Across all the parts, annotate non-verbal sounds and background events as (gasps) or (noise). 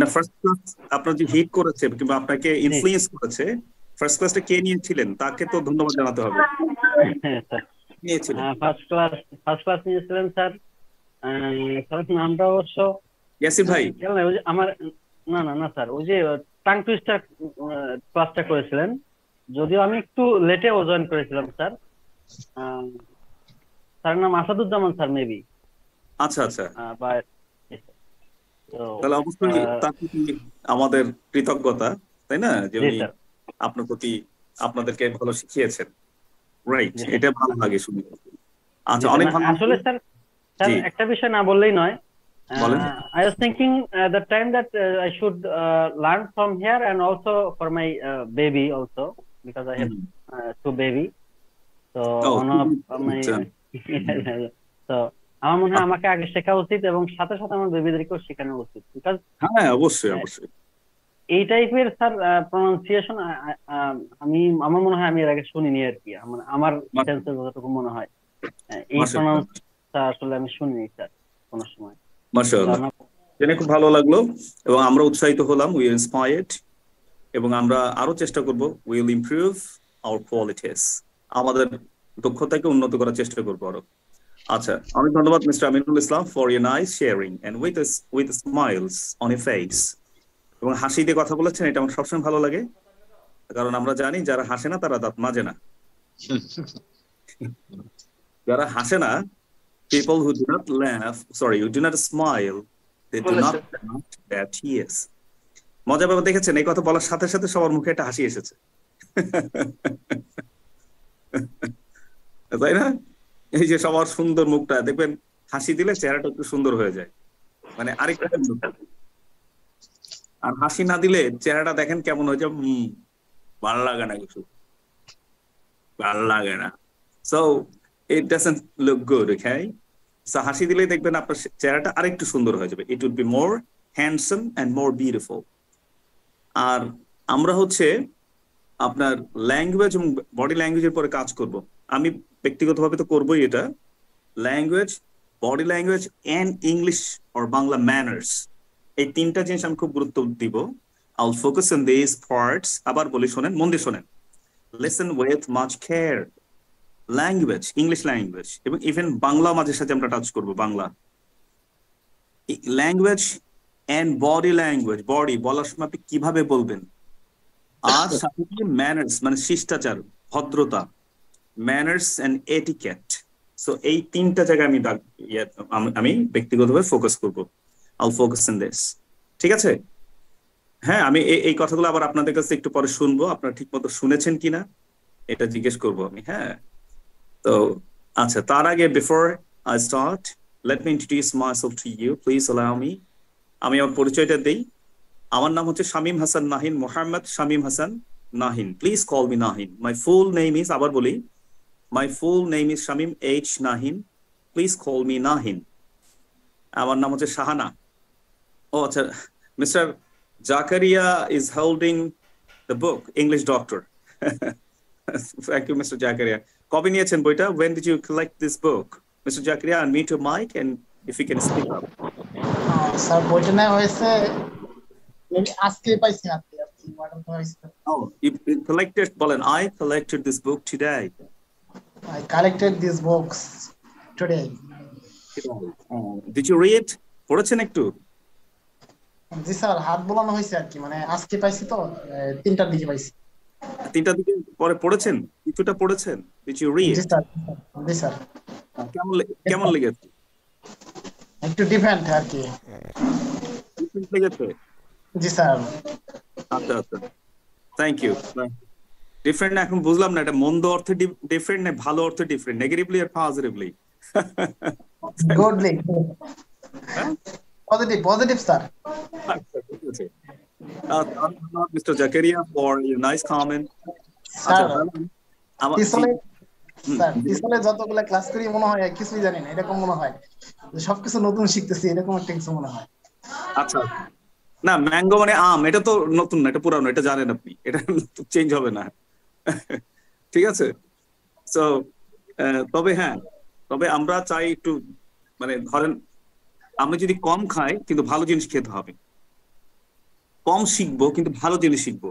না first class আপনার যে হিট করেছে কিংবা আপনাকে ইনফ্লুয়েন্স করেছে ফার্স্ট ক্লাসটা কে নিয়েছিলেন তাকে তো ধন্যবাদ জানাতে হবে হ্যাঁ, আমার না না না স্যার ওই যে টাং ক্লাসটা করেছিলেন যদিও আমি একটু লেটে জয়েন করেছিলাম স্যার স্যার নাম আসাদুজ্জামান স্যার মেবি আচ্ছা আচ্ছা তাহলে অবশ্যই তার প্রতি আমাদের কৃতজ্ঞতা তাই না যে উনি আপনার প্রতি আপনাদেরকে ভালো শিখিয়েছেন রাইট এটা ভালো লাগে শুনে আচ্ছা অনেক ভালো আসলে স্যার স্যার একটা বিষয় না বললেই নয় বলেন I was thinking the time that I should learn from here and also for my baby also because I have two baby তো ওয়ান অফ মাই তো আমার মনে হয় আচ্ছা। আমাকে আগে শেখা উচিত এবং সাথে সাথে আমার বেবিদেরকেও শেখানো উচিত হ্যাঁ অবশ্যই হ্যাঁ, অবশ্যই এই টাইপের স্যার প্রনাউন্সিয়েশন আমি আমার মনে হয় আমি এর আগে শুনিনি আর কি আমার সেন্সের যতটুকু মনে হয় এই প্রনাউন্স আসলে আমি শুনিনি স্যার কোনো সময় জেনে খুব ভালো লাগলো এবং আমরা উৎসাহিত হলাম উই ইন্সপায়ার্ড এবং আমরা আরো চেষ্টা করব উইল ইমপ্রুভ আওয়ার কোয়ালিটিস আমাদের দক্ষতাকে উন্নত করার চেষ্টা করবো আরো আচ্ছা অনেক ধন্যবাদ mister Aminul Islam for you nice sharing and with with smiles on এবং হাসি দিয়ে কথা বলেছেন এটা আমার সবসময় ভালো লাগে কারণ আমরা জানি যারা হাসে না তারা দাঁত মাজে না যারা হাসে না people who do not laugh sorry who do not smile they do not laugh their মজা ব্যাপার দেখেছেন এই কথা বলার সাথে সাথে সবার মুখে একটা হাসি এসেছে তাই না এই যে সবার সুন্দর মুখটা দেখবেন হাসি দিলে চেহারাটা একটু সুন্দর হয়ে যায় মানে আরেকটা (laughs) আর হাসি না দিলে চেহারাটা দেখেন কেমন হয়েছে ভাল লাগে না কিছু ভাল লাগে না so it doesn't look good okay হাসি দিলেই দেখবেন আপনার চেহারাটা আরেকটু সুন্দর হয়ে যাবে it would be more handsome and more beautiful আর আমরা হচ্ছে আপনার ল্যাঙ্গুয়েজ এবং বডি ল্যাঙ্গুয়েজের পরে কাজ করব আমি ব্যক্তিগতভাবে তো করবোই এটা language body language and English or Bangla manners এই তিনটা জিনিস আমি খুব গুরুত্ব দিব all focus in this parts আবার বলি শোনেন মন দিয়ে শোনেন listen with much care language English language এবং ইভেন বাংলা মাঝে সাথে আমরা টাচ করব Bangla language and body language body বলার সময় আপনি কিভাবে বলবেন (laughs) আর সাথে ম্যানার্স মানে শিষ্টাচার ভদ্রতা ম্যানার্স অ্যান্ড এটিকেট সো এই তিনটা জায়গায় আমি ইয়ে, আমি ব্যক্তিগতভাবে ফোকাস করব আল ফোকাস ইন দিস ঠিক আছে হ্যাঁ আমি এই কথাগুলো আবার আপনাদের কাছে একটু পরে শুনবো আপনারা ঠিক মতো শুনেছেন কিনা এটা জিজ্ঞেস করব আমি হ্যাঁ তো আচ্ছা তার আগে before I start let me introduce myself to you please allow me আমি আমার পরিচয়টা দেই আমার নাম হচ্ছে Shamim Hasan Nahin Mohammad Shamim Hasan Nahin please call me Nahin my full name is আবার বলি My full name is Shamim H. Nahin. Please call me Nahin. আমার নাম হচ্ছে শাহানা ও আচ্ছা mister Zakaria is holding the book English doctor thank you mister Zakaria কবে নিয়েছেন বইটা when did you collect this book mister Zakaria unmute mic and if you can speak up sir বইটা নেওয়া হয়েছে আজকে পাইছি আজকে ও ইউ কালেক্টেড বলেন I collected this book today I collected these books today. Oh, did you read? পড়েছেন একটু জি sir হাত বোলানো হয়েছে আর কি মানে আজকে পাইছি তো তিনটার দিকে পাইছি তিনটার দিকে পরে পড়েছেন কিছুটা পড়েছেন ডিড ইউ রিড জি স্যার জি স্যার কেমন কেমন লেগেছে একটু ডিফারেন্ট আর কি লেগেছে জি স্যার আচ্ছা আচ্ছা থ্যাংক ইউ ডিফারেন্ট না এখন বুঝলাম না এটা মন্দ অর্থে ডিফারেন্ট না ভালো অর্থে ডিফারেন্ট নেগেটিভলি আর positively goodly positive positive sir mister Zakaria for your nice comment পিছনে যতগুলা ক্লাস করি মনে হয় কিছুই জানি না এরকম মনে হয় সবকিছু নতুন শিখতেছি এরকম একটা কিছু মনে হয় আচ্ছা না ম্যাঙ্গো মানে আম এটা তো নতুন না এটা পুরানো এটা জানেন আপনি এটা চেঞ্জ হবে না (laughs) ঠিক আছে তো তবে হ্যাঁ তবে আমরা চাই একটু মানে ধরেন আমরা যদি কম খাই কিন্তু ভালো জিনিস খেতে হবে কম শিখবো কিন্তু ভালো জিনিস শিখবো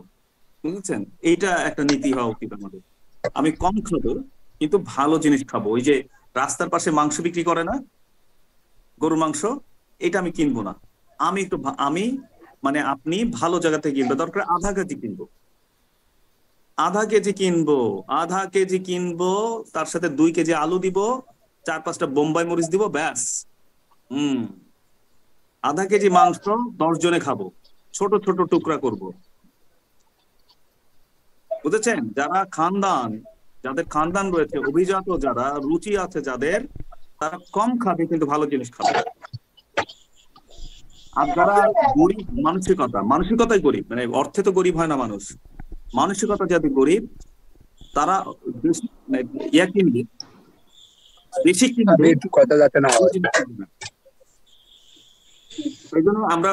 বুঝেছেন এইটা একটা নীতি হওয়া উচিত আমাদের আমি কম খাবো কিন্তু ভালো জিনিস খাবো ওই যে রাস্তার পাশে মাংস বিক্রি করে না গরু মাংস এটা আমি কিনবো না আমি একটু আমি মানে আপনি ভালো জায়গা থেকে কিনবো দরকার আধা কেজি কিনবো আধা কেজি কিনবো আধা কেজি কিনবো তার সাথে দুই কেজি আলু দিব চার পাঁচটা বোম্বাই মরিচ দিব ব্যাস হুম আধা কেজি মাংস দশ জনে খাবো ছোট ছোট টুকরা করব বুঝেছেন যারা খানদান যাদের খানদান রয়েছে অভিজাত যারা রুচি আছে যাদের তারা কম খাবে কিন্তু ভালো জিনিস খাবে আর যারা গরিব মানসিকতা মানসিকতাই গরিব মানে অর্থে তো গরিব হয় না মানুষ মানসিকতা যাতে গরিব তারা মানে, ইয়া জন্য আমরা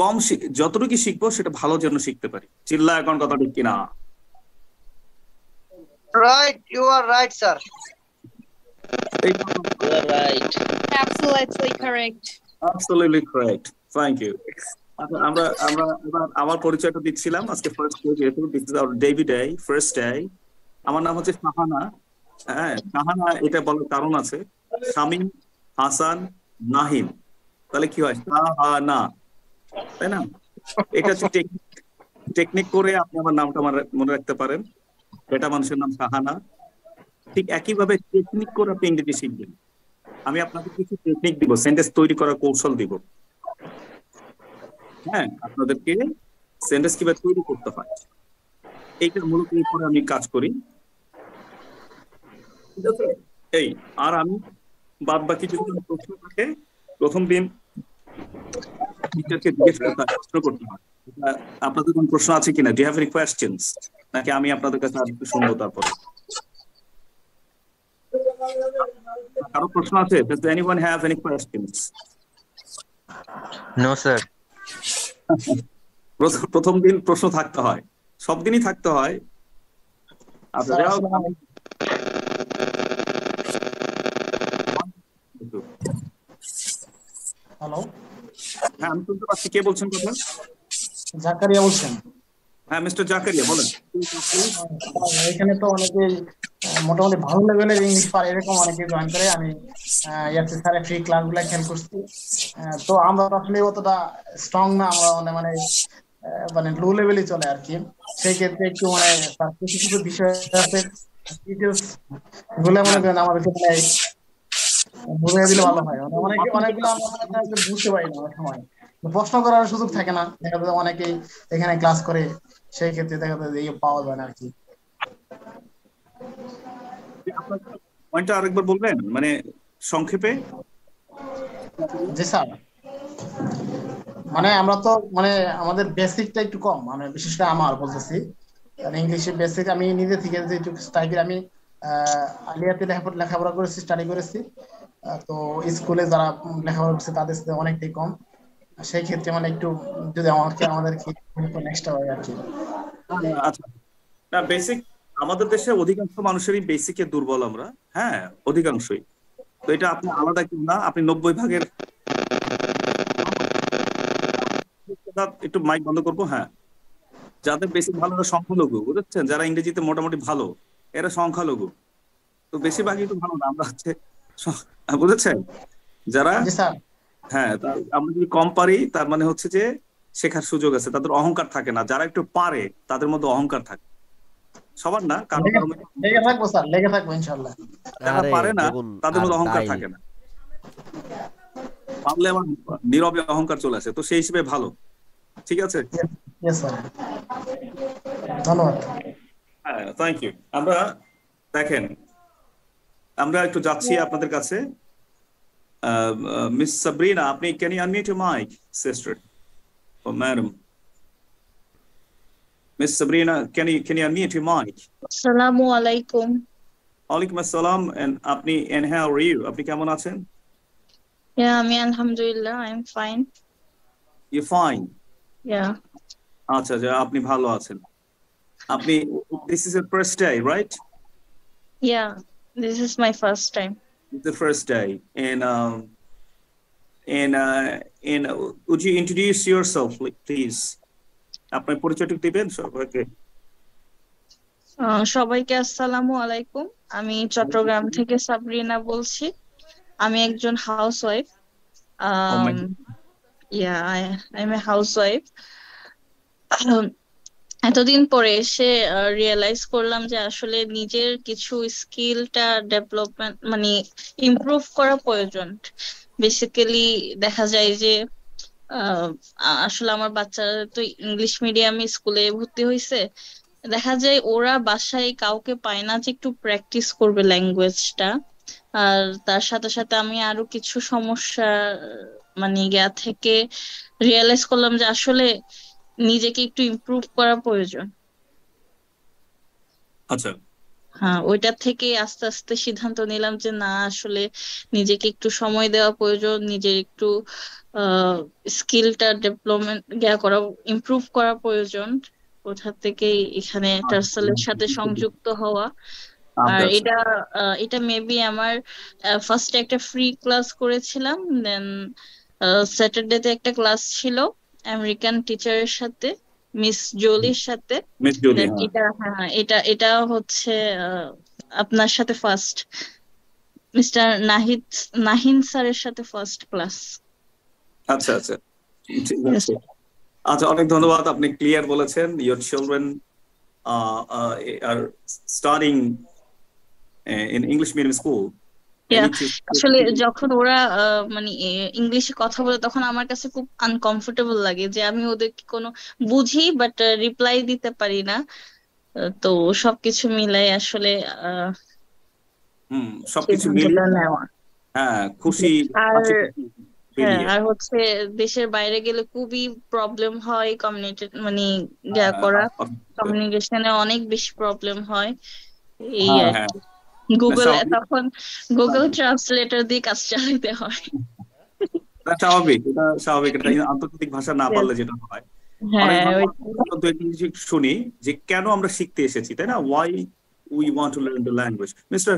কম যতটুকু শিখবো সেটা ভালো জন্য শিখতে পারি চিল্লা এখন কথা ঠিক কিনা right you are right sir Absolutely correct. Absolutely correct. Thank you. আমরা আমরা আমার পরিচয়টা দিচ্ছিলাম আজকে ফার্স্ট ডে যেহেতু দিস ইজ আওয়ার ডেভি ডে ফার্স্ট ডে আমার নাম হচ্ছে শাহানা হ্যাঁ শাহানা এটা বলার কারণ আছে শামিম হাসান নাহিম তাহলে কি হয় শাহানা তাই না এটা হচ্ছে টেকনিক করে আপনি আমার নামটা মনে রাখতে পারেন বেটা মানুষের নাম শাহানা ঠিক একইভাবে টেকনিক করে আপনি ইংরেজি শিখবেন আমি আপনাকে কিছু টেকনিক দিব সেন্টেন্স তৈরি করার কৌশল দিব হ্যাঁ আপনাদেরকে সেন্টেন্স কিভাবে তৈরি করতে হয় এইটা মূলত উপরে আমি কাজ করি ঠিক আছে এই আর আমি বাদ বাকি যদি প্রশ্ন থাকে প্রথম দিন টিচারকে জিজ্ঞেস করতে প্রশ্ন করতে হয় আপনাদের কোন প্রশ্ন আছে কিনা ডু হ্যাভ এনি কোয়েশ্চেন্স নাকি আমি আপনাদের কাছে আর শুনবো তারপরে কারো প্রশ্ন আছে does anyone have any questions no sir প্রথম দিন প্রশ্ন থাকতে হয় সব দিনই থাকতে হয় হ্যালো হ্যাঁ আমি শুনতে পাচ্ছি কে বলছেন কথা জাকারিয়া বলছেন হ্যাঁ মিস্টার জাকারিয়া বলেন এখানে তো অনেকে মোটামুটি ভালো লেভেলের ইংলিশ পারে এরকম অনেকে জয়েন করে আমি ইয়াতে স্যারের ফ্রি ক্লাস গুলা খেল করছি তো আমরা আসলে অতটা স্ট্রং না আমরা মানে মানে মানে লো লেভেলে চলে আর কি সেই ক্ষেত্রে একটু মানে কিছু কিছু বিষয় আছে ডিটেলস গুলো মনে করেন আমাদেরকে মানে বুঝিয়ে দিলে ভালো হয় মানে অনেক অনেকগুলো আমরা মানে বুঝতে পারি না সময় প্রশ্ন করার সুযোগ থাকে না দেখা যায় অনেকেই এখানে ক্লাস করে সেই ক্ষেত্রে দেখা যায় ইয়ে পাওয়া যায় না আর কি পয়েন্টটা আরেকবার বলবেন মানে সংক্ষেপে জি স্যার মানে আমরা তো মানে আমাদের বেসিকটা একটু কম মানে বিশেষ করে আমার বলতেছি কারণ ইংলিশে বেসিক আমি নিজে থেকে যেটু টাইপের আমি আলিয়াতে লেখাপড়া করেছি স্টাডি করেছি তো স্কুলে যারা লেখাপড়া করছে তাদের সাথে অনেকটাই কম সেই ক্ষেত্রে মানে একটু যদি আমাকে আমাদের কি নেক্সট হয় আর কি আচ্ছা না বেসিক আমাদের দেশে অধিকাংশ মানুষেরই বেসিকে দুর্বল আমরা হ্যাঁ অধিকাংশই তো এটা আপনি আলাদা কিন্তু না আপনি নব্বই ভাগের একটু মাইক বন্ধ করবো হ্যাঁ যাদের বেশি ভালো সংখ্যালঘু বুঝেছেন যারা ইংরেজিতে মোটামুটি ভালো এরা সংখ্যালঘু তো বেশিরভাগই তো ভালো না আমরা হচ্ছে বুঝেছেন যারা হ্যাঁ আমরা যদি কম পারি তার মানে হচ্ছে যে শেখার সুযোগ আছে তাদের অহংকার থাকে না যারা একটু পারে তাদের মধ্যে অহংকার থাকে সবার না কারণ লেগে থাকবো স্যার লেগে থাকবো যারা পারে না তাদের মধ্যে অহংকার থাকে না পারলে আমার নীরবে অহংকার চলে আসে তো সেই হিসেবে ভালো ঠিক আছে ধন্যবাদ থ্যাংক ইউ আমরা দেখেন আমরা একটু যাচ্ছি আপনাদের কাছে মিস সাবরিনা আপনি can you unmute your mic sister ও madam Miss Sabrina, can you can you unmute your mic? Assalamu alaikum. Alaikum assalam and apni and how are you? Apni কেমন আছেন? Yeah, me alhamdulillah, I'm fine. You're fine. Yeah. আচ্ছা আচ্ছা আপনি ভালো আছেন। আপনি this is your first day, right? Yeah, this is my first time. The first day and um and uh and uh, would you introduce yourself please? আপনার পরিচয়টি দিবেন সবাইকে সবাইকে আসসালামু আলাইকুম আমি চট্টগ্রাম থেকে সাবরিনা বলছি আমি একজন housewife yeah I housewife এতদিন পরে এসে রিয়েলাইজ করলাম যে আসলে নিজের কিছু স্কিলটা ডেভেলপমেন্ট মানে ইমপ্রুভ করা প্রয়োজন বেসিক্যালি দেখা যায় যে আসলে আমার বাচ্চারা তো ইংলিশ মিডিয়াম স্কুলে ভর্তি হয়েছে দেখা যায় ওরা বাসায় কাউকে পায় না যে একটু প্র্যাকটিস করবে ল্যাঙ্গুয়েজটা আর তার সাথে সাথে আমি আরো কিছু সমস্যা মানে গিয়া থেকে রিয়েলাইজ করলাম যে আসলে নিজেকে একটু ইমপ্রুভ করা প্রয়োজন আচ্ছা হ্যাঁ ওইটার থেকে আস্তে আস্তে সিদ্ধান্ত নিলাম যে না আসলে নিজেকে একটু সময় দেওয়া প্রয়োজন নিজের একটু স্কিলটা ডেভেলপমেন্ট ইয়া করা ইমপ্রুভ করা প্রয়োজন কোথা থেকে এখানে টার্সেলের সাথে সংযুক্ত হওয়া আর আচ্ছা, আচ্ছা। এটা এটা মেবি আমার ফার্স্টে একটা ফ্রি ক্লাস করেছিলাম দেন স্যাটারডেতে একটা ক্লাস ছিল আমেরিকান টিচারের সাথে মিস জোলির সাথে হ্যাঁ। এটা হ্যাঁ এটা এটা হচ্ছে আপনার সাথে ফার্স্ট মিস্টার নাহিদ নাহিন স্যারের সাথে ফার্স্ট ক্লাস আচ্ছা আচ্ছা আচ্ছা অনেক ধন্যবাদ আপনি ক্লিয়ার বলেছেন your children are staring in English medium school আসলে যখন ওরা মানে ইংলিশে কথা বলে তখন আমার কাছে খুব আনকমফোর্টেবল লাগে যে আমি ওদেরকে কোনো বুঝি বাট রিপ্লাই দিতে পারি না তো সবকিছু মিলাই আসলে হুম সবকিছু হ্যাঁ খুশি আর হ্যাঁ আর হচ্ছে দেশের বাইরে গেলে খুবই প্রবলেম হয় কমিউনিকেট মানে ইয়া করা কমিউনিকেশনে অনেক বেশি প্রবলেম হয় এই হ্যাঁ, আর হ্যাঁ। গুগল তখন গুগল দিয়ে কাজ হয় স্বাভাবিক এটা স্বাভাবিক এটা আন্তর্জাতিক ভাষা না পারলে যেটা হয় হ্যাঁ, হ্যাঁ, শুনি যে কেন আমরা শিখতে এসেছি তাই না why we want to learn the language mister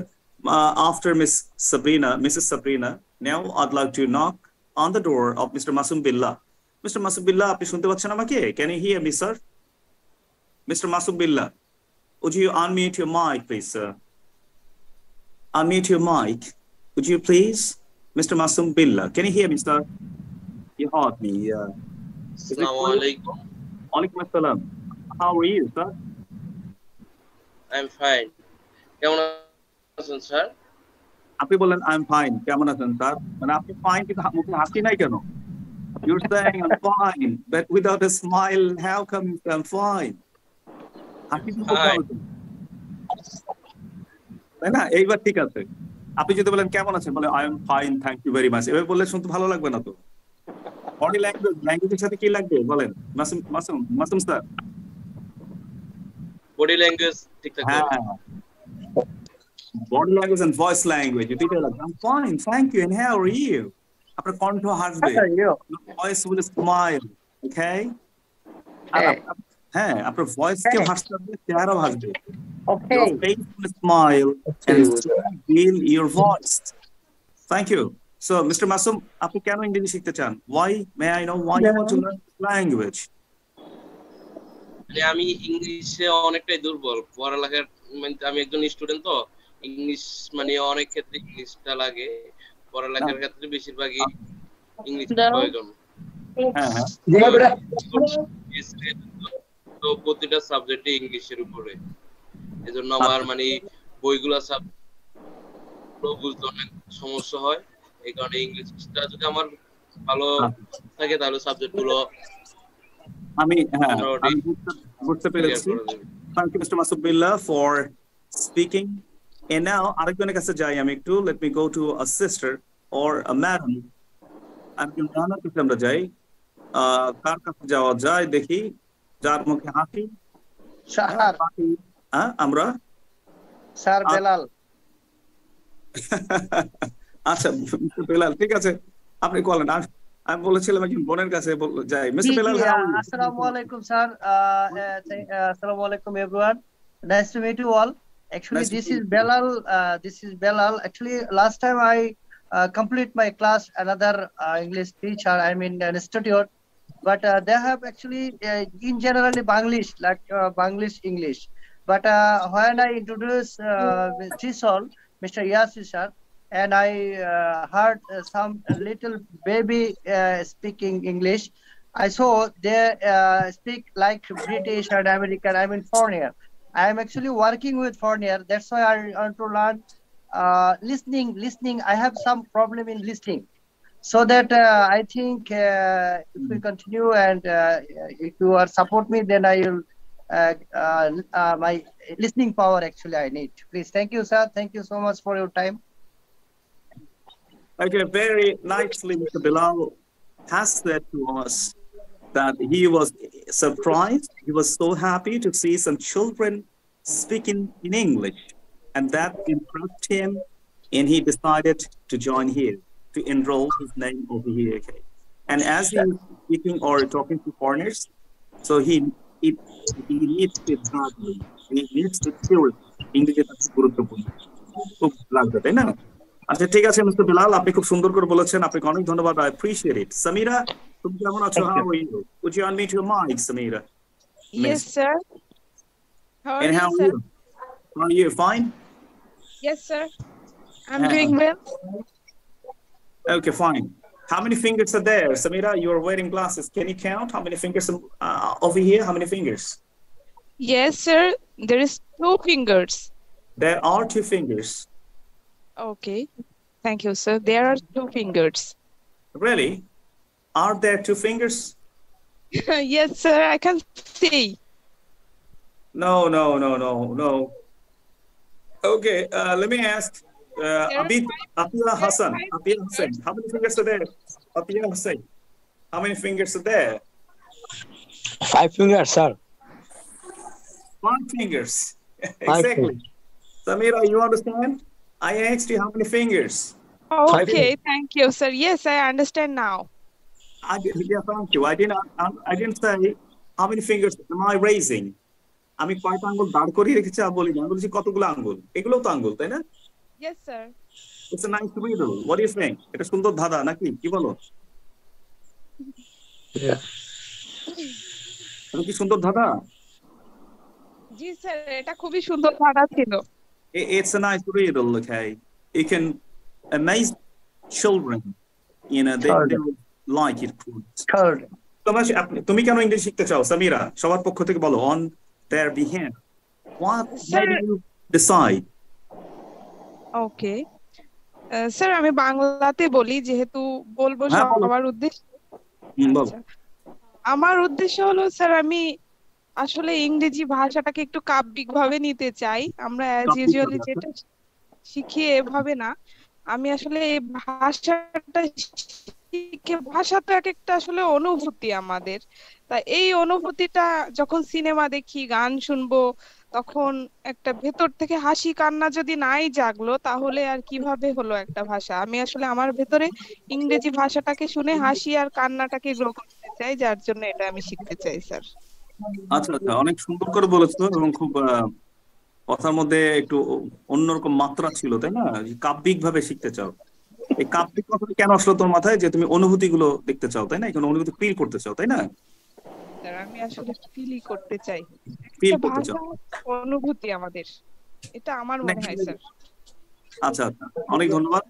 after miss Sabrina Mrs Sabrina now I'd like to knock on the door of mister Masum Billa mister Masum Billa আপনি শুনতে পাচ্ছেন আমাকে can you hear me sir mister Masum Billah would you unmute your mic please sir unmute your mic. Would you please? Mr. Masum Billa. Can you hear me, sir? You heard me. Yeah. Uh, Assalamualaikum. Alaikum assalam. How are you, sir? I'm fine. কেমন আছেন sir? আপনি বললেন I am fine কেমন আছেন sir মানে আপনি fine কিন্তু মুখে হাসি নাই কেন You're saying I'm fine, but without a smile, how come I'm fine? Happy to তাই না এইবার ঠিক আছে আপনি যদি বলেন কেমন আছেন বলে I am fine thank you very much এবার বললে শুনতে ভালো লাগবে না তো বডি ল্যাঙ্গুয়েজ ল্যাঙ্গুয়েজের সাথে কি লাগবে বলেন Masum Masum Masum sir body language ঠিক থাকবে হ্যাঁ body language and voice language দুটো লাগবে I am fine thank you and how are you আপনার কণ্ঠ হাসবে ভয়েস উইল স্মাইল ওকে হ্যাঁ আপনার ভয়েস কে হ্যাঁ। হাসতে হবে চেহারা হাসবে Okay. Your faithful smile okay. and reveal your voice. Thank you. So, Mr. Masum, আপনি কেন ইংরেজি শিখতে চান? Why may I know why you want to learn language? মানে আমি ইংলিশে অনেকটাই দুর্বল পড়ালেখার মানে আমি একজন স্টুডেন্ট তো ইংলিশ মানে অনেক ক্ষেত্রে ইংলিশটা লাগে পড়ালেখার হ্যাঁ। ক্ষেত্রে বেশিরভাগই ইংলিশ প্রয়োজন হ্যাঁ, হ্যাঁ। তো প্রতিটা সাবজেক্টে ইংলিশের উপরে এজন্য আচ্ছা। আমার মানে বইগুলা সাব অনেক সমস্যা হয় এই কারণে ইংলিশটা যদি আমার ভালো আচ্ছা। থাকে তাহলে সাবজেক্ট গুলো আমি হ্যাঁ বুঝতে পেরেছি thank you mister Masubillah for speaking and now আরেকজনের কাছে যাই আমি একটু let me go to a sister or a madam আমি রাহানার কাছে আমরা যাই কার কাছে যাওয়া যায় দেখি যার মুখে হাসি আমরা স্যার বেলাল আচ্ছা বেলাল ঠিক আছে আপনি কলেন আমি বলেছিলাম একজন বোনের কাছে যাই মিস্টার বেলাল আসসালামু আলাইকুম স্যার আসসালামু আলাইকুম everyone nice to meet you all actually nice this is belal uh, this is belal actually last time i uh, complete my class another uh, english teacher i mean an institute but they have actually in generally bangladesh like bangladesh english But uh, when I introduced uh, Chisol, Mr. Yasisar, and I uh, heard some little baby uh, speaking English, I saw they uh, speak like British and American. I mean, foreigner. I am actually working with foreigner. That's why I want to learn uh, listening. Listening. I have some problem in listening so that uh, I think uh, if we continue and uh, if you are support me, then I will uh, uh, uh, my listening power actually I need. Please, thank you, sir. Thank you so much for your time. Okay, very nicely, Mr. Bilal has said to us that he was surprised. He was so happy to see some children speaking in English, and that impressed him, and he decided to join here to enroll his name over here. And as he was speaking or talking to foreigners, so he it, it to godly and it leads to children ইংরেজিটা খুব গুরুত্বপূর্ণ খুব লাগবে তাই না আচ্ছা ঠিক আছে মিস্টার বিলাল আপনি খুব সুন্দর করে বলেছেন আপনাকে অনেক ধন্যবাদ আই অ্যাপ্রিশিয়েট ইট সামিরা তুমি কেমন আছো how are you would you unmute your mic Samira yes sir how are you sir Are you fine? Yes, sir. I'm uh, doing well. Okay, fine. How many fingers are there? Samira, you are wearing glasses. Can you count how many fingers uh, over here? How many fingers? Yes, sir. There is two fingers. There are two fingers. Okay. Thank you, sir. There are two fingers. Really? Are there two fingers? (laughs) yes, sir. I can see. No, no, no, no, no. Okay. Uh, let me ask uh, Abid, Atiyah Hassan. Atiyah Hassan. How many fingers are there? Atiyah Hassan. How many fingers are there? Five fingers, sir. Five fingers. (laughs) exactly. Fingers. Samira, you understand? I asked you how many fingers. Okay, fingers. thank you, sir. Yes, I understand now. I did, yeah, thank you. I didn't. I, I didn't say how many fingers am I raising. আমি কয়টা আঙ্গুল দাঁড় করিয়ে রেখেছি বলি না বলছি কতগুলো আঙ্গুল এগুলো তো আঙ্গুল তাই না Yes, sir. It's a nice riddle. What do you think? এটা সুন্দর ধাঁধা নাকি কি বলো এটা কি সুন্দর ধাঁধা It's a nice riddle, okay? It can amaze children. You know, they, they like it. Children. তোমার তুমি কেন ইংরেজি শিখতে চাও সামিরা সবার পক্ষ থেকে বলো on their behalf what made you okay sir uh, আমি বাংলাতে বলি যেহেতু বলবো হ্যাঁ, সবার উদ্দেশ্য আচ্ছা। আমার উদ্দেশ্য হলো স্যার আমি আসলে ইংরেজি ভাষাটাকে একটু কাব্যিক ভাবে নিতে চাই আমরা অ্যাজ ইউজুয়ালি যেটা শিখি এভাবে না আমি আসলে ভাষাটা শিখে ভাষা তো এক একটা আসলে অনুভূতি আমাদের তা এই অনুভূতিটা যখন সিনেমা দেখি গান শুনবো তখন একটা ভেতর থেকে হাসি কান্না যদি নাই জাগলো তাহলে আর কিভাবে হলো একটা ভাষা আমি আসলে আমার ভেতরে ইংরেজি ভাষাটাকে শুনে হাসি আর কান্নাটাকে গ্রো করতে চাই যার জন্য এটা আমি শিখতে চাই স্যার আচ্ছা আচ্ছা অনেক সুন্দর করে বলেছো এবং খুব কথার মধ্যে একটু অন্যরকম মাত্রা ছিল তাই না কাব্যিক ভাবে শিখতে চাও এই কাব্যিক কথা কেন আসলো তোর মাথায় যে তুমি অনুভূতি গুলো দেখতে চাও তাই না এখানে অনুভূতি ফিল করতে চাও তাই না চমৎকার আমি আসলে ফিলই করতে চাই ফিল করতে ভাষা অনুভূতি আমাদের এটা আমার মনে হয় স্যার আচ্ছা, আচ্ছা অনেক ধন্যবাদ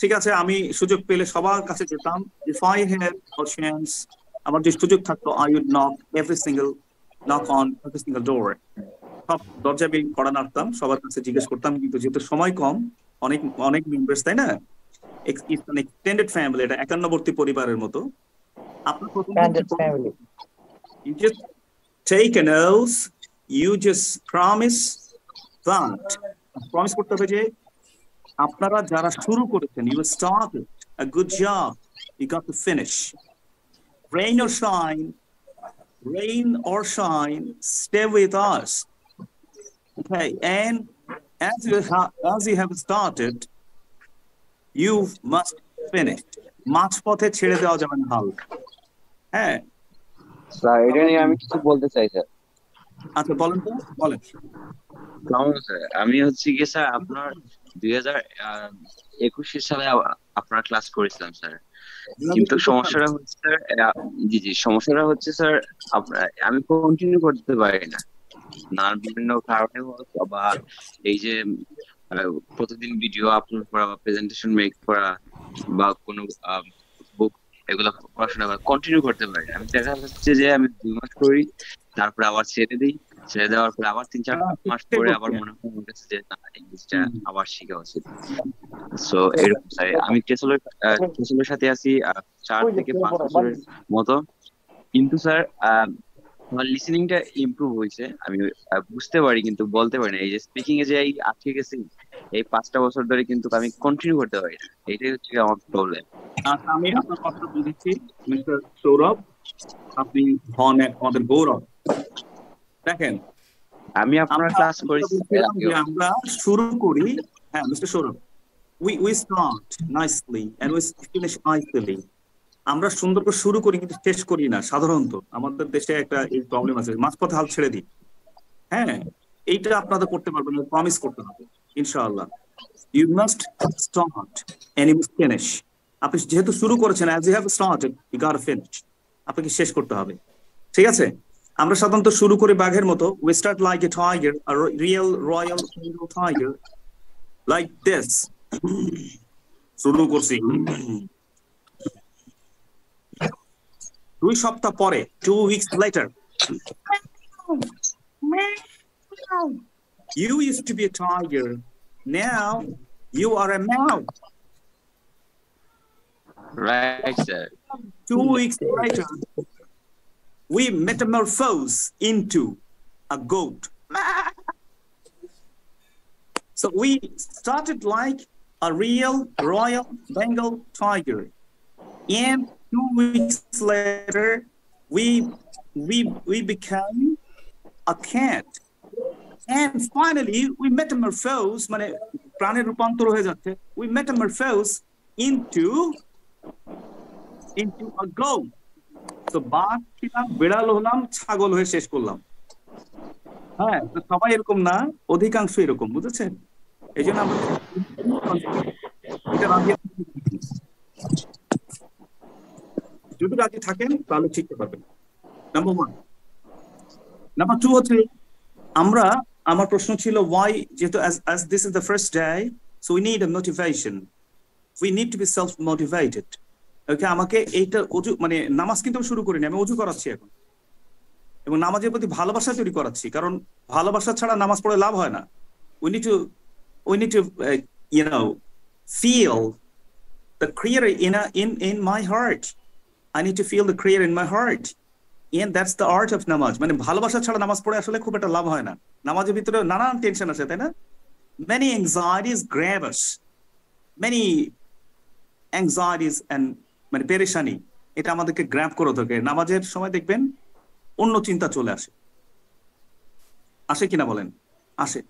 ঠিক আছে আমি সুযোগ পেলে সবার কাছে যেতাম if I had or chance আমার যে সুযোগ থাকতো I would knock every single knock on every single door সব দরজা বিল করা নাড়তাম সবার কাছে জিজ্ঞেস করতাম কিন্তু যেহেতু সময় কম অনেক অনেক মেম্বার্স তাই না এক্সটেন্ডেড ফ্যামিলি এটা একান্নবর্তী পরিবারের মতো আপনার প্রথম You just take an oath. You just promise that. Promise করতে হবে যে আপনারা যারা শুরু করেছেন you started a good job. You got to finish. Rain or shine, rain or shine, stay with us. Okay, and as you have, as you have started, you must finish. মাঝপথে ছেড়ে দেওয়া যাবে না হ্যাঁ স্যার এটা নিয়ে আমি কিছু বলতে চাই স্যার আচ্ছা বলেন তো বলেন আমি হচ্ছে কি স্যার আপনার দুই হাজার সালে আপনার ক্লাস করেছিলাম স্যার কিন্তু সমস্যাটা হচ্ছে স্যার জি জি সমস্যাটা হচ্ছে স্যার আমি কন্টিনিউ করতে পারি না নানান বিভিন্ন কারণে হোক বা এই যে প্রতিদিন ভিডিও আপলোড করা বা প্রেজেন্টেশন মেক করা বা কোনো এগুলো পড়াশোনা কন্টিনিউ করতে পারি আমি দেখা যাচ্ছে যে আমি দুই মাস করি তারপরে আবার ছেড়ে দিই ছেড়ে দেওয়ার পরে আবার তিন চার মাস পরে আবার মনে হচ্ছে যে না ইংলিশটা আবার শিখা উচিত সো এরকম আমি কেসলের কেসলের সাথে আছি চার থেকে পাঁচ বছরের মতো কিন্তু স্যার আমার লিসেনিংটা ইমপ্রুভ হয়েছে আমি বুঝতে পারি কিন্তু বলতে পারি না এই যে স্পিকিং এ যে এই আটকে গেছি এই পাঁচটা বছর ধরে কিন্তু আমি কন্টিনিউ করতে পারি না এটাই হচ্ছে আমার প্রবলেম আমি আপনার কথা বুঝেছি মিস্টার সৌরভ আপনি হন এক আমাদের গৌরব দেখেন আমি আপনার ক্লাস করেছি আমরা শুরু করি হ্যাঁ mister Sourav we we start nicely and we finish nicely আমরা সুন্দর করে শুরু করি কিন্তু শেষ করি না সাধারণত আমাদের দেশে একটা এই প্রবলেম আছে মাঝপথে হাল ছেড়ে দিই হ্যাঁ এইটা আপনাদের করতে পারবেন প্রমিস করতে হবে ইনশাআল্লাহ you must start and you finish আপনি যেহেতু শুরু করেছেন as you have started you got finish আপনাকে শেষ করতে হবে ঠিক আছে আমরা সাধারণত শুরু করি বাঘের মতো we start like a tiger আর real royal tiger like this শুরু করছি দুই সপ্তাহ পরে two weeks You used to be a tiger. Now you are a mouse. Right, Two weeks later, we metamorphose into a goat. So we started like a real royal Bengal tiger. And two weeks later, we we we became a cat. And finally, we metamorphose, we metamorphose into into a goat. তো বাঘ ছিলাম বিড়াল হলাম ছাগল হয়ে শেষ করলাম হ্যাঁ সবাই এরকম না অধিকাংশ এরকম বুঝেছেন এই জন্য আমাদের এটা যদি রাজি থাকেন তাহলে শিখতে পারবেন নাম্বার ওয়ান নাম্বার টু হচ্ছে আমরা আমার প্রশ্ন ছিল ওয়াই যেহেতু as this is the first day so we need motivation we need to be self motivated okay আমাকে এইটা অজু মানে নামাজ কিন্তু শুরু করিনি আমি অজু করাচ্ছি এখন এবং নামাজের প্রতি ভালোবাসা তৈরি করাচ্ছি কারণ ভালোবাসা ছাড়া নামাজ পড়ে লাভ হয় না we need to we need to you know feel the prayer in in in my heart I need to feel the prayer in my heart and that's the art of namaz মানে ভালোবাসা ছাড়া নামাজ পড়ে আসলে খুব একটা লাভ হয় না নামাজের ভিতরে নানান টেনশন আছে তাই না মেনি anxieties গ্র্যাভাস মেনি many anxieties মানে পেরেশানি এটা আমাদেরকে গ্র্যাব করে থাকে নামাজের সময় দেখবেন অন্য চিন্তা চলে আসে আসে কিনা বলেন আসে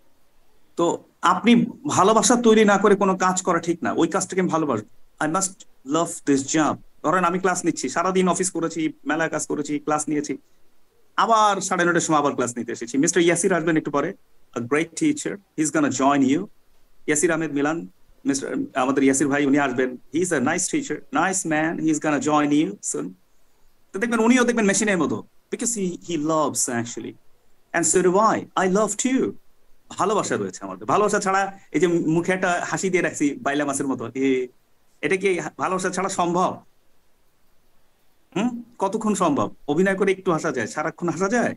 তো আপনি ভালোবাসা তৈরি না করে কোনো কাজ করা ঠিক না ওই কাজটাকে আমি ভালোবাসবো I must love this job ধরেন আমি ক্লাস নিচ্ছি সারাদিন অফিস করেছি মেলায় কাজ করেছি ক্লাস নিয়েছি আবার সাড়ে নটার সময় আবার ক্লাস নিতে এসেছি মিস্টার ইয়াসির আসবেন একটু পরে great teacher his gonna join you Yasir Ahmed Milan mister আমাদের ইয়াসির ভাই উনি আসবেন he is a nice teacher nice man he is join you soon তো দেখবেন উনিও দেখবেন মেশিনের মতো because he he loves actually and so why I love to ভালোবাসা রয়েছে আমাদের ভালোবাসা ছাড়া এই যে মুখে একটা হাসি দিয়ে রাখছি বাইলা মাসের মতো এটা কি ভালোবাসা ছাড়া সম্ভব হুম কতক্ষণ সম্ভব অভিনয় করে একটু হাসা যায় সারাক্ষণ হাসা যায়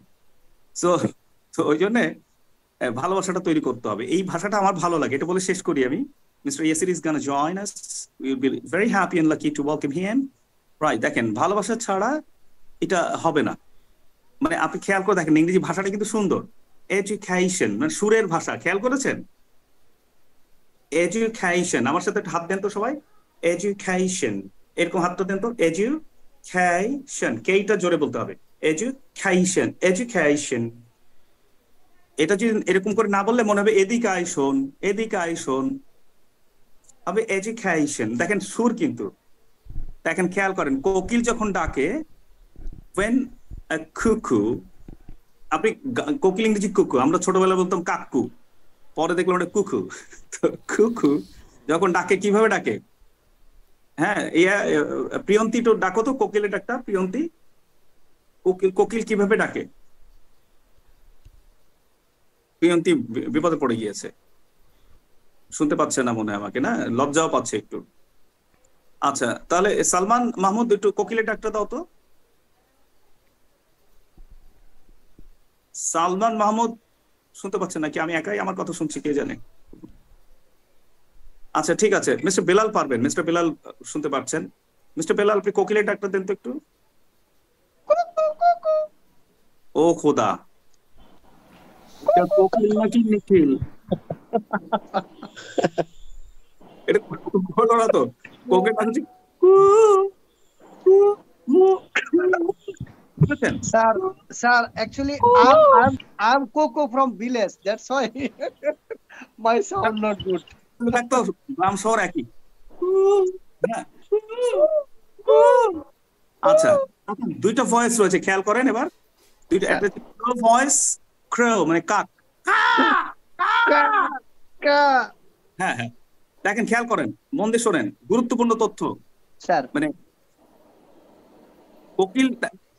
তো তো ওই জন্যে ভালোবাসাটা তৈরি করতে হবে এই ভাষাটা আমার ভালো লাগে এটা বলে শেষ করি আমি mister Yasir is gonna join us will be very happy and lucky to welcome him right দেখেন ভালোবাসা ছাড়া এটা হবে না মানে আপনি খেয়াল করে দেখেন ইংরেজি ভাষাটা কিন্তু সুন্দর এডুকেশন মানে সুরের ভাষা খেয়াল করেছেন এডুকেশন আমার সাথে হাত দেন তো সবাই এডুকেশন এরকম হাতটা দেন তো এডু এডুকেশন কেইটা জোরে বলতে হবে education education এটা যদি এরকম করে না বললে মনে হবে এদিক আয় শোন এদিক আই শোন হবে education দেখেন সুর কিন্তু দেখেন খেয়াল করেন কোকিল যখন ডাকে ওয়েন cuckoo আপনি কোকিল ইংরেজি কুকু আমরা ছোটবেলা বলতাম কাকু পরে দেখলাম ওটা কুকু তো কুকু যখন ডাকে কিভাবে ডাকে হ্যাঁ ইয়া প্রিয়ন্তী তো ডাকো তো কোকিলের ডাকটা প্রিয়ন্তী কোকিল কোকিল কিভাবে ডাকে প্রিয়ন্তী বিপদে পড়ে গিয়েছে শুনতে পাচ্ছে না মনে হয় আমাকে না লজ্জাও পাচ্ছে একটু আচ্ছা তাহলে সালমান মাহমুদ একটু কোকিলের ডাকটা দাও তো সালমান মাহমুদ শুনতে পাচ্ছে নাকি আমি একাই আমার কথা শুনছি কে জানে আচ্ছা ঠিক আছে মিস্টার বেলাল পারবেন মিস্টার বেলাল শুনতে পাচ্ছেন মিস্টার বেলাল আপনি কোকিলের ডাক্তার দেন তো একটু ও খোদা কোকিল নাকি নিখিল এটা তো কোকিল স্যার স্যার অ্যাকচুয়ালি কোকো from village that's why my sound not good থাকতো শহর একই হ্যাঁ। আচ্ছা দুইটা ভয়েস রয়েছে খেয়াল করেন এবার দুইটা আচ্ছা। একটা ভয়েস ক্রো মানে কাক হ্যাঁ, হ্যাঁ দেখেন খেয়াল করেন মন দিয়ে শোনেন গুরুত্বপূর্ণ তথ্য স্যার মানে কোকিল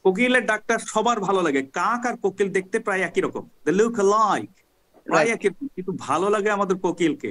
কোকিলের ডাক্তার সবার ভালো লাগে কাক আর কোকিল দেখতে প্রায় একই রকম লুক লাইক প্রায় একই কিন্তু ভালো লাগে আমাদের কোকিলকে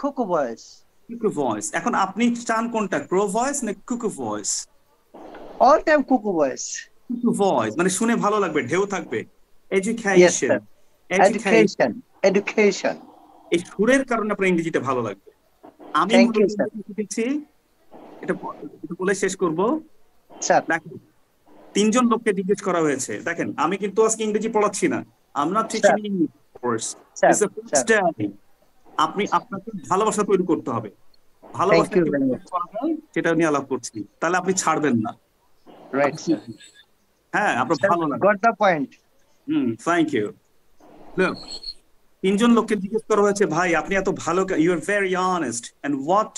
কুকু ভয়েস কুকু ভয়েস এখন আপনি চান কোনটা ক্রো ভয়েস না cuckoo voice all time cuckoo voice cuckoo voice মানে শুনে ভালো লাগবে ঢেউ থাকবে এডুকেশন এডুকেশন এডুকেশন এই সুরের কারণে আপনার ইংরেজিটা ভালো লাগবে আমি এটা বলে শেষ করব স্যার তিনজন লোককে জিজ্ঞেস করা হয়েছে দেখেন আমি কিন্তু আজকে ইংরেজি পড়াচ্ছি না আমরা teaching English course it's the first আপনি আপনাকে ভালোবাসা তৈরি করতে হবে ভালোবাসা সেটা নিয়ে আলাপ করছি তাহলে আপনি ছাড়বেন না রাইট হ্যাঁ আপনার ভালো লাগে হুম থ্যাংক ইউ তিনজন লোককে জিজ্ঞেস করা হয়েছে ভাই আপনি এত ভালো you are very honest and what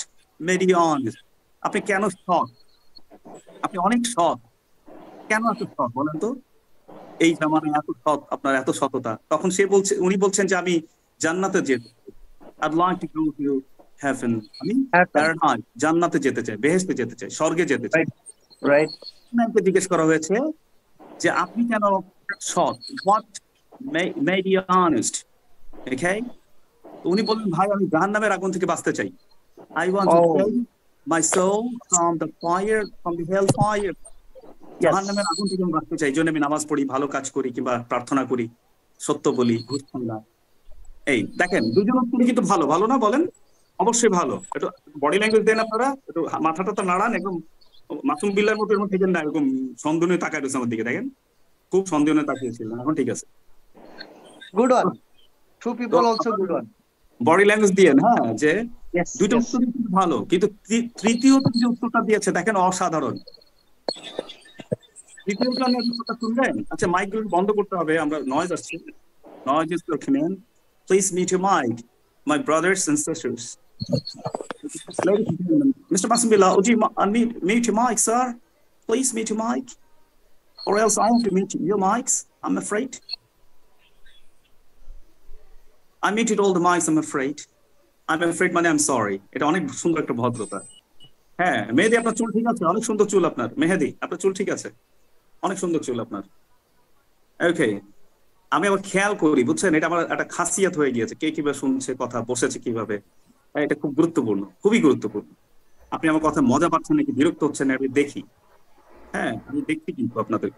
made you honest আপনি কেন সৎ আপনি অনেক সৎ কেন এত সৎ বলেন তো এই জামানায় এত সৎ আপনার এত সততা তখন সে বলছে উনি বলছেন যে আমি জান্নাতে যেতে আমি জান্নাতে যেতে চাই, বেহেশতে যেতে চাই, স্বর্গে যেতে চাই। রাইট। আপনাকে জিজ্ঞেস করা হয়েছে যে আপনি কেন সৎ? উনি বললেন ভাই আমি জাহান্নামের আগুন থেকে বাঁচতে চাই। I want oh. to save my soul from the fire, from the hell জাহান্নামের আগুন থেকে আমি বাঁচতে চাই। জন্য আমি নামাজ পড়ি, ভালো কাজ করি কিংবা প্রার্থনা করি, সত্য বলি, ঘুষ না এই দেখেন দুজন উত্তর কিন্তু ভালো ভালো না বলেন অবশ্যই ভালো একটু বডি ল্যাঙ্গুয়েজ দেন আপনারা একটু মাথাটা তো নাড়ান একদম মাসুম বিল্লার মতো এরকম থেকে না এরকম সন্দেহ তাকায় রয়েছে আমার দিকে দেখেন খুব সন্দেহ নিয়ে এখন ঠিক আছে good one to people also good one body language দিয়েন হ্যাঁ যে দুইটা উত্তর কিন্তু ভালো কিন্তু তৃতীয়ত যে উত্তরটা দিয়েছে দেখেন অসাধারণ তৃতীয়টা উত্তরটা শুনলেন আচ্ছা মাইকগুলো বন্ধ করতে হবে আমরা নয়েজ আসছে noise is Please meet your Mike, my brothers and sisters. Ladies and gentlemen, Mr. Masambila, would you unmute meet your mic, sir? Please meet your mic, or else I want to meet your mics, I'm afraid. I muted all the mics, I'm afraid. I'm afraid মানে I'm sorry. এটা only সুন্দর একটা ভদ্রতা হ্যাঁ মেহেদি আপনার চুল ঠিক আছে অনেক সুন্দর চুল আপনার মেহেদি আপনার চুল ঠিক আছে আমি আবার খেয়াল করি বুঝছেন এটা আমার একটা খাসিয়াত হয়ে গিয়েছে কে কিভাবে শুনছে কথা বসেছে কিভাবে হ্যাঁ, এটা খুব গুরুত্বপূর্ণ খুবই গুরুত্বপূর্ণ আপনি আমার কথা মজা পাচ্ছেন নাকি বিরক্ত হচ্ছেন আমি দেখি হ্যাঁ আমি দেখছি কিন্তু আপনাদের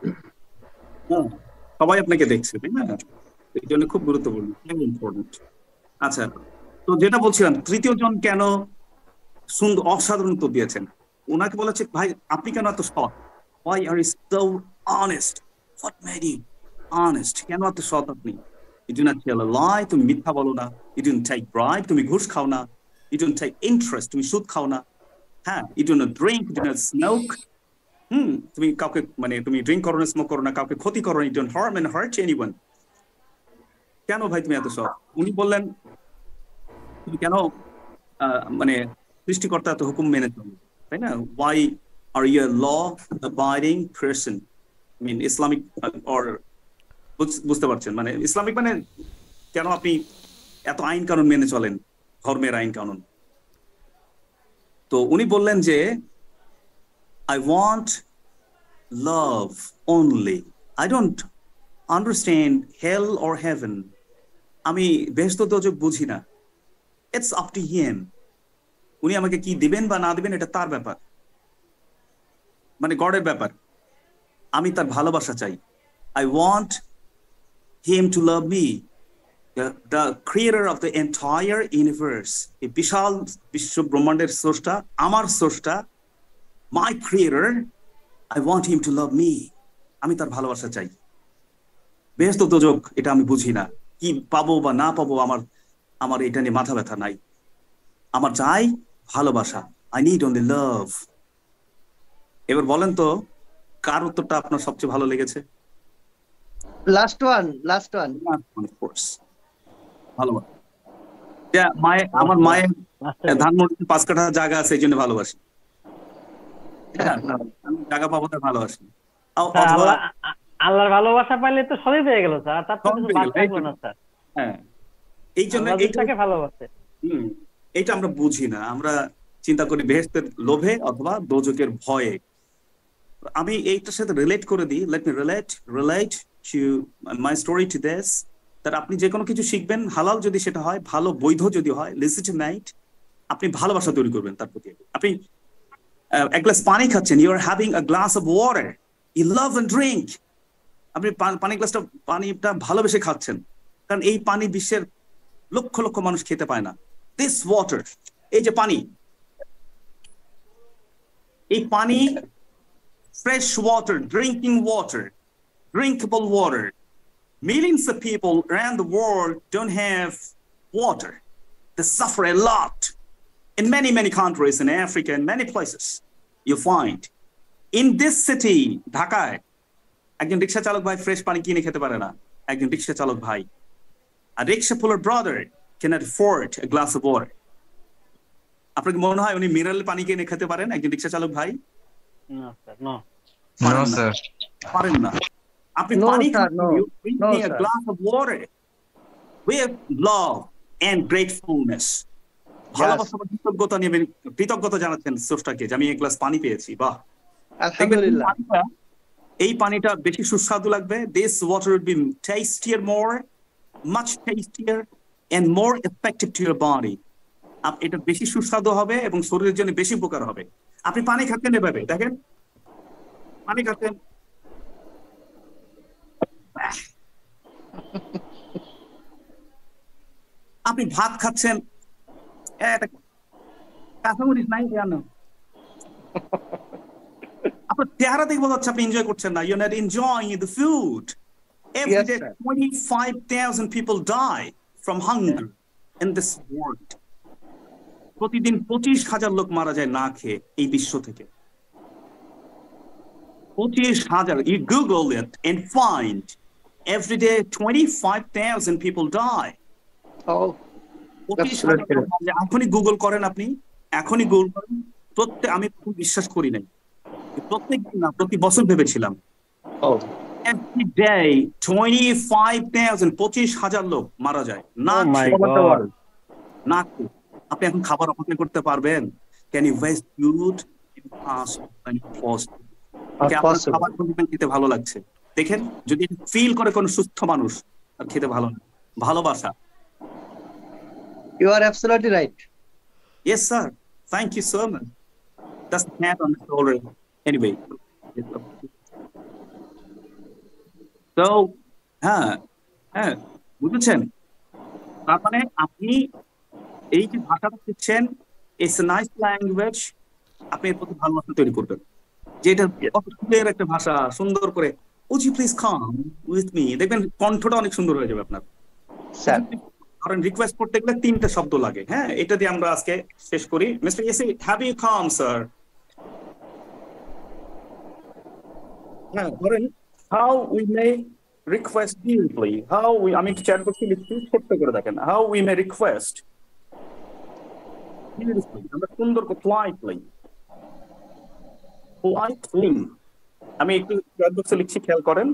হ্যাঁ সবাই আপনাকে দেখছে তাই না এই জন্য খুব গুরুত্বপূর্ণ ইম্পর্টেন্ট আচ্ছা তো যেটা বলছিলাম তৃতীয় জন কেন সুন্দর অসাধারণ উত্তর দিয়েছেন ওনাকে বলেছে ভাই আপনি কেন এত সৎ why are is so honest what made you honest কেন সৎ আপনি You তুমি মিথ্যা বলো না। You তুমি ঘুষ খাও না। interest, তুমি সুদ খাও না। হ্যাঁ, you drink, you হুম, তুমি কাউকে মানে তুমি ড্রিঙ্ক করো না, স্মোক করো না, কাউকে ক্ষতি করো না, you don't কেন ভাই তুমি এত সৎ? উনি বললেন তুমি কেন মানে সৃষ্টিকর্তা এত হুকুম মেনে চলো তাই না why are you law abiding person mean Islamic or বুঝতে পারছেন মানে ইসলামিক মানে কেন আপনি এত আইন কানুন মেনে চলেন ধর্মের আইন কানুন তো উনি বললেন যে I want love only I don't understand hell or heaven আমি বেহস্ত দোজক বুঝি না ইটস আপ টু হিম উনি আমাকে কি দিবেন বা না দিবেন এটা তার ব্যাপার মানে গডের ব্যাপার আমি তার ভালোবাসা চাই I want him to love me. The, the creator of the entire universe, এই বিশাল বিশ্ব ব্রহ্মাণ্ডের স্রষ্টা আমার স্রষ্টা my creator I want him to love me আমি তার ভালোবাসা চাই বেহস্ত তোজক এটা আমি বুঝি না কি পাবো বা না পাবো আমার আমার এটা নিয়ে মাথা ব্যথা নাই আমার চাই ভালোবাসা আই নিড অনলি লাভ এবার বলেন তো কার উত্তরটা আপনার সবচেয়ে ভালো লেগেছে Last one, last one. of course. ভালো আমার মায়ের ধানমন্ডিতে পাঁচ কাঠা জায়গা আছে এই জন্য ভালোবাসি হ্যাঁ, হ্যাঁ, জায়গা পাবো তাই ভালোবাসি আল্লাহর ভালোবাসা পাইলে তো সবই পেয়ে গেল স্যার তো না স্যার হ্যাঁ এই জন্য এইটাকে ভালোবাসে হুম এটা আমরা বুঝি না আমরা চিন্তা করি বেহেস্তের লোভে অথবা দোজকের ভয়ে আমি এইটার সাথে রিলেট করে দিই let me relate relate to my story to this that আপনি যে কোনো কিছু শিখবেন হালাল যদি সেটা হয় ভালো বৈধ যদি হয় লেজিটিমেট আপনি ভালোবাসা তৈরি করবেন তার প্রতি আপনি এক গ্লাস পানি খাচ্ছেন you are having a glass of water you love and drink আপনি পানি গ্লাসটা পানিটা ভালোবেসে খাচ্ছেন কারণ এই পানি বিশ্বের লক্ষ লক্ষ মানুষ খেতে পায় না দিস ওয়াটার এই যে পানি এই পানি fresh water drinking water drinkable water. Millions of people around the world don't have water. They suffer a lot. In many, many countries in Africa, in many places, you find. In this city, ঢাকায় একজন rickshaw চালক ভাই fresh পানি কিনে খেতে পারে না একজন রিক্সা চালক ভাই আর rickshaw puller brother can't afford a glass of water আপনার কি মনে হয় উনি মিনারেল পানি কিনে খেতে পারেন একজন রিক্সা চালক ভাই পারেন না After no, money sir, no. you bring no, me sir. a glass of water with love and gratefulness. ভালোবাসা কৃতজ্ঞতা নিয়ে কৃতজ্ঞতা জানাচ্ছেন স্রষ্টাকে যে আমি এক গ্লাস পানি পেয়েছি বাহ আলহামদুলিল্লাহ এই পানিটা বেশি সুস্বাদু লাগবে this water will be tastier more much tastier and more effective to your body এটা বেশি সুস্বাদু হবে এবং শরীরের জন্য বেশি উপকার হবে আপনি পানি খাচ্ছেন এভাবে দেখেন পানি খাচ্ছেন আপনি ভাত খাচ্ছেন আপনার চেহারা দেখে আপনি এনজয় করছেন না not enjoying the food people die from this প্রতিদিন পঁচিশ হাজার লোক মারা যায় না খেয়ে এই বিশ্ব থেকে পঁচিশ হাজার you Google it and find every day 25,000 people die. Oh. এখনই গুগল করেন আপনি এখনই গুগল করেন প্রত্যেক আমি বিশ্বাস করি নাই প্রত্যেক না প্রতি বছর ভেবেছিলাম every day twenty five thousand পঁচিশ হাজার লোক মারা যায় না oh না আপনি এখন খাবার অপেক্ষা করতে পারবেন can you waste food fast fast খাবার দিতে ভালো লাগছে দেখেন যদি ফিল করে কোনো সুস্থ মানুষ আর খেতে ভালো না ভালোবাসা you are absolutely right yes sir thank you so much that's math on already anyway তো হ্যাঁ হ্যাঁ বুঝেছেন তার মানে আপনি এই যে ভাষাটা শিখছেন ইটস নাইস ল্যাঙ্গুয়েজ আপনি এর প্রতি ভালোবাসা তৈরি করবেন যেটা একটা ভাষা সুন্দর করে would you please come with me দেখবেন কণ্ঠটা অনেক সুন্দর হয়ে যাবে আপনার স্যার কারণ রিকোয়েস্ট করতে গেলে তিনটা শব্দ লাগে হ্যাঁ এটা দিয়ে আমরা আজকে শেষ করি mister AC have you come sir হ্যাঁ ধরেন how we may request duly how we আমি একটু চ্যাট করছি লিখছি ছোট্ট করে দেখেন হাউ উই মে রিকোয়েস্ট আমরা সুন্দর করে ফ্লাইট পোলাইটলি আমি একটু চ্যাট বক্সে লিখছি খেয়াল করেন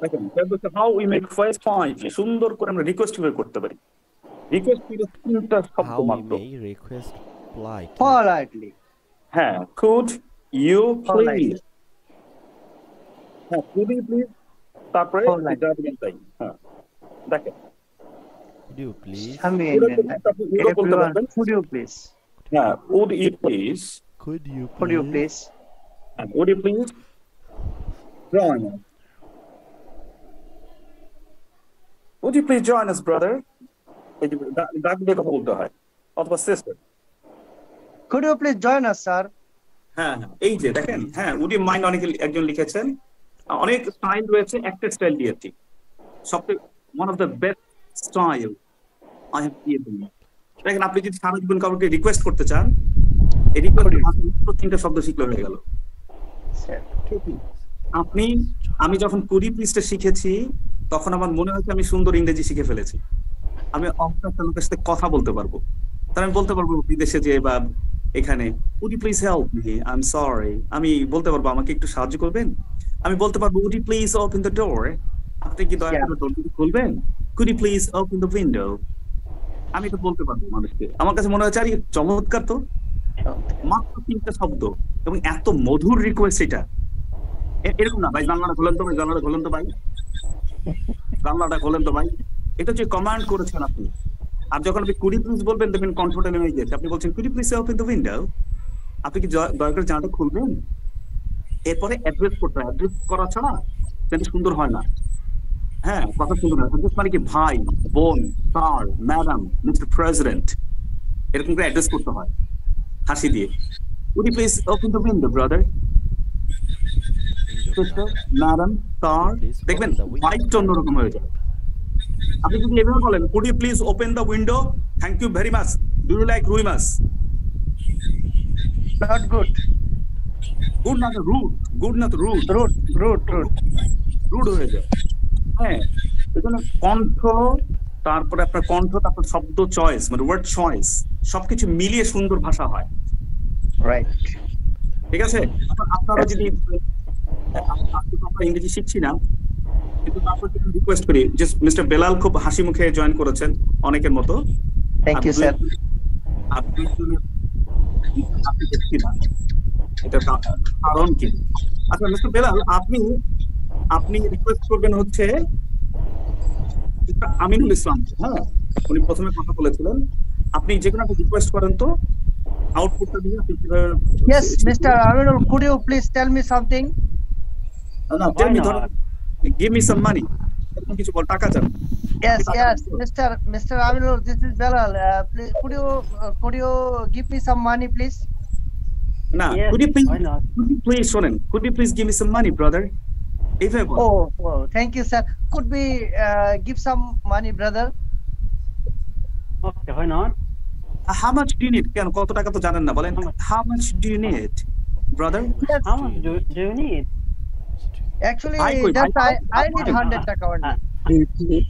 দেখেন চ্যাট বক্সে how we make first point সুন্দর করে আমরা রিকোয়েস্ট কিভাবে করতে পারি রিকোয়েস্ট কি তিনটা শব্দ মাত্র how we make request polite politely হ্যাঁ কুড ইউ প্লিজ হ্যাঁ কুড ইউ প্লিজ তারপরে জাজমেন্ট চাই হ্যাঁ দেখেন could you please আমি এটা বলতে পারবেন could you please হ্যাঁ would you please could you please could you please And would you please? Join us. Would you please join us, brother? কথা বলতে হয় অথবা sister could you please join us sir হ্যাঁ, হ্যাঁ এই যে দেখেন হ্যাঁ উডি মাইন্ড অনেকে একজন লিখেছেন অনেক স্টাইল রয়েছে একটা স্টাইল দিয়েছি সবচেয়ে one of the best style I have created দেখেন আপনি যদি সারা জীবন কাউকে রিকোয়েস্ট করতে চান এই রিকোয়েস্ট তিনটা শব্দ শিখলে হয়ে গেল আপনি আমি যখন কুড়ি পৃষ্ঠা শিখেছি তখন আমার মনে হয়েছে আমি সুন্দর ইংরেজি শিখে ফেলেছি আমি অফিসার লোকের সাথে কথা বলতে পারবো তার আমি বলতে পারবো বিদেশে যে বা এখানে would please help me I am sorry আমি বলতে পারবো আমাকে একটু সাহায্য করবেন আমি বলতে পারবো would you please open the door আপনি কি দয়া করে ডোরটি খুলবেন could you please open the window আমি তো বলতে পারবো মানুষকে আমার কাছে মনে হচ্ছে আর চমৎকার তো মাত্র তিনটা শব্দ এবং এত মধুর রিকোয়েস্ট এটা এরকম না ভাই জানলাটা খোলেন তো ভাই জানলাটা খোলেন তো ভাই জানলাটা খোলেন তো ভাই এটা হচ্ছে কমান্ড করেছেন আপনি আর যখন আপনি কুড়ি প্লিজ বলবেন দেখবেন কন্ট্রোটা নেমে গেছে আপনি বলছেন কুড়ি প্লিজ ওপেন দ্য উইন্ডো আপনি কি দয়া করে জানাটা খুলবেন এরপরে অ্যাড্রেস করতে হয় অ্যাড্রেস করা ছাড়া সেটা সুন্দর হয় না হ্যাঁ কথা সুন্দর হয় অ্যাড্রেস মানে কি ভাই বোন স্যার ম্যাডাম মিস্টার প্রেসিডেন্ট এরকম করে অ্যাড্রেস করতে হয় হাসি দিয়ে Would you please open the window, brother? sister, madam, sir, দেখবেন মাইকটা অন্যরকম হয়ে যায় আপনি যদি এভাবে বলেন could you please open the window thank you very much do you like রুই মাছ নট গুড গুড না তো রুট গুড না তো root root root root root হয়ে যায় হ্যাঁ এজন্য কণ্ঠ তারপরে আপনার কণ্ঠ তারপর শব্দ চয়েস মানে ওয়ার্ড চয়েস সবকিছু মিলিয়ে সুন্দর ভাষা হয় রাইট ঠিক আছে আচ্ছা, আপনারা যদি ইংরেজি শিখছি না কিন্তু তারপর যদি রিকোয়েস্ট করি যে মিস্টার বেলাল খুব হাসি মুখে জয়েন করেছেন অনেকের মতো থ্যাংক ইউ স্যার কারণ কি আচ্ছা মিস্টার বেলাল আপনি আপনি রিকোয়েস্ট করবেন হচ্ছে আমিনুল ইসলাম হ্যাঁ উনি প্রথমে কথা বলেছিলেন আপনি যে কোনো একটা রিকোয়েস্ট করেন তো Yes, Mr. Yes could you please tell me something? Tell me, না টেল মি ধরো give yes yes mr mr aminur this is belal uh, please could you uh, could you give me some money please No, could you please could you please শোনেন could you please give me some money brother if I oh, oh thank you sir could we uh, give some money brother okay why not how much do need কেন কত টাকা তো জানেন না বলেন how much do need brother how much do you need Actually, I, could, just I, I, I need 100 taka only.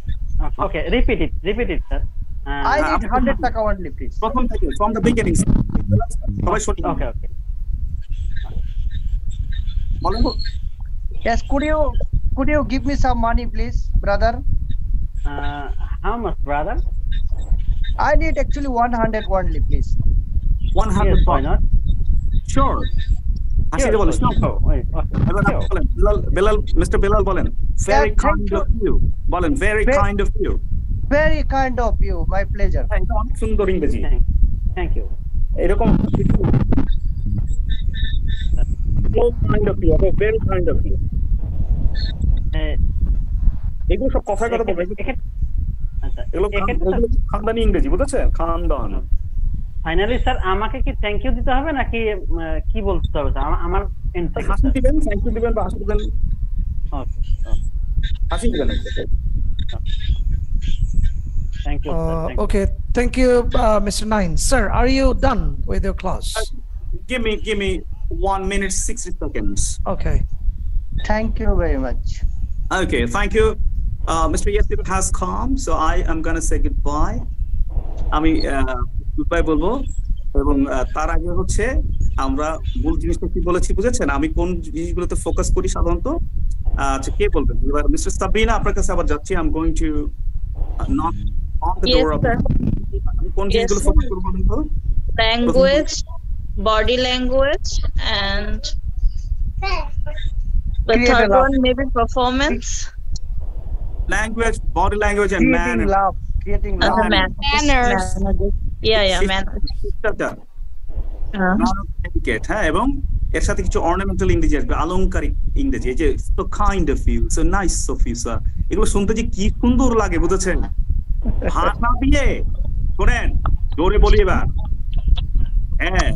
Okay, repeat it. Repeat it, sir. Uh, I need 100 taka only, please. From, from the beginning, sir. Okay, okay. Yes, could you could you give me some money, please, brother? Uh, how much, brother? I need actually 100 only, please. 100 yes, why not? Sure. আসিতে বলেন Belal mister Belal বলেন very kind of you বলেন very kind of you very kind of you my pleasure এটা অনেক সুন্দর ইংরেজি thank you এরকম কিছু kind of you very kind of you এগুলো সব কথা কথা বলবেন এগুলো খানদানি ইংরেজি বুঝেছেন খানদান ফাইনালি স্যার আমাকে কি থ্যাংক ইউ দিতে হবে নাকি কি বলতে হবে স্যার আমার হাসি দিবেন থ্যাংক ইউ দিবেন বা হাসি দিবেন হাসি দিবেন Thank you, uh, thank okay, you. thank you, uh, Mr. Nine. Sir, are you done with your class? Uh, give me, give me one minute, 60 seconds. Okay. Thank you very much. Okay, thank you. Uh, Mr. Yasir has come, so I am gonna say goodbye. আমি uh, goodbye বলবো এবং uh, তার আগে হচ্ছে আমরা মূল জিনিসটা কি বলেছি বুঝেছেন আমি কোন জিনিসগুলোতে ফোকাস করি সাধারণত আচ্ছা কে বলবেন এবার মিস্টার সাবিনা আপনার কাছে আবার যাচ্ছি I am going to not on the door of কোন জিনিসগুলো ফোকাস করব বলুন তো language body language and the third one maybe performance language, body language, and creating manners. love, creating love, uh, manners. manners. Yeah, yeah, manners. etiquette, হ্যাঁ এবং এর সাথে কিছু অর্নামেন্টাল ইংরেজি আসবে আলংকারিক ইংরেজি যে so kind of you so nice of you so এগুলো শুনতে যে কি সুন্দর লাগে বুঝেছেন ভাষা দিয়ে শোনেন জোরে বলি এবার হ্যাঁ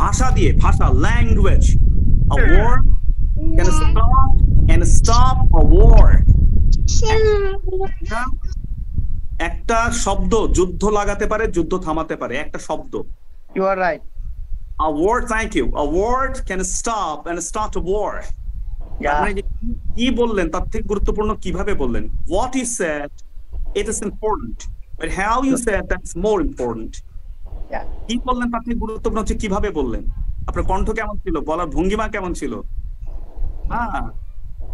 ভাষা দিয়ে ভাষা language a word can stop and stop a war একটা শব্দ যুদ্ধ লাগাতে পারে যুদ্ধ থামাতে পারে একটা শব্দ you are right a word thank you a word can stop and start a war কি বললেন তার থেকে গুরুত্বপূর্ণ কিভাবে বললেন is said it is important but how you said that is more important কি বললেন তার থেকে গুরুত্বপূর্ণ হচ্ছে কিভাবে বললেন আপনার কণ্ঠ কেমন ছিল বলার ভঙ্গিমা কেমন ছিল হ্যাঁ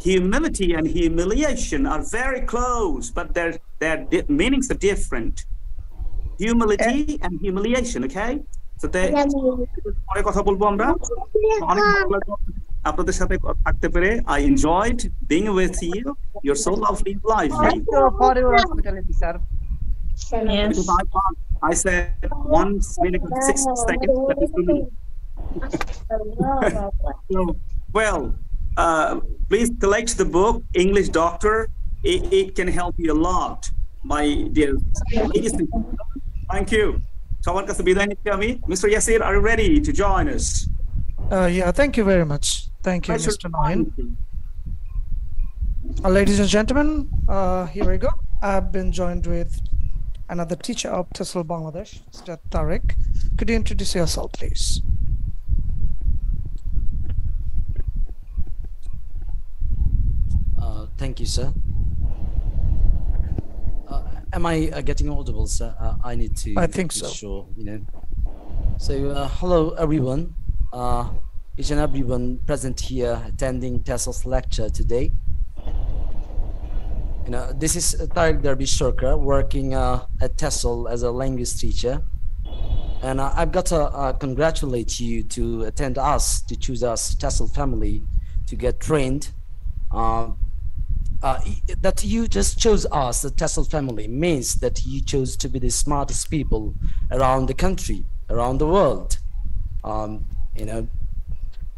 humility and humiliation are very close, but their their meanings are different. Humility eh? and humiliation, okay? So they. I enjoyed being with you. You're so lovely and lively. I said one minute six seconds. That is me. (laughs) well, uh, please collect the book, English Doctor. It, it, can help you a lot, my dear Thank you. সবার Mr. বিদায় নিচ্ছি আমি mister Yasir are ready yeah, thank you very much. Thank you, much thank you mister ladies and gentlemen uh, here we go i've been joined with another teacher of TESOL Bangladesh, Mr. Tarek. Could you introduce yourself, please? Thank you, sir. Uh, am I uh, getting audible, sir? Uh, I need to. I think so. Sure, you know. So, uh, hello everyone. each uh, and everyone present here attending Tesla's lecture today. You know, this is uh, Tarek Derby Shurka working at Tesla as a language teacher. And I've got to congratulate you to attend us, to choose us, Tesla family, to get trained uh, that you just chose us, the Tesla family, means that you chose to be the smartest people around the country, around the world. Um, you know,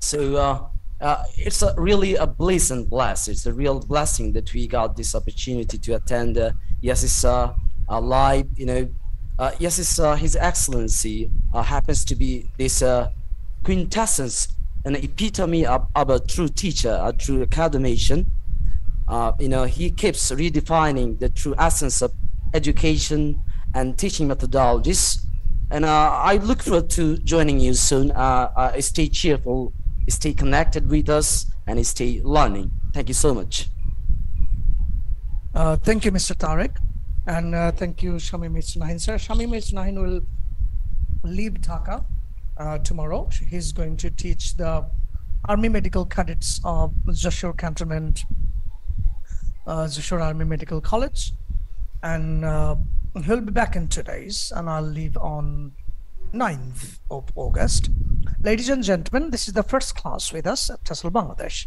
so uh, uh, it's a really a bliss and bless. It's a real blessing that we got this opportunity to attend. Uh, yes, uh, a live, you know. Uh, yes, it's uh, His Excellency uh, happens to be this quintessence, an epitome of, of a true teacher, a true academician uh, you know, he keeps redefining the true essence of education and teaching methodologies. And uh, I look forward to joining you soon. Uh, uh stay cheerful, stay connected with us, and stay learning. Thank you so much. Uh, thank you, Mr. Tarek. And uh, thank you, Shamim Nahin. Sir, Shamim Nahin will leave Dhaka tomorrow. He's going to teach the Army Medical Cadets of Jashore Cantonment uh, Zushur Army Medical College. And uh, he'll be back in two days, and I'll leave on 9th of August. Ladies and gentlemen, this is the first class with us at TESOL Bangladesh.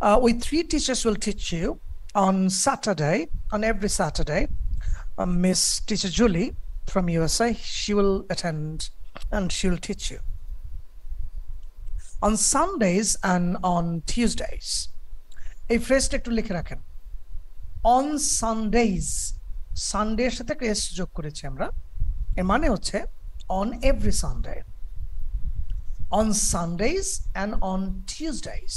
Uh, we three teachers will teach you on Saturday, on every Saturday. Uh, Miss Teacher Julie from USA, she will attend and she will teach you. On Sundays and on Tuesdays, এই ফ্রেজটা একটু লিখে রাখেন on Sundays Sunday এর সাথে একটা S যোগ করেছি আমরা এর মানে হচ্ছে on every Sunday on Sundays and on Tuesdays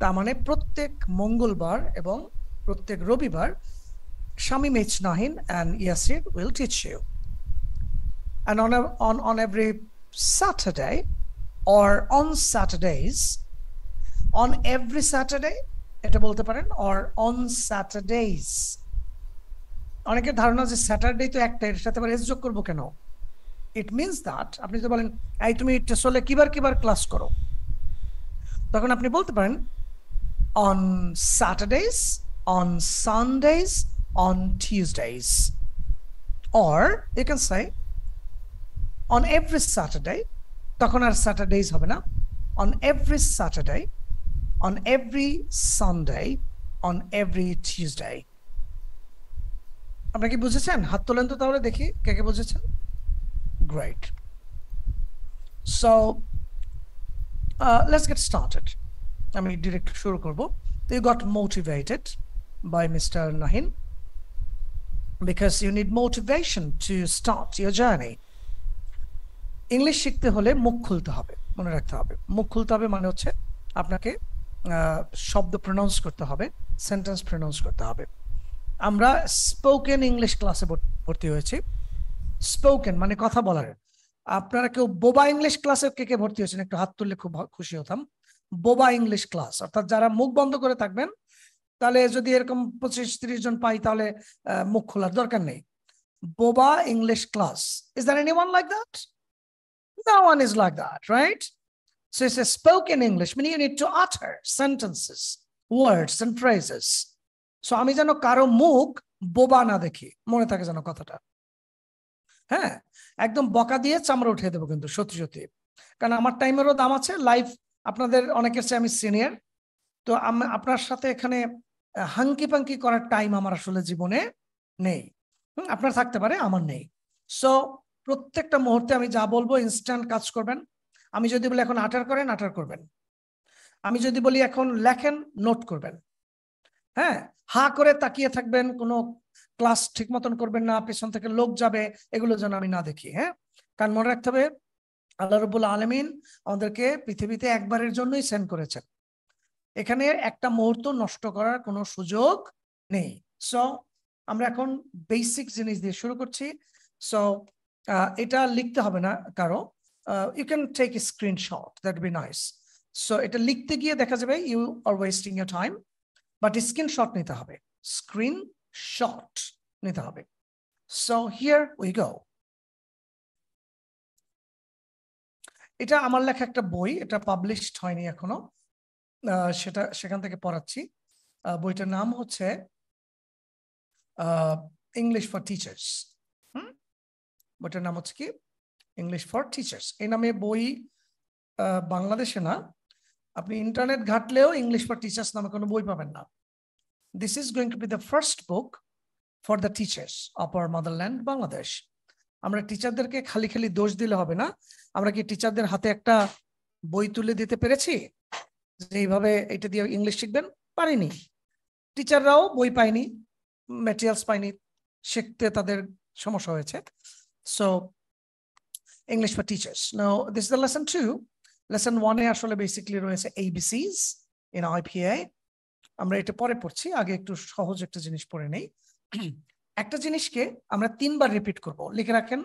তার মানে প্রত্যেক মঙ্গলবার এবং প্রত্যেক রবিবার স্বামী মেচ Nahin and Yasir will teach you and on on on every Saturday or on Saturdays on every Saturday এটা বলতে পারেন অর অন স্যাটারডেজ অনেকের ধারণা যে স্যাটারডে তো একটা এর সাথে আবার এস যোগ করবো কেন ইট মিনস দ্যাট আপনি যদি বলেন এই তুমি চলে কিবার কিবার ক্লাস করো তখন আপনি বলতে পারেন on Saturdays on Sundays on Tuesdays or you can say on every Saturday তখন আর স্যাটারডেজ হবে না on every Saturday on every Sunday, on every Tuesday. আপনি কি বুঝেছেন হাত তোলেন তো তাহলে দেখি কে কে বুঝেছেন great so let's get started আমি ডিরেক্ট শুরু করব you got motivated by mister Nahin because you need motivation to start your journey English শিখতে হলে মুখ খুলতে হবে মনে রাখতে হবে মুখ খুলতে হবে মানে হচ্ছে আপনাকে শব্দ প্রনাউন্স করতে হবে সেন্টেন্স প্রনাউন্স করতে হবে আমরা স্পোকেন ইংলিশ ক্লাসে ভর্তি হয়েছি স্পোকেন মানে কথা বলার আপনারা কেউ বোবা ইংলিশ ক্লাসে কে কে ভর্তি হয়েছেন একটু হাত তুললে খুব খুশি হতাম বোবা ইংলিশ ক্লাস অর্থাৎ যারা মুখ বন্ধ করে থাকবেন তাহলে যদি এরকম পঁচিশ ত্রিশ জন পাই তাহলে মুখ খোলার দরকার নেই বোবা English class is there any anyone like that no one is like that right So it's a spoken English, meaning you need to utter sentences, words, and phrases. So আমি যেন কারো মুখ বোবা না দেখি মনে থাকে যেন কথাটা হ্যাঁ একদম বকা দিয়ে চামড়া উঠিয়ে দেবো কিন্তু সত্যি সত্যি কারণ আমার টাইমেরও দাম আছে লাইফ আপনাদের অনেকের চেয়ে আমি সিনিয়র তো আপনার সাথে এখানে হাঙ্কি পাঙ্কি করার টাইম আমার আসলে জীবনে নেই আপনার থাকতে পারে আমার নেই সো প্রত্যেকটা মুহূর্তে আমি যা বলবো ইনস্ট্যান্ট কাজ করবেন আমি যদি বলি এখন আটার করেন আটার করবেন আমি যদি বলি এখন লেখেন নোট করবেন হ্যাঁ হা করে তাকিয়ে থাকবেন কোনো ক্লাস ঠিক মতন করবেন না পেছন থেকে লোক যাবে এগুলো যেন আমি না দেখি হ্যাঁ কারণ মনে রাখতে হবে আল্লাহ রবুল আলমিন আমাদেরকে পৃথিবীতে একবারের জন্যই সেন্ড করেছেন এখানে একটা মুহূর্ত নষ্ট করার কোনো সুযোগ নেই সো আমরা এখন বেসিক জিনিস দিয়ে শুরু করছি সো এটা লিখতে হবে না কারো you can take a screenshot that be nice so এটা লিখতে গিয়ে দেখা যাবে you are wasting your time but screenshot নিতে হবে স্ক্রিন শট নিতে হবে সো হিয়ার উই গো এটা আমার লেখা একটা বই এটা পাবলিশড হয়নি এখনো সেটা সেখান থেকে পড়াচ্ছি বইটার নাম হচ্ছে ইংলিশ ফর টিচার্স বইটার নাম হচ্ছে কি ইংলিশ ফর টিচার্স এই নামে বই বাংলাদেশে না আপনি ইন্টারনেট ঘাটলেও ইংলিশ ফর টিচার্স নামে কোনো বই পাবেন না this is going to be the first book for the teachers of our motherland Bangladesh আমরা টিচারদেরকে খালি খালি দোষ দিলে হবে না আমরা কি টিচারদের হাতে একটা বই তুলে দিতে পেরেছি যে এইভাবে এটা দিয়ে ইংলিশ শিখবেন পারিনি টিচাররাও বই পায়নি ম্যাটেরিয়ালস পায়নি শিখতে তাদের সমস্যা হয়েছে so English for teachers know this the lesson two lesson ওয়ানে আসলে বেসিকলি রয়েছে এবিসিস ইন আইপিআই আমরা এটা পরে পড়ছি আগে একটু সহজ একটা জিনিস পড়ে নেই (clears throat) একটা জিনিসকে আমরা তিনবার রিপিট করব লিখে রাখেন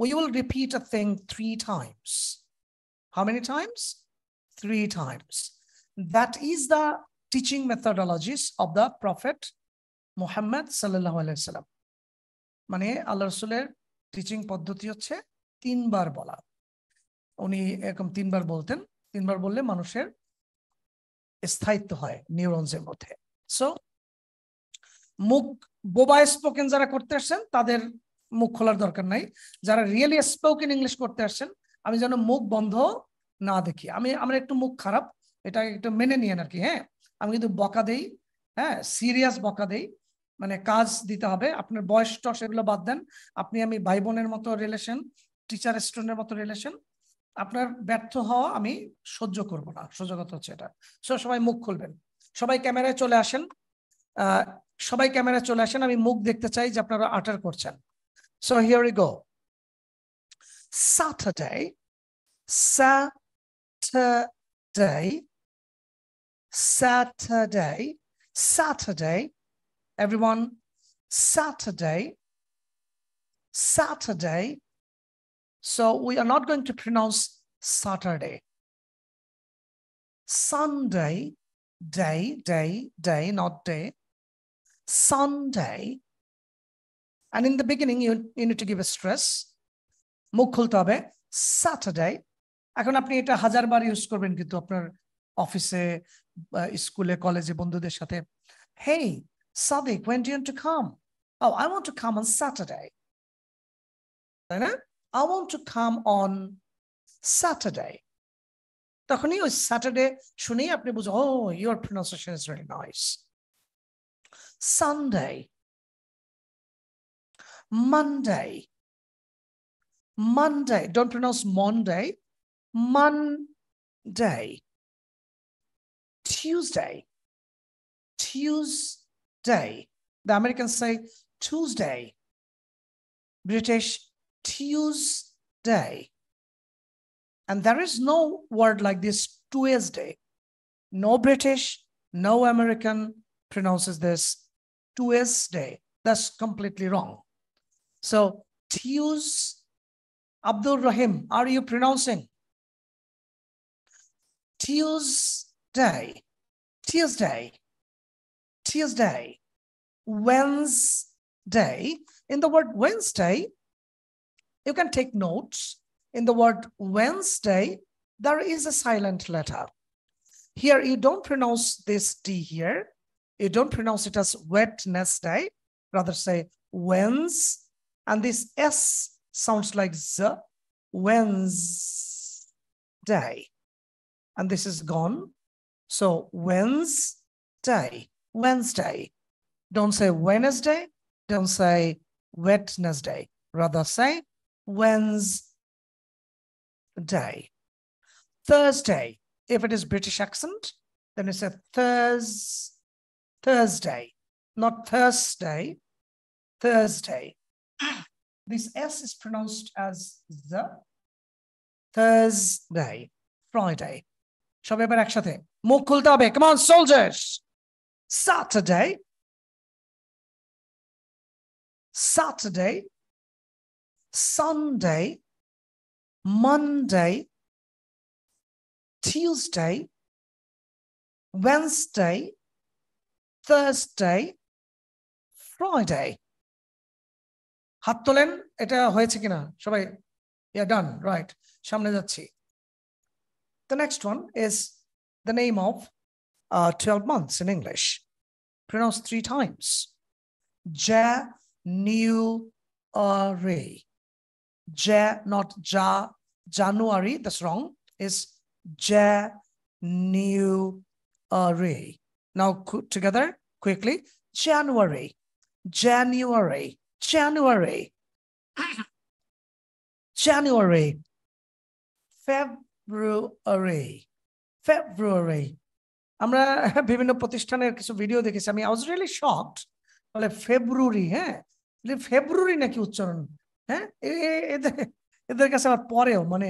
we will repeat a thing three times how many times three times that is the teaching methodologies of the prophet Muhammad সাল্লাহ আলাইসাল্লাম মানে আল্লাহ রসুলের টিচিং পদ্ধতি হচ্ছে তিনবার বলা উনি এরকম তিনবার বলতেন তিনবার বললে মানুষের স্থায়িত্ব হয় নিউরনসের মধ্যে সো মুখ বোবা স্পোকেন যারা করতে আসছেন তাদের মুখ খোলার দরকার নাই যারা রিয়েলি স্পোকেন ইংলিশ করতে আসছেন আমি যেন মুখ বন্ধ না দেখি আমি আমার একটু মুখ খারাপ এটা একটু মেনে নিয়েন আর কি হ্যাঁ আমি কিন্তু বকা দেই হ্যাঁ সিরিয়াস বকা দেই মানে কাজ দিতে হবে আপনার বয়স টস এগুলো বাদ দেন আপনি আমি ভাই বোনের মতো রিলেশন টিচার স্টুডেন্টের মতো রিলেশন আপনার ব্যর্থ হওয়া আমি সহ্য করব না সহ্যগত হচ্ছে এটা সো সবাই মুখ খুলবেন সবাই ক্যামেরায় চলে আসেন সবাই ক্যামেরায় চলে আসেন আমি মুখ দেখতে চাই যে আপনারা আটার করছেন so here go Saturday, Saturday, Saturday, Saturday, everyone, Saturday, Saturday, So we are not going to pronounce Saturday. Sunday, day, day, day, not day. Sunday. And in the beginning, you, you need to give a stress. মুখ Saturday. হবে এখন আপনি এটা হাজার bar use করবেন কিন্তু আপনার অফিসে স্কুলে কলেজে বন্ধুদের সাথে হেই Sadiq when do you want to come oh i want to come on saturday তাই না I want to come on Saturday. তখনই ওই স্যাটারডে শুনেই আপনি বুঝো oh your pronunciation is really nice Sunday Monday Monday don't pronounce Monday Monday Tuesday Tuesday the American say Tuesday. British Tuesday. And there is no word like this Tuesday. No British, no American pronounces this Tuesday. That's completely wrong. So Tues Abdul Rahim, are you pronouncing? Tuesday, Tuesday, Tuesday, Wednesday. In the word Wednesday, you can take notes. In the word Wednesday, there is a silent letter. Here, you don't pronounce this D here. You don't pronounce it as Wednesday, rather say Wednesday. And this S sounds like Z, Wednesday. And this is gone. So Wednesday, Wednesday. Don't say Wednesday, don't say Wednesday. Rather say Wednesday. Thursday, if it is British accent, then it's a thurs, Thursday, not Thursday, Thursday. (gasps) This S is pronounced as the Thursday, Friday. সব এবার একসাথে মুখ খুলতে হবে Saturday Saturday Sunday, Monday, Tuesday, Wednesday, Thursday, Friday. হাত তোলেন এটা হয়েছে কিনা সবাই ইয়া ডান রাইট সামনে যাচ্ছি the next one is the name of twelve months in English pronounce three times January Ja, not Ja, January, that's wrong, is January. Now together, quickly, January, January, January, January, February, February. আমরা বিভিন্ন প্রতিষ্ঠানের কিছু video দেখেছি আমি I was really shocked বলে ফেব্রুয়ারি হ্যাঁ ফেব্রুয়ারি নাকি উচ্চারণ হ্যাঁ এদের এদের কাছে আবার পরেও মানে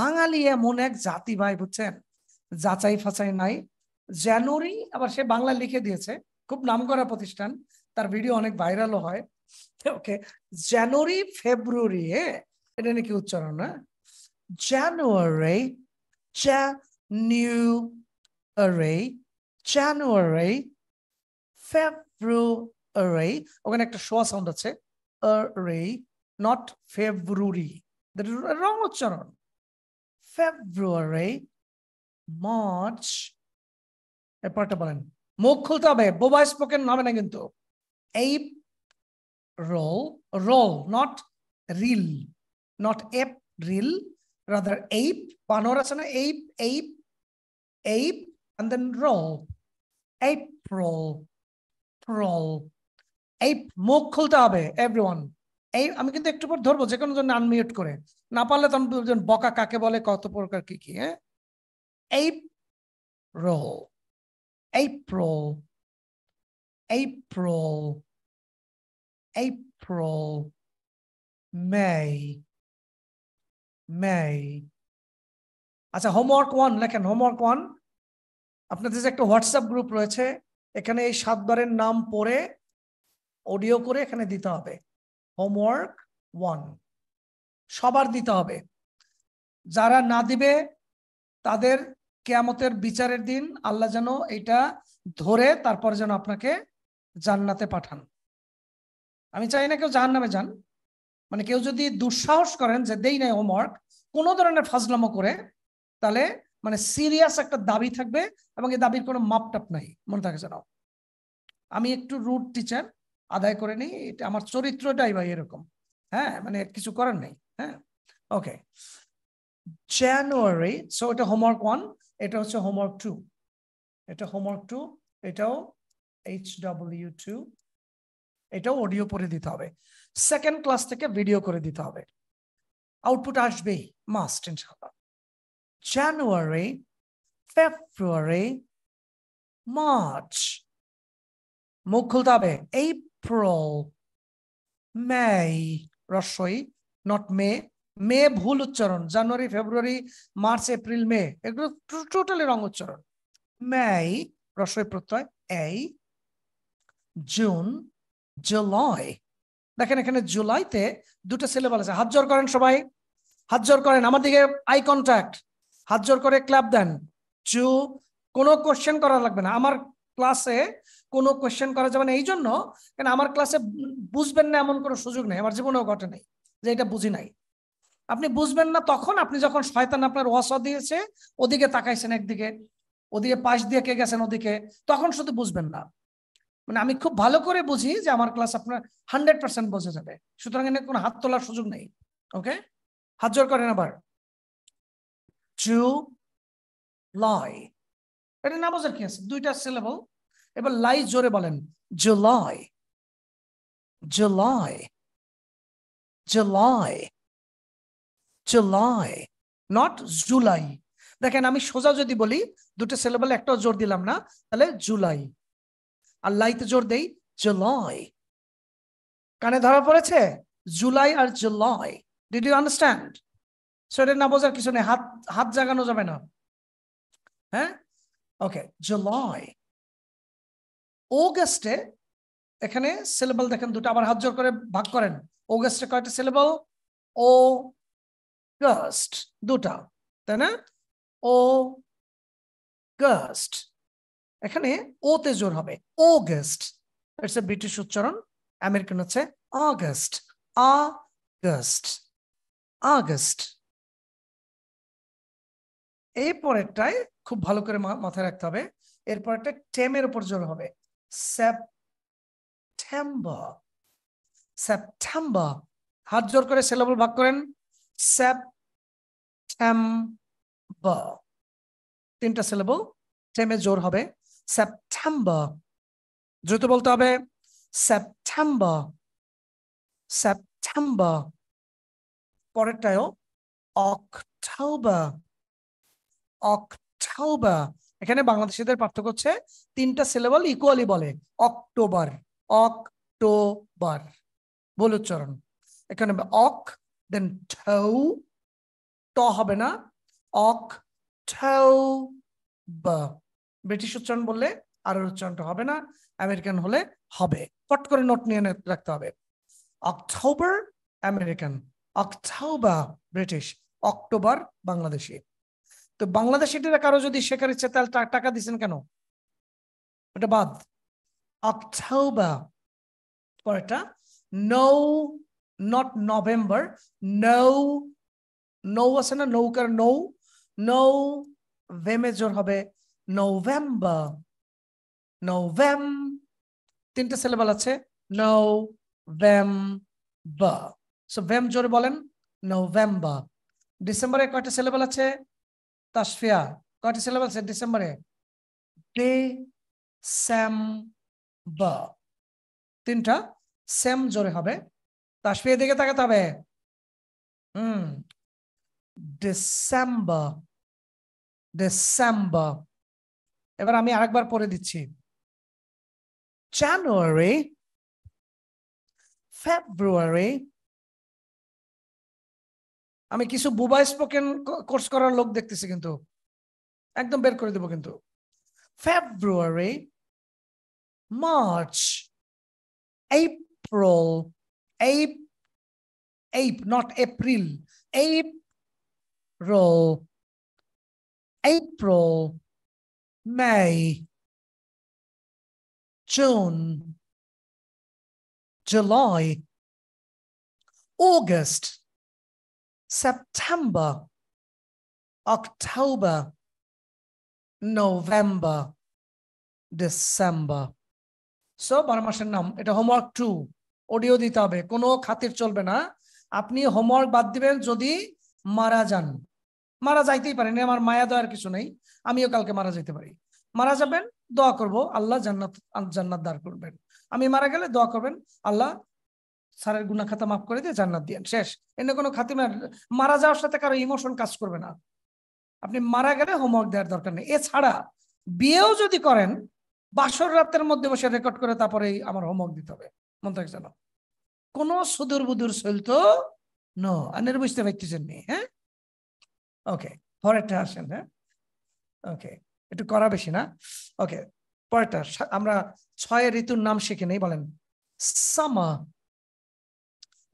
বাঙালি এমন এক জাতি ভাই বুঝছেন যাচাই ফাচাই নাই জানুয়ারি আবার সে বাংলা লিখে দিয়েছে খুব নাম করা প্রতিষ্ঠান তার ভিডিও অনেক ভাইরালও হয় ওকে জানুয়ারি ফেব্রুয়ারি এটা নাকি উচ্চারণ না হ্যাঁ? জানুয়ারি জানুয়ারি জানুয়ারি ফেব্রুয়ারি ওখানে একটা শোয়া সাউন্ড আছে রে not February. That is wrong উচ্চারণ February, March, এরপরটা বলেন মুখ খুলতে হবে বোবা স্পোকেন হবে না কিন্তু April, roll, not real, not April, rather ape, বানর আছে না ape, ape, ape, and then roll, April, roll, ape, মুখ খুলতে হবে everyone. এই আমি কিন্তু একটু পর ধরবো যে কোনো জন্য আনমিউট করে না পারলে তখন দুজন বকা কাকে বলে কত প্রকার কি কি হ্যাঁ এই রো এই প্রো এই প্রো এই প্রো মেই মেই আচ্ছা হোমওয়ার্ক ওয়ান লেখেন হোমওয়ার্ক ওয়ান আপনাদের যে একটা হোয়াটসঅ্যাপ গ্রুপ রয়েছে এখানে এই সাতবারের নাম পড়ে অডিও করে এখানে দিতে হবে হোমওয়ার্ক ওয়ান সবার দিতে হবে যারা না দিবে তাদের কেয়ামতের বিচারের দিন আল্লাহ যেন এটা ধরে তারপর যেন আপনাকে জান্নাতে পাঠান আমি চাই না কেউ জাহান নামে যান মানে কেউ যদি দুঃসাহস করেন যে দেই নাই হোমওয়ার্ক কোনো ধরনের ফাজলামো করে তাহলে মানে সিরিয়াস একটা দাবি থাকবে এবং এই দাবির কোনো মাপটাপ নাই মনে থাকে যেন আমি একটু রুট টিচার আদায় করে নিই এটা আমার চরিত্রটাই ভাই এরকম হ্যাঁ মানে কিছু করার নেই হ্যাঁ ওকে জানুয়ারি সো এটা হোমওয়ার্ক ওয়ান এটা হচ্ছে হোমওয়ার্ক টু এটা হোমওয়ার্ক টু এটাও এইচ ডাব্লিউ টু এটাও অডিও করে দিতে হবে সেকেন্ড ক্লাস থেকে ভিডিও করে দিতে হবে আউটপুট আসবেই মাস্ট ইনশাল্লাহ জানুয়ারি ফেব্রুয়ারি মার্চ মুখ খুলতে হবে এই April, May, রস্বই নট মে মে ভুল উচ্চারণ জানুয়ারি ফেব্রুয়ারি মার্চ এপ্রিল মে এগুলো টোটালি রং উচ্চারণ ম্যাই রস্বই প্রত্যয় এই জুন জুলাই দেখেন এখানে জুলাইতে দুটো সিলেবাল আছে হাত জোর করেন সবাই হাত জোর করেন আমার দিকে আই কন্ট্যাক্ট হাত জোর করে ক্লাব দেন জু কোনো কোশ্চেন করা লাগবে না আমার ক্লাসে কোনো কোয়েশ্চেন করা যাবে না এই জন্য কেন আমার ক্লাসে বুঝবেন না এমন কোনো সুযোগ নেই আমার জীবনেও ঘটে নাই যে এটা বুঝি নাই আপনি বুঝবেন না তখন আপনি যখন শয়তান আপনার ওয়াস দিয়েছে ওদিকে তাকাইছেন একদিকে ওদিকে পাশ দিয়ে কে গেছেন ওদিকে তখন শুধু বুঝবেন না মানে আমি খুব ভালো করে বুঝি যে আমার ক্লাস আপনার হান্ড্রেড পার্সেন্ট বোঝে যাবে সুতরাং এনে কোনো হাত তোলার সুযোগ নেই ওকে হাত জোর করেন আবার টু লয় এটা না কি আছে দুইটা সিলেবল এবার লাই জোরে বলেন July July July July not July দেখেন আমি সোজা যদি বলি দুটো সেলেবেল একটাও জোর দিলাম না তাহলে জুলাই আর লাইতে জোর দেই জুলাই কানে ধরা পড়েছে জুলাই আর জুলাই ডিড ইউ আন্ডারস্ট্যান্ড সেটা না বোঝার কিছু নেই হাত হাত জাগানো যাবে না হ্যাঁ ওকে জুলাই অগস্টে এখানে সিলেবল দেখেন দুটো আবার হাত জোর করে ভাগ করেন অগস্টে কয়টা সিলেবল ও গাস্ট দুটা তাই না ও গাস্ট এখানে ও তে জোর হবে ওগেস্ট ইটস এ ব্রিটিশ উচ্চারণ আমেরিকান হচ্ছে আগস্ট আগস্ট আগস্ট এরপরেরটায় খুব ভালো করে মাথায় রাখতে হবে এরপরেরটা টেমের উপর জোর হবে সেপ্টেম্বর সেপ্টেম্বর হাত জোর করে সেলেবল ভাগ করেন সেপ্টেম্বর তিনটা সেলেবল টেমে জোর হবে সেপ্টেম্বর দ্রুত বলতে হবে সেপ্টেম্বর সেপ্টেম্বর পরেরটায় অক্টোবর অক্টোবর এখানে বাংলাদেশিদের পার্থক্য হচ্ছে তিনটা সিলেবল ইকুয়ালি বলে অক্টোবর অক্টোবর বল উচ্চারণ এখানে অক দেন ঠৌ ট হবে না অক ঠৌ ব ব্রিটিশ উচ্চারণ বললে আর উচ্চারণটা হবে না আমেরিকান হলে হবে ফট করে নোট নিয়ে রাখতে হবে October American October British October Bangladeshi তো বাংলাদেশ এটা কারো যদি শেখার ইচ্ছে তাহলে টাকা দিচ্ছেন কেন ওটা বাদ অক্টোবর পরেরটা নৌ নট নভেম্বর নৌ নৌ আছে না নৌকার নৌ নৌ ভেমেজর হবে নভেম্বর নভেম তিনটে সিলেবাল আছে নৌ ভেম সো ভেম জোরে বলেন নভেম্বর ডিসেম্বরে কয়টা সিলেবাল আছে তাসফিয়া কয়টি সিলেবাস ডিসেম্বরে ডে স্যাম ব তিনটা স্যাম জোরে হবে তাসফিয়া দিকে তাকাতে হবে হুম ডিসেম্বর ডিসেম্বর এবার আমি আরেকবার পড়ে দিচ্ছি জানুয়ারি ফেব্রুয়ারি আমি কিছু বুবা স্পোকেন কোর্স করার লোক দেখতেছি কিন্তু একদম বের করে দেবো কিন্তু February March April ape ape not April April April, May June July August, September, October, November, December. So বারো মাসের নাম এটা হোমওয়ার্ক টু অডিও দিতে হবে কোনো খাতির চলবে না আপনি হোমওয়ার্ক বাদ দিবেন যদি মারা যান মারা যাইতেই পারেন আমার মায়া দয়ার কিছু নেই আমিও কালকে মারা যেতে পারি মারা যাবেন দোয়া করব আল্লাহ জান্নাত জান্নাত দাঁড় করবেন আমি মারা গেলে দোয়া করবেন আল্লাহ স্যারের গুনা খাতা মাফ করে দিয়ে জান্নাত দিয়ে শেষ এনে কোনো খাতিমার মারা যাওয়ার সাথে কারো ইমোশন কাজ করবে না আপনি মারা গেলে হোমওয়ার্ক দেওয়ার দরকার নেই এছাড়া বিয়েও যদি করেন বাসর রাতের মধ্যে বসে রেকর্ড করে তারপরে আমার হোমওয়ার্ক দিতে হবে মনে থাকে জানো কোনো সুদূর বুদুর চলতো নো আনের বুঝতে পারতেছেন নি হ্যাঁ ওকে পরেরটা আসেন হ্যাঁ ওকে একটু করা বেশি না ওকে পরেরটা আমরা ছয় ঋতুর নাম শিখে নেই বলেন সামা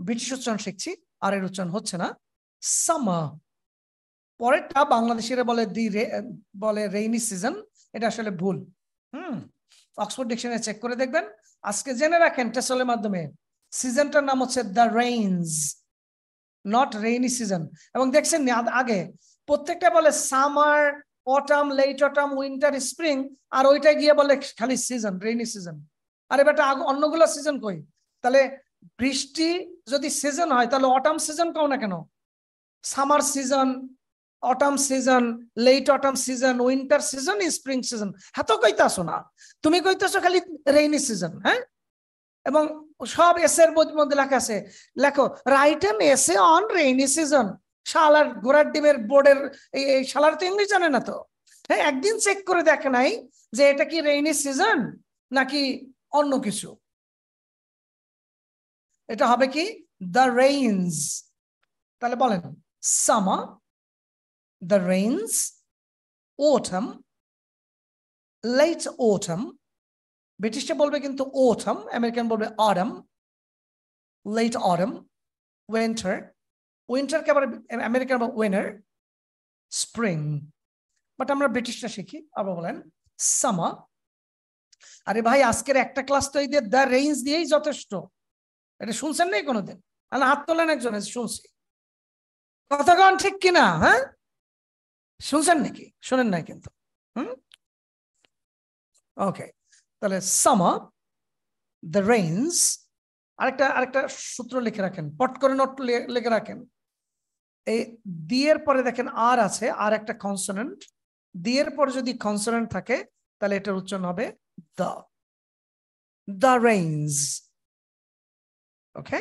ব্রিটিশ উচ্চারণ শিখছি আর এর উচ্চারণ হচ্ছে না সামা পরেরটা বাংলাদেশের বলে দি বলে রেইনি সিজন এটা আসলে ভুল হুম অক্সফোর্ড ডিকশনারি চেক করে দেখবেন আজকে জেনে রাখেন টেসলের মাধ্যমে সিজনটার নাম হচ্ছে the rains not rainy season এবং দেখছেন আগে প্রত্যেকটা বলে summer autumn late autumn winter spring আর ওইটা গিয়ে বলে খালি সিজন রেইনি সিজন আরে বেটা অন্যগুলো সিজন কই তাহলে বৃষ্টি যদি সিজন হয় তাহলে অটাম সিজন কও না কেন summer season autumn season late autumn season winter season spring season হ্যাঁ তো কইতাছো না তুমি কইতাছো খালি রেইনি সিজন হ্যাঁ এবং সব এসের মধ্যে লেখা আছে লেখো write an essay on rainy season শালার ঘোড়ার ডিমের বোর্ডের এই শালার তো ইংলিশ জানে না তো হ্যাঁ একদিন চেক করে দেখে নাই যে এটা কি রেইনি সিজন নাকি অন্য কিছু এটা হবে কি দ্য রেইনস তাহলে বলেন summer the rains autumn late autumn ব্রিটিশটা বলবে কিন্তু autumn আমেরিকান বলবে autumn লেট autumn উইন্টার উইন্টারকে আবার আমেরিকান বা winter স্প্রিং বাট আমরা ব্রিটিশটা শিখি আবার বলেন summer আরে ভাই আজকের একটা ক্লাস তো এই দিয়ে দ্য রেইনস দিয়েই যথেষ্ট এটা শুনছেন নাই কোনোদিন মানে হাত তোলেন একজন শুনছি কথাগণ ঠিক কিনা হ্যাঁ শুনছেন নাকি শুনেন নাই কিন্তু ওকে তাহলে সাম আপ দ্য রেইনস আরেকটা আরেকটা সূত্র লিখে রাখেন পট করে নোট লিখে রাখেন এই দিয়ের পরে দেখেন আর আছে আর একটা কনসোনেন্ট দিয়ের পরে যদি কনসোনেন্ট থাকে তাহলে এটার উচ্চারণ হবে the the rains okay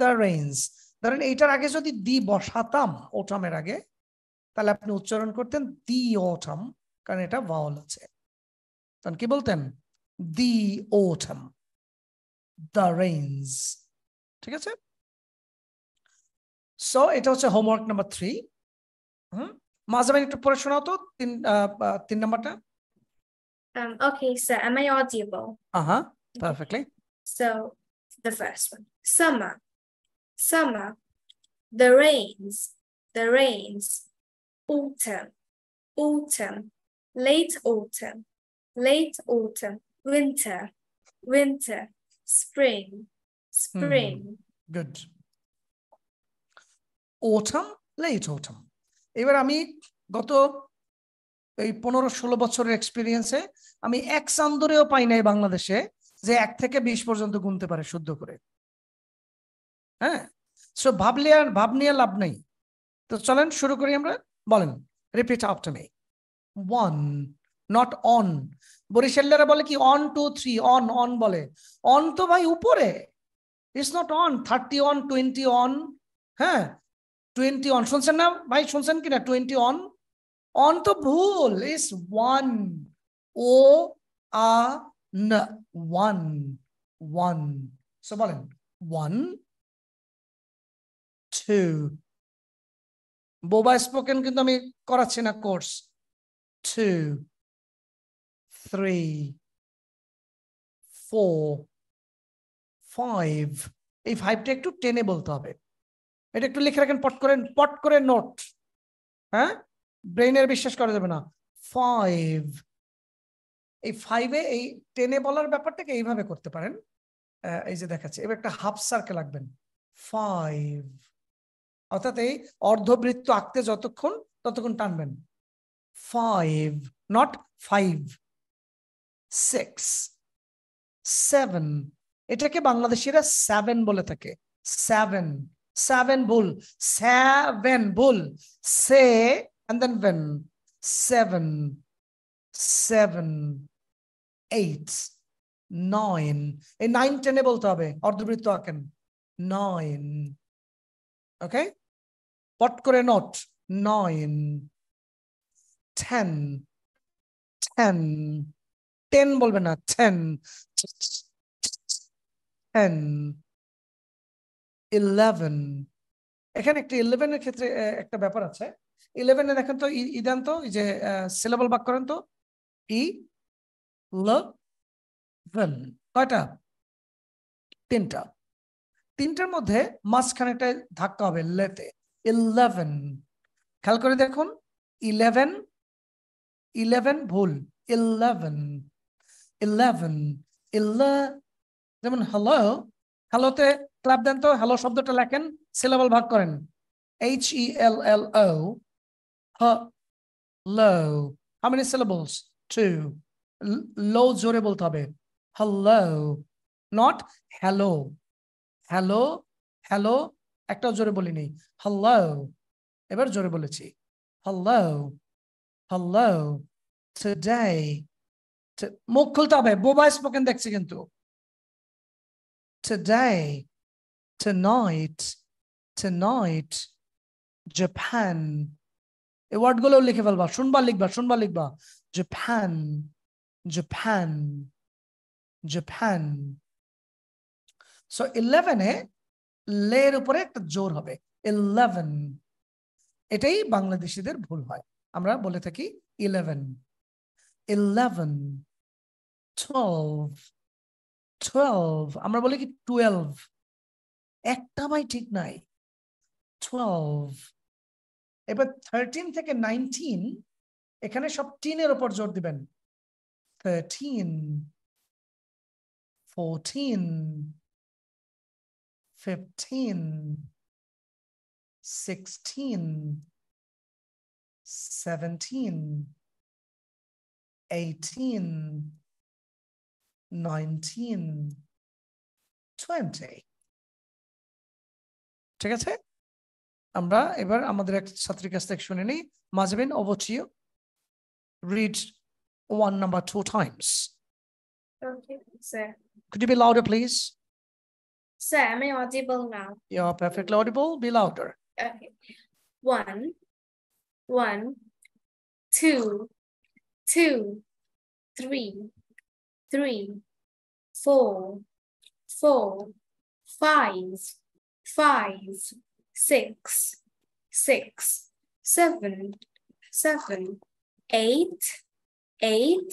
the rains ধরেন এইটার আগে যদি দি বসাতাম ওটামের আগে তাহলে আপনি উচ্চারণ করতেন দি ওটাম কারণ এটা ভাওল আছে তখন কি বলতেন দি ওটাম দ্য রেইনস ঠিক আছে সো এটা হচ্ছে হোমওয়ার্ক নাম্বার থ্রি হুম মাঝামাঝি একটু পড়ে শোনাও তো তিন তিন নাম্বারটা ওকে um, okay, so am I audible? Uh the first one. Summer, summer. The rains, the rains. Autumn, autumn. Late autumn, late autumn. Winter, winter. Spring, spring. Mm, good. Autumn, late autumn. এবার আমি গত এই পনেরো ষোলো বছরের এক্সপিরিয়েন্সে আমি এক চান্দরেও পাই নাই বাংলাদেশে যে এক থেকে বিশ পর্যন্ত গুনতে পারে শুদ্ধ করে হ্যাঁ সো ভাবলে আর ভাব নিয়ে লাভ নেই তো চলেন শুরু করি আমরা বলেন রিপিট আপ মি ওয়ান নট অন বরিশাল্লারা বলে কি on two three on on বলে অন তো ভাই উপরে it's not on thirty on twenty on হ্যাঁ টোয়েন্টি অন শুনছেন না ভাই শুনছেন কিনা টোয়েন্টি অন অন তো ভুল is one oh a one one so বলেন ওয়ান টু বোবা স্পোকেন কিন্তু আমি করাচ্ছি না course two three four five এই ফাইভটা একটু টেনে বলতে হবে এটা একটু লিখে রাখেন পট করে পট করে নোট হ্যাঁ ব্রেনের বিশ্বাস করা যাবে না ফাইভ এই ফাইভে এই টেনে বলার ব্যাপারটাকে এইভাবে করতে পারেন এই যে দেখাচ্ছে এবার একটা হাফ সার্কেল আঁকবেন ফাইভ অর্থাৎ এই অর্ধবৃত্ত আঁকতে যতক্ষণ ততক্ষণ টানবেন five not five six seven এটাকে বাংলাদেশিরা সেভেন বলে থাকে সেভেন সেভেন ভুল সেভেন ভুল সে অ্যান্ড দেন ভেন সেভেন সেভেন এইট নয়ন এই নাইন টেনে বলতে হবে অর্ধবৃত্ত আঁকেন নয়ন ওকে পট করে note Nayan ten ten ten বলবে না টেন টেন ইলেভেন এখানে একটা ইলেভেনের ক্ষেত্রে একটা ব্যাপার আছে ইলেভেনে দেখেন তো ইদান তো যে সিলেবল বাক করেন তো ই e, ভেন কয়টা তিনটা তিনটার মধ্যে মাঝখানেটায় ধাক্কা হবে লেতে ইলেভেন খেয়াল করে দেখুন ইলেভেন ইলেভেন ভুল ইলেভেন ইলেভেন ইল্লা যেমন হ্যালো হ্যালোতে ক্লাব দেন তো হ্যালো শব্দটা লেখেন সিলেবল ভাগ করেন এইচ ই এল এল ও হ লো হাউ মেনি সিলেবলস টু লো জোরে বলতে হবে hello not hello hello hello একটাও জোরে বলিনি হ্যালো এবার জোরে বলেছি হ্যালো হ্যালো টুডে মুখ খুলতে হবে বোবা স্পোকেন দেখছি কিন্তু টুডে tonight tonight জাপান এই ওয়ার্ডগুলো লিখে ফেলবা শুনবা লিখবা শুনবা লিখবা জাপান Japan, Japan. So 11 এ লে এর উপরে একটা জোর হবে 11 এটাই বাংলাদেশিদের ভুল হয় আমরা বলে থাকি 11 11 12 12 আমরা বলি কি 12 একটা ভাই ঠিক নাই 12 এবার 13 থেকে 19 এখানে সব টিনের উপর জোর দিবেন 13, 14, 15, 16, 17, 18, 19, 20. ঠিক আছে আমরা এবার আমাদের এক ছাত্রীর কাছ থেকে শুনে নিই মাজবেন অবচিয় read one number two times. Okay, sir. Could you be louder, please? Sir, am audible now? You're perfectly audible. Be louder. Okay. One, one, two, two, three, three, four, four, five, five, six, six, seven, seven, eight, eight,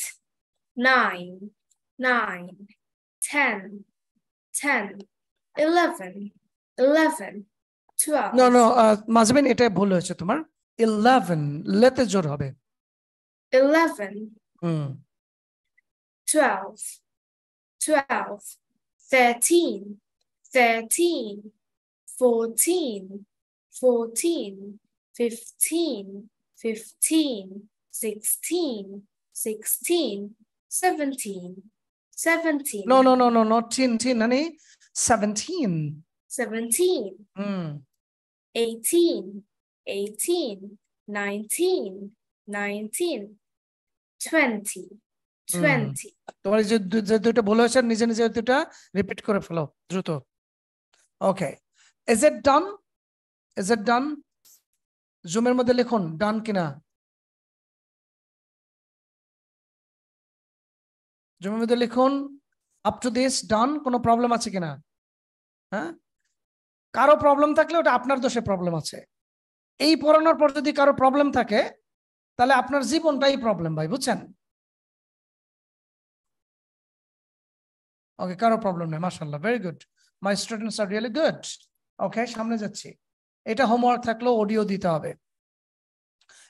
nine, nine, ten, ten, eleven, eleven, twelve. No, no, uh, Mazmin, এটা ভুল হয়েছে তোমার 11 লেতে জোর হবে 11 হুম 12 12 13 13 14 14 15 15 16 16, 17, 17. No, no, no, no, not 10, 10, honey. 17. 17. Mm. 18, 18, 19, 19, 20. তোমার যে দুটো ভুল হয়েছে নিজে নিজে দুটা রিপিট করে ফেলো দ্রুত okay is it done is it ডান জুমের মধ্যে লিখুন ডান কিনা জমির মধ্যে লিখুন আপ টু দিস ডান কোনো প্রবলেম আছে কিনা হ্যাঁ কারো প্রবলেম থাকলে ওটা আপনার দোষে প্রবলেম আছে এই পড়ানোর পর যদি কারো প্রবলেম থাকে তাহলে আপনার জীবনটাই প্রবলেম ভাই বুঝছেন ওকে কারো প্রবলেম নেই মার্শাল্লাহ very good my students are really good okay সামনে যাচ্ছি এটা হোমওয়ার্ক থাকলেও অডিও দিতে হবে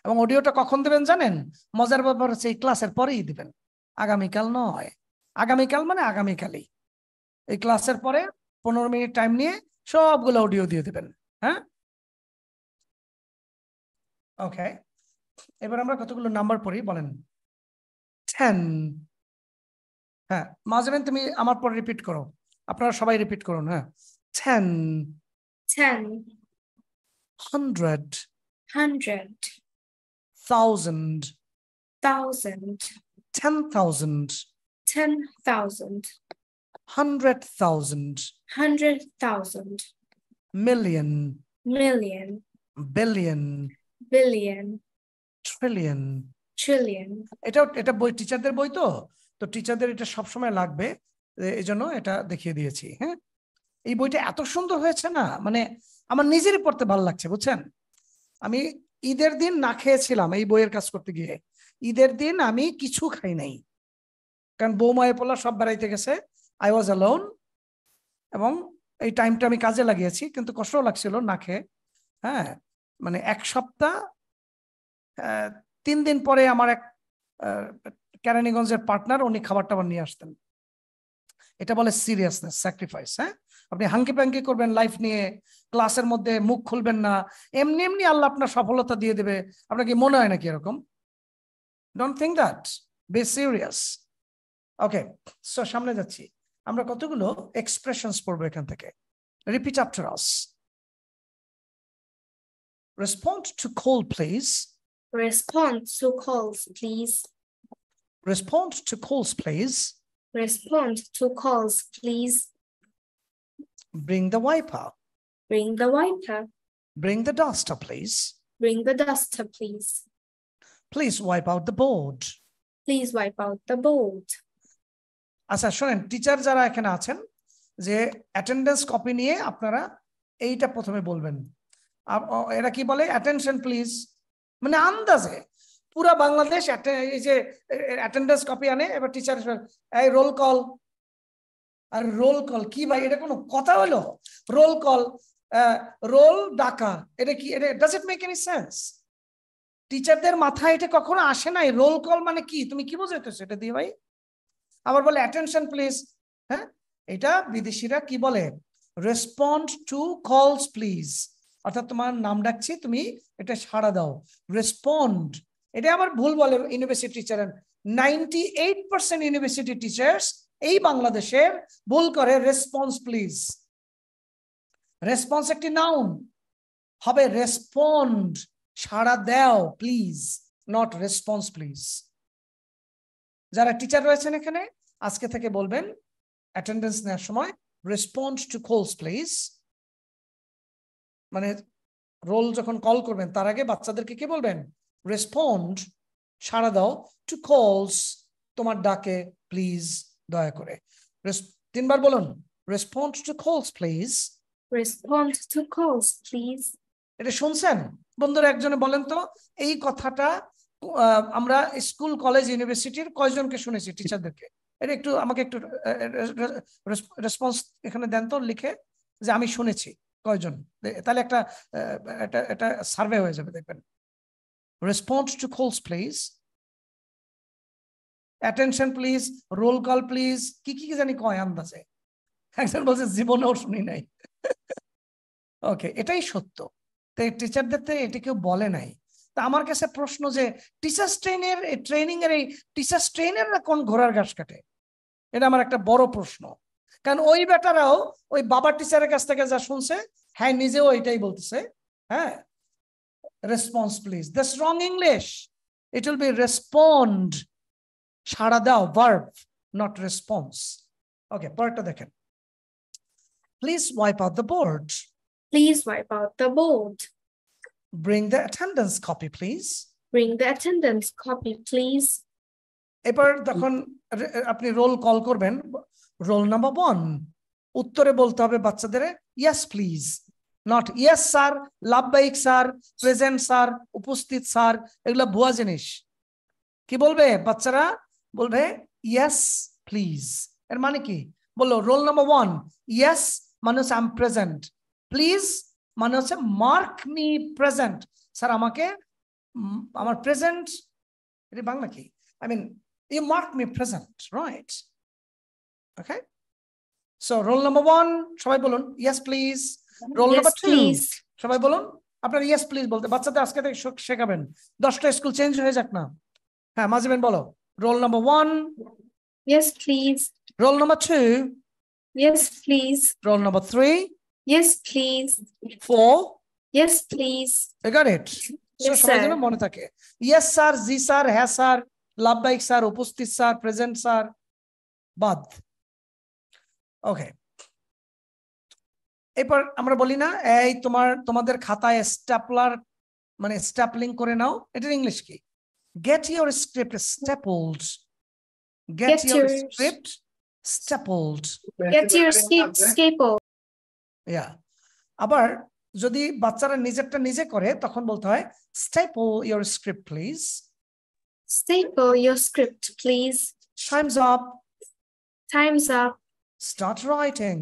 এবং অডিওটা কখন দেবেন জানেন মজার ব্যাপার হচ্ছে এই ক্লাসের পরেই দিবেন আগামীকাল নয় আগামীকাল মানে আগামীকালই এই ক্লাসের পরে পনেরো মিনিট টাইম নিয়ে সবগুলো অডিও দিয়ে দেবেন হ্যাঁ ওকে এবার আমরা কতগুলো নাম্বার পড়ি বলেন টেন হ্যাঁ মাঝেমেন তুমি আমার পরে রিপিট করো আপনারা সবাই রিপিট করুন হ্যাঁ ten ten hundred hundred thousand thousand ten thousand. Ten thousand. Hundred thousand. Hundred thousand. Million. Million. Billion. Billion. Trillion. Trillion. এটা এটা বই টিচারদের বই তো তো টিচারদের এটা সবসময় লাগবে এই জন্য এটা দেখিয়ে দিয়েছি হ্যাঁ এই বইটা এত সুন্দর হয়েছে না মানে আমার নিজেরই পড়তে ভালো লাগছে বুঝছেন আমি ঈদের দিন না খেয়েছিলাম এই বইয়ের কাজ করতে গিয়ে ঈদের দিন আমি কিছু খাই নাই কারণ বৌমায় পোলা সব বেড়াইতে গেছে আই ওয়াজ অ্যালোন এবং এই টাইমটা আমি কাজে লাগিয়েছি কিন্তু কষ্ট লাগছিল না খেয়ে হ্যাঁ মানে এক সপ্তাহ তিন দিন পরে আমার এক কেরানীগঞ্জের পার্টনার উনি খাবার টাবার নিয়ে আসতেন এটা বলে সিরিয়াসনেস স্যাক্রিফাইস হ্যাঁ আপনি হাঙ্কি প্যাঙ্কি করবেন লাইফ নিয়ে ক্লাসের মধ্যে মুখ খুলবেন না এমনি এমনি আল্লাহ আপনার সফলতা দিয়ে দেবে আপনার কি মনে হয় নাকি এরকম Don't think that. Be serious. Okay, so shamne jachi. Amra kotugulo expressions porbo ekhan Repeat after us. Respond to call, please. Respond to calls, please. Respond to calls, please. Respond to calls, please. Bring the wiper. Bring the wiper. Bring the duster, please. Bring the duster, please. Please wipe out the board. Please wipe out the board. আচ্ছা শোনেন teacher যারা এখানে আছেন যে attendance copy নিয়ে আপনারা এইটা প্রথমে বলবেন এরা কি বলে অ্যাটেনশন প্লিজ মানে আন্দাজে পুরা বাংলাদেশ এই যে অ্যাটেন্ডেন্স কপি আনে এবার টিচার এই রোল কল আর রোল কল কি ভাই এটা কোনো কথা হলো রোল কল রোল ডাকা এটা কি এটা does it make any sense টিচারদের মাথায় এটা কখনো আসে নাই রোল কল মানে কি তুমি কি বোঝাইতেছো এটা দিয়ে ভাই আবার বলে অ্যাটেনশন প্লিজ হ্যাঁ এটা বিদেশিরা কি বলে রেসপন্ড টু কলস প্লিজ অর্থাৎ তোমার নাম ডাকছি তুমি এটা সাড়া দাও রেসপন্ড এটা আবার ভুল বলে university teacher ninety eight percent university teachers এই বাংলাদেশের ভুল করে রেসপন্স প্লিজ রেসপন্স একটি নাউন হবে রেসপন্ড সাড়া দাও প্লিজ নট রেসপন্স প্লিজ যারা টিচার রয়েছেন এখানে আজকে থেকে বলবেন অ্যাটেন্ডেন্স নেওয়ার সময় রেসপন্স টু কলস প্লিজ মানে রোল যখন কল করবেন তার আগে বাচ্চাদেরকে কে বলবেন রেসপন্ড সাড়া দাও টু কলস তোমার ডাকে প্লিজ দয়া করে তিনবার বলুন respond to calls please respond to calls please এটা শুনছেন বন্ধুরা একজনে বলেন তো এই কথাটা আমরা স্কুল কলেজ ইউনিভার্সিটির কয়জনকে শুনেছি টিচারদেরকে এটা একটু আমাকে একটু রেসপন্স এখানে দেন তো লিখে যে আমি শুনেছি কয়জন তাহলে একটা এটা এটা সার্ভে হয়ে যাবে দেখবেন response to calls please attention please roll call please কি কি জানি কয় আন্দাজে একজন বলছে জীবনেও শুনি নাই ওকে (laughs) এটাই সত্য তাই টিচারদের তো এটি কেউ বলে নাই তা আমার কাছে প্রশ্ন যে টিচার্স ট্রেনের ট্রেনিং এর এই টিচার্স ট্রেনাররা কোন ঘোড়ার ঘাস কাটে এটা আমার একটা বড় প্রশ্ন কারণ ওই বেটারাও ওই বাবা টিচারের কাছ থেকে যা শুনছে হ্যাঁ নিজেও এটাই বলতেছে হ্যাঁ response please the strong English it will be respond সাড়া দাও ভার্ব নট রেসপন্স ওকে পরেরটা দেখেন please wipe out the board Please wipe out the board. Bring the attendance copy, please. Bring the attendance copy, please. এবার তখন আপনি roll call করবেন roll number one উত্তরে বলতে হবে বাচ্চাদের yes please not yes sir লাভবাহিক স্যার প্রেজেন্ট স্যার উপস্থিত স্যার এগুলো ভুয়া জিনিস কি বলবে বাচ্চারা বলবে ইয়েস প্লিজ এর মানে কি বললো রোল নাম্বার ওয়ান ইয়েস মানুষ আই এম প্রেজেন্ট প্লিজ মানে হচ্ছে মার্ক মি প্রেজেন্ট স্যার আমাকে আমার প্রেজেন্ট এটি বাংলা কি I mean you mark me present right okay so roll number one সবাই বলুন yes please roll number two সবাই বলুন আপনার ইয়েস প্লিজ বলতে বাচ্চাদের আজকে থেকে শেখাবেন দশটা স্কুল চেঞ্জ হয়ে যাক না হ্যাঁ মাজিবেন বলো roll number one yes please roll number two yes please roll number three Yes, please. For? Yes, please. You got it. So, সবাই যেন মনে থাকে ইয়েস স্যার জি স্যার হ্যাঁ স্যার লাভবাহিক স্যার উপস্থিত স্যার প্রেজেন্ট স্যার বাদ ওকে এরপর আমরা বলি না এই তোমার তোমাদের খাতায় স্ট্যাপলার মানে স্ট্যাপলিং করে নাও এটার ইংলিশ কি get your script stapled. Get, get your, your, script stapled. Get your script stapled. ইয়া আবার যদি বাচ্চারা নিজেরটা নিজে করে তখন বলতে হয় staple your script please staple your script please times up times up start writing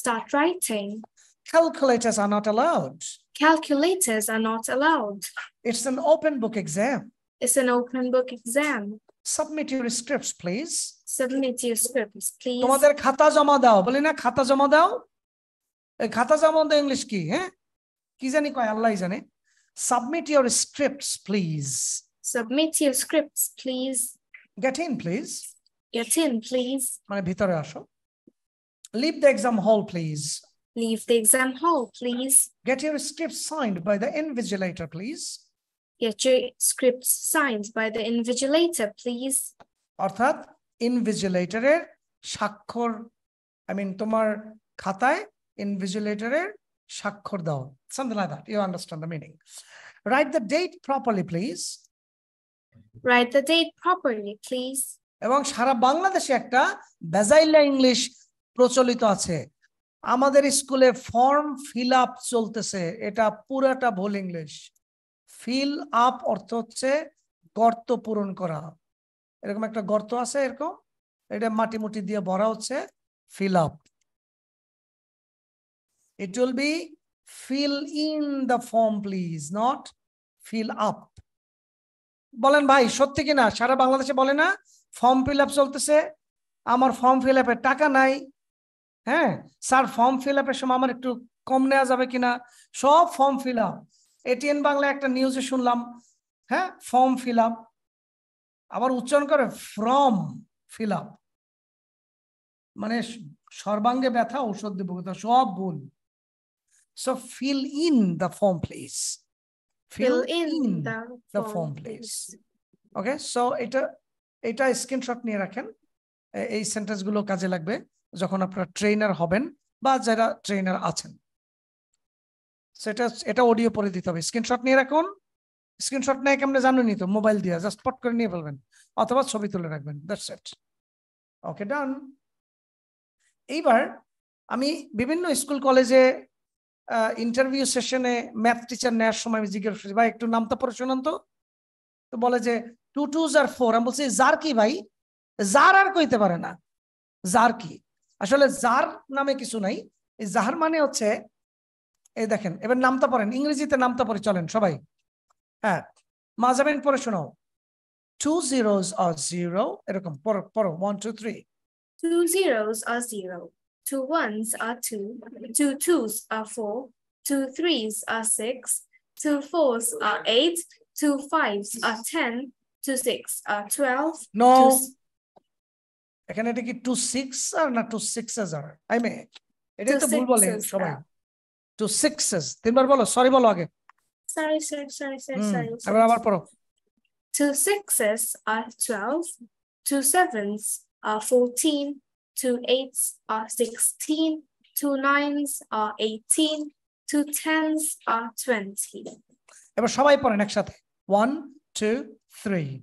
start writing calculators are not allowed calculators are not allowed it's an open book exam it's an open book exam submit your scripts please submit your scripts please তোমাদের খাতা জমা দাও বলি না খাতা জমা দাও খাতা সম্বন্ধে ইংলিশ কি হ্যাঁ কি জানি কয় আল্লাহ জানে submit your scripts please submit your scripts please get in please get in please মানে ভিতরে আসো leave the exam hall please leave the exam hall please get your script signed by the invigilator please get your script signed by the invigilator please অর্থাৎ ইনভিজিলেটরের স্বাক্ষর I mean তোমার খাতায় ইনভিজিলেটরের স্বাক্ষর দাও something like that you understand the meaning write the date properly please write the date properly please এবং সারা বাংলাদেশে একটা বেজাইলা ইংলিশ প্রচলিত আছে আমাদের স্কুলে ফর্ম ফিল আপ চলতেছে এটা পুরাটা ভুল ইংলিশ ফিল আপ অর্থ হচ্ছে গর্ত পূরণ করা এরকম একটা গর্ত আছে এরকম এটা মাটি মুটি দিয়ে ভরা হচ্ছে fill up It will be fill in the form please, not fill up. বলেন ভাই সত্যি কিনা সারা বাংলাদেশে বলে না ফর্ম ফিল আপ চলতেছে আমার ফর্ম ফিল আপের টাকা নাই হ্যাঁ স্যার ফর্ম ফিল আপের সময় আমার একটু কম নেওয়া যাবে কিনা সব form fill up ATN Bangla একটা নিউজে শুনলাম হ্যাঁ ফর্ম ফিল আপ আবার উচ্চারণ করে ফ্রম ফিল আপ মানে সর্বাঙ্গে ব্যথা ঔষধ দেবতা সব ভুল So fill in the form, please. Fill, fill in, in, the, form, the form please. please. Okay, so এটা এটা স্ক্রিনশট নিয়ে রাখেন এই সেন্টেন্সগুলো কাজে লাগবে যখন আপনারা ট্রেনার হবেন বা যারা ট্রেনার আছেন সেটা এটা অডিও পরে দিতে হবে স্ক্রিনশট নিয়ে রাখুন স্ক্রিনশট নেয় কেমনে জানেনি তো মোবাইল দিয়ে জাস্ট পট করে নিয়ে ফেলবেন অথবা ছবি তুলে রাখবেন দ্যাটস ইট ওকে ডান এইবার আমি বিভিন্ন স্কুল কলেজে ইন্টারভিউ সেশনে ম্যাথ টিচার নেওয়ার সময় আমি জিজ্ঞেস করছি ভাই একটু নামটা পড়ে শোনান তো তো বলে যে টু টু আর ফোর আমি বলছি যার কি ভাই যার আর কইতে পারে না যার কি আসলে যার নামে কিছু নাই এই মানে হচ্ছে এই দেখেন এবার নামটা পড়েন ইংরেজিতে নামটা পড়ে চলেন সবাই হ্যাঁ মাজাবেন পরে শোনাও টু জিরো আর জিরো এরকম পড়ো পড়ো one two three two zero আর zero two ones are two, two twos are four, two threes are six, two fours are eight, two fives are ten, two six are twelve. No. Two... Can I take it two six or not two sixes are? I mean, it is the bull Two sixes. Then what bolo? Sorry, bolo again. Sorry, sorry, sorry, sorry, sorry. Hmm. sorry, sorry. Two sixes are twelve. Two sevens are fourteen two eights are 16, two nines are 18, two tens are 20. এবার সবাই পড়েন একসাথে 1 2 3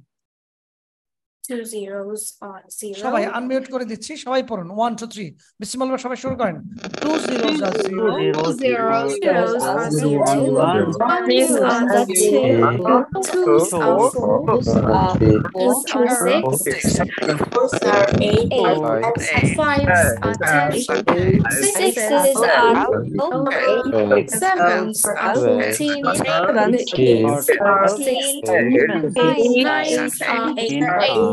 two zeros on zero. সবাই unmute করে দিচ্ছি সবাই পড়ুন 1 2 3 বিসমিল্লাহ সবাই শুরু করেন two zeros are zero two zeros are zero one is on the two two are four two are six four are eight five are ten sixes are eight sevens are fourteen eighteen are sixteen nines are eight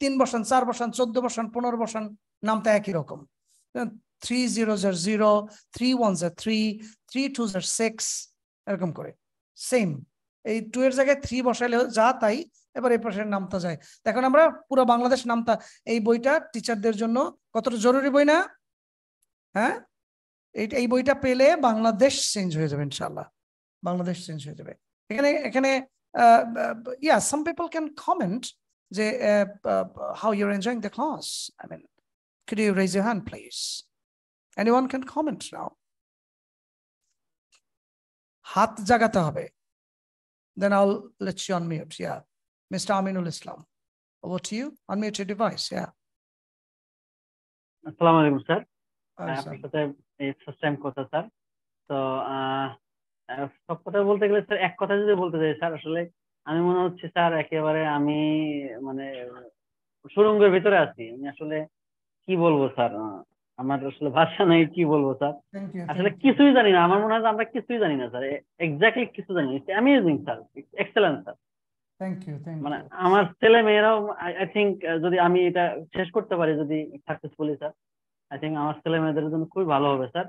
তিন বসান চার বসান চোদ্দ বসান পনেরো বসান নামটা একই রকম থ্রি জিরো জার জিরো থ্রি ওয়ান জার থ্রি থ্রি টু জার সিক্স এরকম করে সেম এই টু এর জায়গায় থ্রি বসাইলে যা তাই এবার এই পাশের নামটা যায় এখন আমরা পুরো বাংলাদেশ নামতা এই বইটা টিচারদের জন্য কতটা জরুরি বই না হ্যাঁ এই বইটা পেলে বাংলাদেশ চেঞ্জ হয়ে যাবে ইনশাল্লাহ বাংলাদেশ চেঞ্জ হয়ে যাবে এখানে এখানে yeah some people can comment the, uh, uh, how you're enjoying the class. I mean, could you raise your hand, please? Anyone can comment now. হাত জাগাতে হবে then I'll let you unmute. Yeah. Mr. Aminul Islam, over to you. Unmute your device. Yeah. আসসালামু আলাইকুম sir আপনার সাথে first time কথা sir তো uh, সব কথা বলতে গেলে স্যার এক কথা যদি বলতে চাই স্যার আসলে আমি মনে হচ্ছে স্যার একেবারে আমি মানে সুরঙ্গের ভিতরে আছি আমি আসলে কি বলবো স্যার আমার আসলে ভাষা নাই কি বলবো স্যার আসলে কিছুই জানি না আমার মনে হয় আমরা কিছুই জানি না স্যার এক্স্যাক্টলি কিছু জানি না অ্যামেজিং স্যার এক্সেলেন্ট স্যার মানে আমার ছেলে মেয়েরাও আই থিঙ্ক যদি আমি এটা শেষ করতে পারি যদি সাকসেসফুলি স্যার আই থিঙ্ক আমার ছেলে মেয়েদের জন্য খুবই ভালো হবে স্যার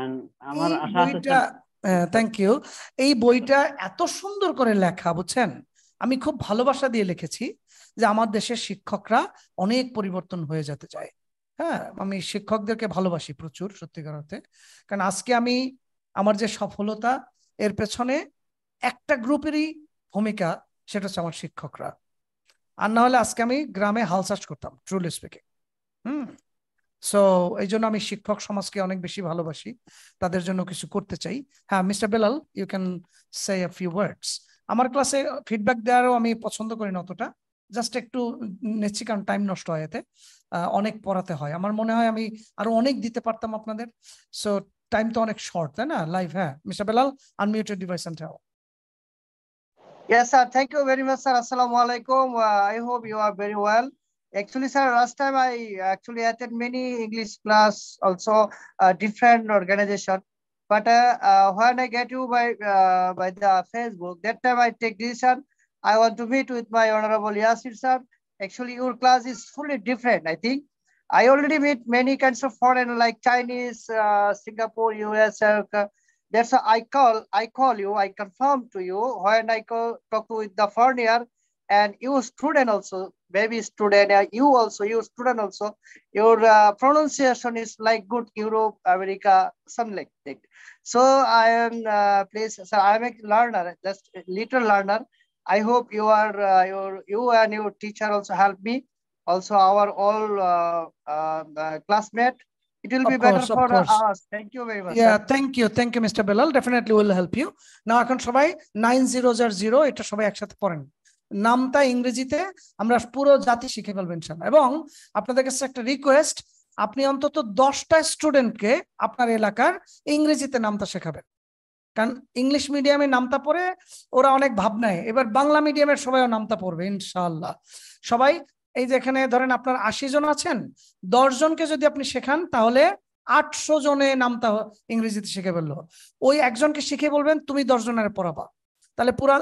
এন্ড আমার আশা আছে থ্যাংক ইউ এই বইটা এত সুন্দর করে লেখা বুঝছেন আমি খুব ভালোবাসা দিয়ে লিখেছি যে আমার দেশের শিক্ষকরা অনেক পরিবর্তন হয়ে যেতে চায় হ্যাঁ আমি শিক্ষকদেরকে ভালোবাসি প্রচুর সত্যিকার অর্থে কারণ আজকে আমি আমার যে সফলতা এর পেছনে একটা গ্রুপেরই ভূমিকা সেটা হচ্ছে আমার শিক্ষকরা আর না হলে আজকে আমি গ্রামে হাল করতাম ট্রুলি স্পিকিং হুম সো এই জন্য আমি শিক্ষক সমাজকে অনেক বেশি ভালোবাসি তাদের জন্য কিছু করতে চাই হ্যাঁ mister Belal you can say few words আমার ক্লাসে ফিডব্যাক দেওয়ারও আমি পছন্দ করি না অতটা জাস্ট একটু নিচ্ছি কারণ টাইম নষ্ট হয় এতে অনেক পড়াতে হয় আমার মনে হয় আমি আরো অনেক দিতে পারতাম আপনাদের সো টাইম তো অনেক শর্ট তাই না লাইভ হ্যাঁ mister Belal unmuted device and হ্যাঁ Yes, sir. Thank you very much, sir. Assalamu alaikum. Uh, I hope you are very well. Actually, sir, last time I actually attended many English class, also uh, different organization. But uh, uh, when I get you by uh, by the Facebook, that time I take decision. I want to meet with my honorable Yasir sir. Actually, your class is fully different. I think I already meet many kinds of foreign like Chinese, uh, Singapore, US. That's why I call. I call you. I confirm to you when I call, talk with the foreigner and you student also, baby student, uh, you also, you student also, your uh, pronunciation is like good Europe, America, something like that. So I am uh, please, so I am a learner, just a little learner. I hope you are, uh, your, you and your teacher also help me. Also our all uh, um, uh classmate. It will of be course, better for course. us. Thank you very much. Yeah, sir. thank you. Thank you, Mr. Bilal. Definitely will help you. Now, I can সবাই 9000 এটা সবাই একসাথে পড়েন নামটা ইংরেজিতে আমরা পুরো জাতি শিখে ফেলবেন এবং আপনাদের কাছে একটা রিকোয়েস্ট আপনি অন্তত দশটা স্টুডেন্টকে আপনার এলাকার ইংরেজিতে নামটা শেখাবেন কারণ ইংলিশ মিডিয়ামে নামতা পড়ে ওরা অনেক ভাব নেয় এবার বাংলা মিডিয়ামের সবাইও নামতা পড়বে ইনশাল্লাহ সবাই এই যেখানে ধরেন আপনার আশি জন আছেন দশ জনকে যদি আপনি শেখান তাহলে আটশো জনে নামতা ইংরেজিতে শিখে ফেললো ওই একজনকে শিখে বলবেন তুমি দশ জনের পড়াবা তাহলে পুরা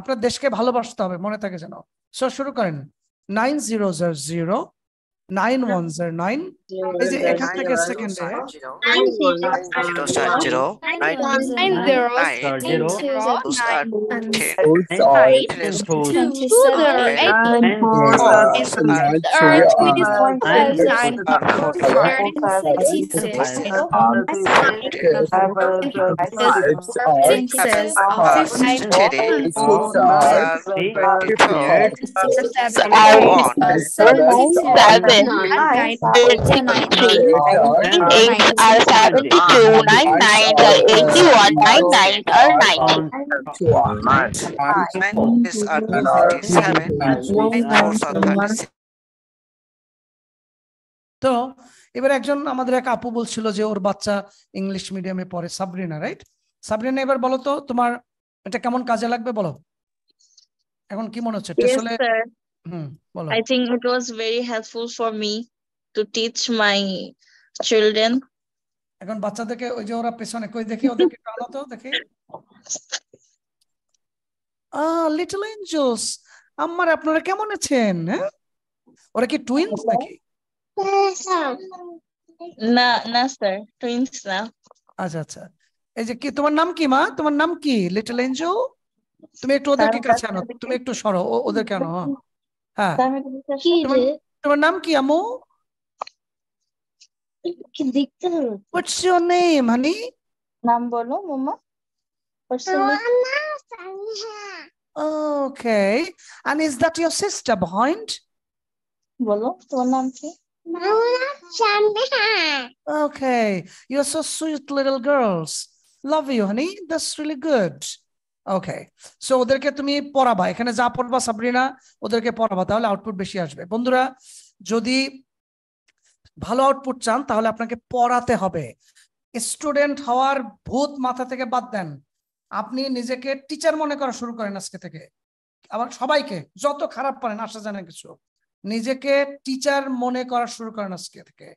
আপনার দেশকে ভালোবাসতে হবে মনে থাকে যেন সো শুরু করেন nine zero zero four. are nnine. এই যে এখান থেকে সেকেন্ডে seven তো এবার একজন আমাদের এক আপু বলছিল যে ওর বাচ্চা ইংলিশ মিডিয়ামে পড়ে সাবরিনা রাইট সাবরিনা এবার বলো তো তোমার এটা কেমন কাজে লাগবে বলো এখন কি মনে হচ্ছে Hmm, I think it was very helpful for me to teach my children. এখন বাচ্চাদেরকে ওই যে ওরা পেছনে কই দেখি ওদেরকে কালো (laughs) তো দেখি আহ লিটল এঞ্জেলস আমার আপনারা কেমন আছেন হ্যাঁ ওরা কি টুইনস নাকি না না স্যার টুইনস না আচ্ছা আচ্ছা এই যে কি তোমার নাম কি মা তোমার নাম কি লিটল এঞ্জেল তুমি একটু ওদেরকে কাছে আনো তুমি একটু সরো ওদেরকে আনো হ্যাঁ What's your name, honey? আমু দেখতে Okay. And is that your sister behind? বলো Okay. You're so sweet little girls. Love you, honey. That's really good. Okay so ওদেরকে তুমি পড়াবা এখানে যা পড়বা সাবরিনা ওদেরকে পড়াবা তাহলে আউটপুট বেশি আসবে বন্ধুরা যদি ভালো আউটপুট চান তাহলে আপনাকে পড়াতে হবে স্টুডেন্ট হওয়ার ভূত মাথা থেকে বাদ দেন আপনি নিজেকে টিচার মনে করা শুরু করেন আজকে থেকে আবার সবাইকে যত খারাপ পারেন আশা জানেন কিছু নিজেকে টিচার মনে করা শুরু করেন আজকে থেকে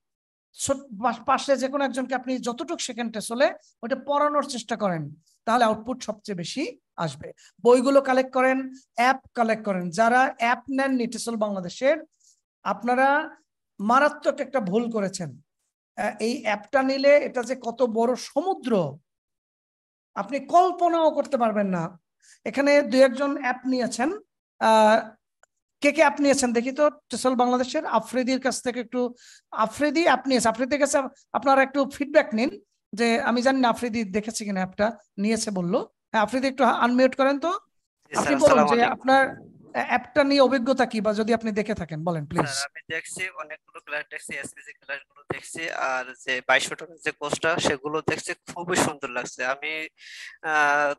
পাশে যে কোনো একজনকে আপনি যতটুকু সেকেন্ডে চলে ওটা পড়ানোর চেষ্টা করেন তাহলে আউটপুট সবচেয়ে বেশি আসবে বইগুলো কালেক্ট করেন অ্যাপ কালেক্ট করেন যারা অ্যাপ নেন নিটেসল বাংলাদেশের আপনারা মারাত্মক একটা ভুল করেছেন এই অ্যাপটা নিলে এটা যে কত বড় সমুদ্র আপনি কল্পনাও করতে পারবেন না এখানে দু একজন অ্যাপ নিয়েছেন কে কে অ্যাপ নিয়েছেন দেখি তো টেসল বাংলাদেশের আফ্রিদির কাছ থেকে একটু আফ্রিদি অ্যাপ নিয়েছে আফ্রিদির কাছে আপনারা একটু ফিডব্যাক নিন যে আমি জানি না আফ্রিদি দেখেছি কিনা অ্যাপটা নিয়েছে বললো হ্যাঁ আফ্রিদি একটু আনমিউট করেন তো আপনি বলুন যে আপনার অ্যাপটা নিয়ে অভিজ্ঞতা কি বা যদি আপনি দেখে থাকেন বলেন প্লিজ আমি দেখছি অনেকগুলো ক্লাস দেখছি এসপিজি ক্লাসগুলো দেখছি আর যে 2200 টাকার যে কোর্সটা সেগুলো দেখছি খুবই সুন্দর লাগছে আমি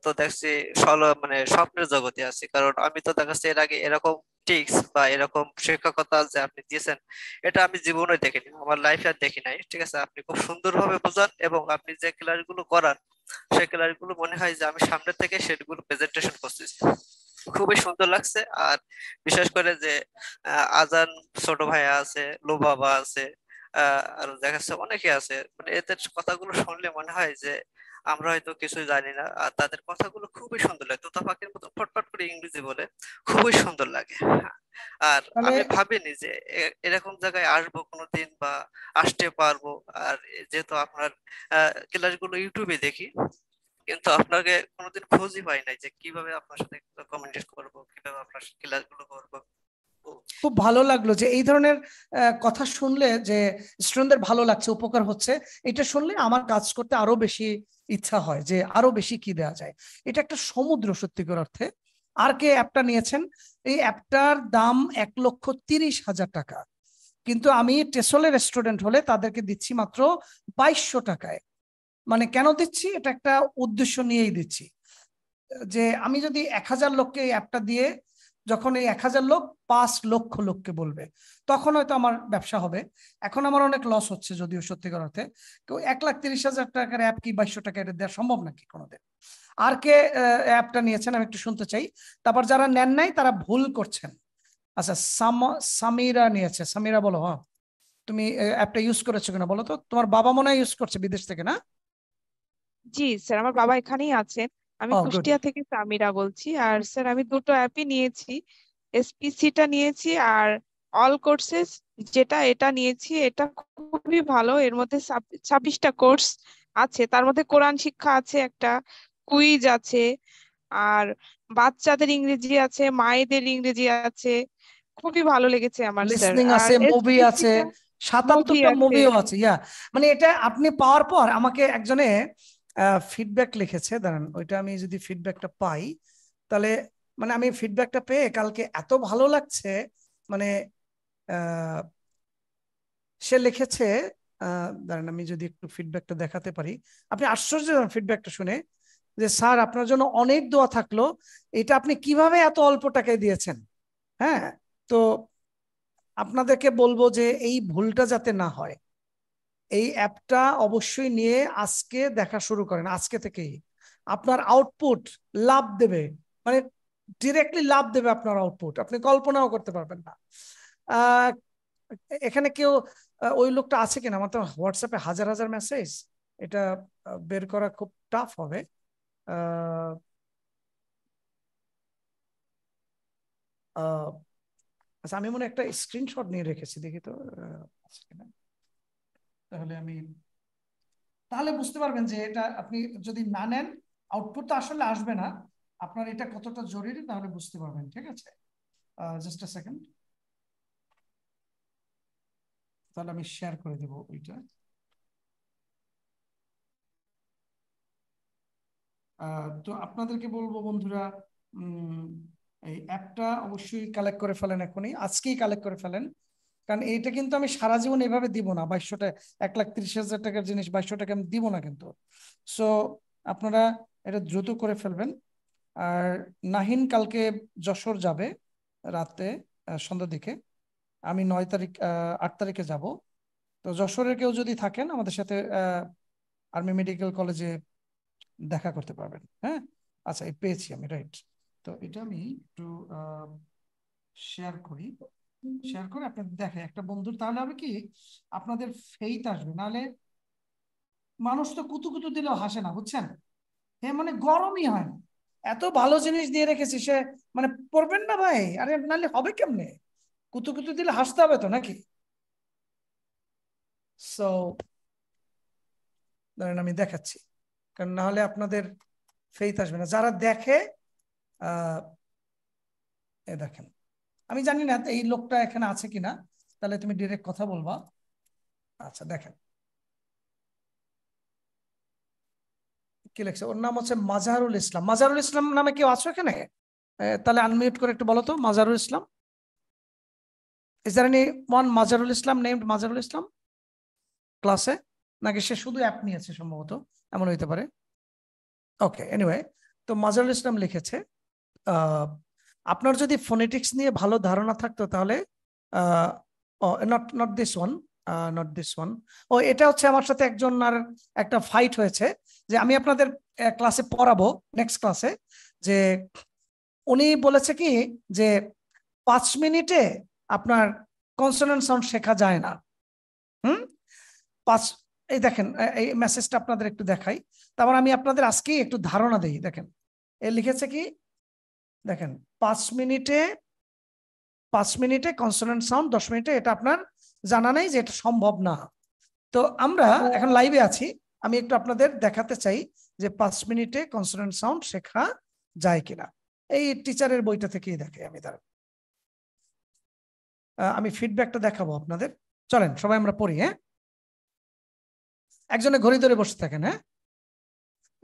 তো দেখছি সল মানে স্বপ্নের জগতে আছি কারণ আমি তো দেখাচ্ছি এর আগে এরকম টিক্স বা এরকম শিক্ষকতা যে আপনি দিয়েছেন এটা আমি জীবনে দেখিনি আমার লাইফে আর দেখি নাই ঠিক আছে আপনি খুব সুন্দরভাবে বোঝান এবং আপনি যে ক্লাসগুলো করান সেই ক্লাসগুলো মনে হয় যে আমি সামনে থেকে সেগুলো প্রেজেন্টেশন করছি খুবই সুন্দর লাগছে আর বিশেষ করে যে আজান ছোট ভাই আছে লো বাবা আছে আর দেখাচ্ছে অনেকে আছে মানে এদের কথাগুলো শুনলে মনে হয় যে আমরা হয়তো কিছুই জানি না আর তাদের কথাগুলো খুবই সুন্দর লাগে তোতা পাখির মতো ফটফট করে ইংরেজি বলে খুবই সুন্দর লাগে আর আমি ভাবিনি যে এরকম জায়গায় আসবো কোনোদিন বা আসতে পারবো আর যেহেতু আপনার ক্লাস গুলো ইউটিউবে দেখি কিন্তু আপনাকে কোনোদিন খোঁজই পাই নাই যে কিভাবে আপনার সাথে কমিউনিকেট করবো কিভাবে আপনার ক্লাস গুলো করবো খুব ভালো লাগলো যে এই ধরনের কথা শুনলে যে স্টুডেন্টদের ভালো লাগছে উপকার হচ্ছে এটা শুনলে আমার কাজ করতে আরো বেশি ইচ্ছা হয় যে আরো বেশি কি দেওয়া যায় এটা একটা সমুদ্র সত্যিকার অর্থে আর কে অ্যাপটা নিয়েছেন এই অ্যাপটার দাম এক লক্ষ তিরিশ হাজার টাকা কিন্তু আমি টেসলের স্টুডেন্ট হলে তাদেরকে দিচ্ছি মাত্র বাইশশো টাকায় মানে কেন দিচ্ছি এটা একটা উদ্দেশ্য নিয়েই দিচ্ছি যে আমি যদি এক হাজার লোককে এই অ্যাপটা দিয়ে যখন এই এক হাজার লোক পাঁচ লক্ষ লোককে বলবে তখন হয়তো আমার ব্যবসা হবে এখন আমার অনেক লস হচ্ছে যদিও সত্যিকার অর্থে কেউ এক লাখ তিরিশ হাজার টাকার অ্যাপ কি বাইশশো টাকা এটা দেওয়া সম্ভব নাকি কোনোদিন আর কে অ্যাপটা নিয়েছেন আমি একটু শুনতে চাই তারপর যারা নেন নাই তারা ভুল করছেন আচ্ছা সামিরা নিয়েছে সামিরা বলো হ্যাঁ তুমি অ্যাপটা ইউজ করেছো কিনা বলো তো তোমার বাবা মনে হয় ইউজ করছে বিদেশ থেকে না জি স্যার আমার বাবা এখানেই আছেন আমি oh, কুষ্টিয়া থেকে সামিরা বলছি আর স্যার আমি দুটো অ্যাপই নিয়েছি এসপিসিটা নিয়েছি আর অল কোর্সেস যেটা এটা নিয়েছি এটা খুবই ভালো এর মধ্যে ছাব্বিশটা কোর্স আছে তার মধ্যে কোরআন শিক্ষা আছে একটা কুইজ আছে আর বাচ্চাদের ইংরেজি আছে মায়েদের ইংরেজি আছে খুবই ভালো লেগেছে আমার লিসনিং আছে মুভি আছে সাতাত্তরটা মুভিও আছে ইয়া মানে এটা আপনি পাওয়ার পর আমাকে একজনে ফিডব্যাক লিখেছে দাঁড়ান ওইটা আমি যদি ফিডব্যাকটা পাই তাহলে মানে আমি ফিডব্যাকটা পেয়ে কালকে এত ভালো লাগছে মানে সে লিখেছে দাঁড়ান আমি যদি একটু ফিডব্যাকটা দেখাতে পারি আপনি আশ্চর্য ফিডব্যাকটা শুনে যে স্যার আপনার জন্য অনেক দোয়া থাকলো এটা আপনি কিভাবে এত অল্প টাকায় দিয়েছেন হ্যাঁ তো আপনাদেরকে বলবো যে এই ভুলটা যাতে না হয় এই অ্যাপটা অবশ্যই নিয়ে আজকে দেখা শুরু করেন আজকে থেকেই আপনার আউটপুট লাভ দেবে মানে ডিরেক্টলি লাভ দেবে আপনার আউটপুট আপনি কল্পনাও করতে পারবেন না এখানে কেউ ওই লোকটা আছে কিনা আমার তো হোয়াটসঅ্যাপে হাজার হাজার মেসেজ এটা বের করা খুব টাফ হবে আচ্ছা আমি মনে একটা স্ক্রিনশট নিয়ে রেখেছি দেখি তো আছে কিনা তাহলে আমি তাহলে বুঝতে পারবেন যে এটা আপনি যদি না নেন আউটপুট তো আসলে আসবে না আপনার এটা কতটা জরুরি তাহলে বুঝতে পারবেন ঠিক আছে জাস্ট সেকেন্ড তাহলে আমি শেয়ার করে দেব ওইটা তো আপনাদেরকে বলবো বন্ধুরা এই অ্যাপটা অবশ্যই কালেক্ট করে ফেলেন এখনই আজকেই কালেক্ট করে ফেলেন কারণ এইটা কিন্তু আমি সারা জীবন এভাবে দিব না বাইশশোটা এক লাখ তিরিশ হাজার টাকার জিনিস বাইশশো টাকা আমি দিব না কিন্তু সো আপনারা এটা দ্রুত করে ফেলবেন আর নাহিন কালকে যশোর যাবে রাতে সন্ধ্যার দিকে আমি নয় তারিখ আট তারিখে যাব তো যশোরের কেউ যদি থাকেন আমাদের সাথে আর্মি মেডিকেল কলেজে দেখা করতে পারবেন হ্যাঁ আচ্ছা এই পেয়েছি আমি রাইট তো এটা আমি একটু শেয়ার করি শেয়ার করে আপনাদের দেখে একটা বন্ধুর তাহলে হবে কি আপনাদের ফেইথ আসবে নাহলে মানুষ তো কুতু কুতু দিলেও হাসে না বুঝছেন হে মানে গরমই হয় না এত ভালো জিনিস দিয়ে রেখেছি সে মানে পড়বেন না ভাই আরে নাহলে হবে কেমনে কুতু কুতু দিলে হাসতে হবে তো নাকি সো ধরেন আমি দেখাচ্ছি কারণ না হলে আপনাদের ফেইথ আসবে না যারা দেখে এ দেখেন আমি জানি না এই লোকটা এখানে আছে কিনা তাহলে তুমি ডিরেক্ট কথা বলবা আচ্ছা দেখেন কি লেখছে ওর নাম হচ্ছে মাজারুল ইসলাম মাজারুল ইসলাম নামে কেউ আছো এখানে তাহলে আনমিউট করে একটু বলো তো Mazharul Islam is there any one Mazharul Islam named Mazharul Islam ক্লাসে নাকি সে শুধু অ্যাপ নিয়েছে সম্ভবত এমন হইতে পারে ওকে এনিওয়ে তো মাজারুল ইসলাম লিখেছে আপনার যদি ফোনেটিক্স নিয়ে ভালো ধারণা থাকতো তাহলে not not this one not this one ও এটা হচ্ছে আমার সাথে একজন আর একটা ফাইট হয়েছে যে আমি আপনাদের ক্লাসে পড়াবো নেক্সট ক্লাসে যে উনি বলেছে কি যে পাঁচ মিনিটে আপনার কনসোনেন্ট সাউন্ড শেখা যায় না হুম পাঁচ এই দেখেন এই মেসেজটা আপনাদের একটু দেখাই তারপর আমি আপনাদের আজকেই একটু ধারণা দিই দেখেন এ লিখেছে কি দেখেন পাঁচ মিনিটে পাঁচ মিনিটে কনসোনেন্ট সাউন্ড দশ মিনিটে এটা আপনার জানা নেই যে এটা সম্ভব না তো আমরা হ্যাঁ। এখন লাইভে আছি আমি একটু আপনাদের দেখাতে চাই যে পাঁচ মিনিটে কনসোনেন্ট সাউন্ড শেখা যায় কিনা এই টিচারের বইটা থেকেই দেখে আমি তার আমি ফিডব্যাকটা দেখাবো আপনাদের চলেন সবাই আমরা পড়ি হ্যাঁ একজনে ঘড়ি ধরে বসে থাকেন হ্যাঁ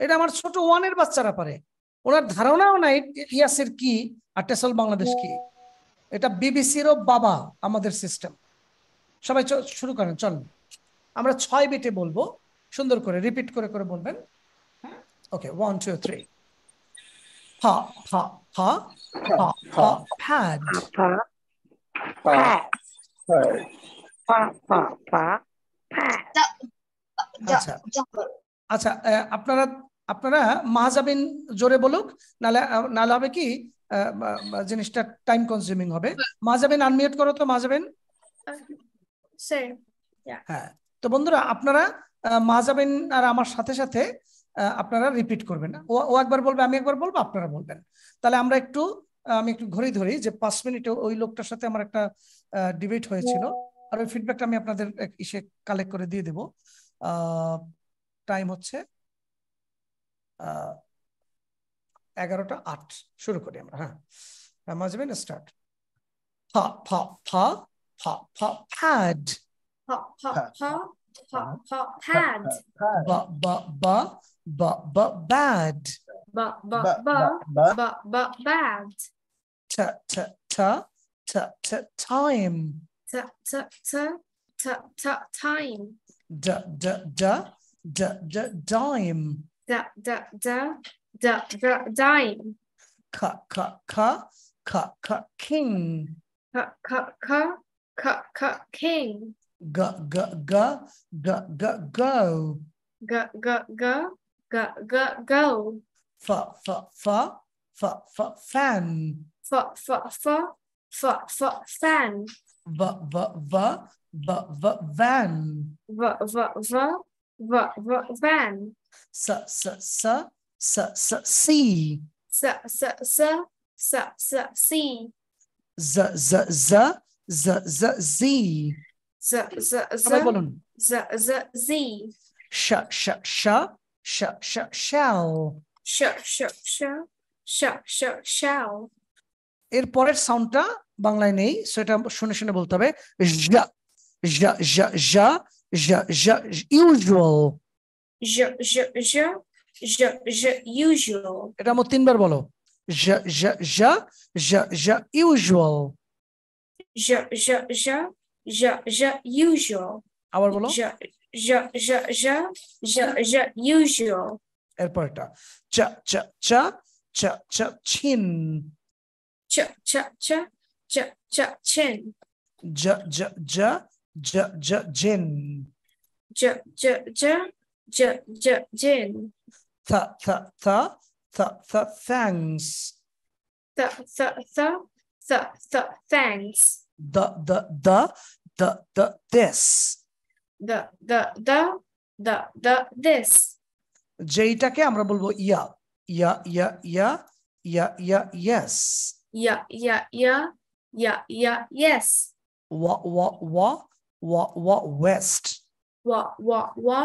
এটা আমার ছোট ওয়ানের বাচ্চারা পারে ওনার ধারণাও নাই ইয়াসের কি আর টেসল বাংলাদেশ কি এটা বিবিসিরও বাবা আমাদের সিস্টেম সবাই শুরু করেন চল আমরা ছয় বিটে বলবো সুন্দর করে রিপিট করে করে বলবেন ওকে ওয়ান টু থ্রি আচ্ছা আচ্ছা আপনারা আপনারা মাহাজাবিন জোরে বলুক নালে নালে হবে কি জিনিসটা টাইম কনজিউমিং হবে মাহাজাবিন আনমিউট করো তো মাহাজাবিন হ্যাঁ তো বন্ধুরা আপনারা মাহাজাবিন আর আমার সাথে সাথে আপনারা রিপিট করবেন ও ও একবার বলবে আমি একবার বলবো আপনারা বলবেন তাহলে আমরা একটু আমি একটু ঘড়ি ধরি যে পাঁচ মিনিটে ওই লোকটার সাথে আমার একটা ডিবেট হয়েছিল আর ওই ফিডব্যাকটা আমি আপনাদের ইসে কালেক্ট করে দিয়ে দেবো টাইম হচ্ছে এগারোটা আট শুরু করি আমরা হ্যাঁ মাজবেন স্টার্ট ফা ফা ফা ফা ফা ফ্যাড ফা ফা ফা ফা ফা ফ্যাড বা বা বা ba ba bad ba ba ba ba ba bad ta ta ta ta ta time ta ta ta ta ta time da da da da da dime da, da, da, da, da, dime. Ka, ka, ka, ka, ka, king. Ka, ka, ka, ka, ka, king. Ga, ga, ga, ga, ga, go. Ga, ga, ga, ga, ga, go. Fa, fa, fa, fa, fa, fan. Fa, fa, fa, fa, fa, fan. Va, va, va, va, va, van. Va, va, va, va, va, van. s s s s s c s s s s s c z z z z z z z z z বলুন z z z sh sh sh sh sh shall sh sh sh sh sh shall এর পরের সাউন্ডটা বাংলায় নেই সেটা শুনে শুনে বলতে হবে জ জ জ জ জ জ usual je je je je je usual এটা মোট তিনবার বলো je je je je je usual je je je je je usual আবার বলো je je je je je je usual এরপরটা চ চ চ চ চ chin চ চ চ চ চ chin j j j j j gin j j j J, j, jin. Th, th, th, th, th, thanks. Th, th, th, th, th, thanks. The, the, the, the, the, this. The, the, the, the, the, this. ke amra bolbo ya ya ya ya ya ya yes. Ya ya ya ya ya yes. ওয়া ওয়া ওয়া ওয়া ওয়া west. ওয়া ওয়া ওয়া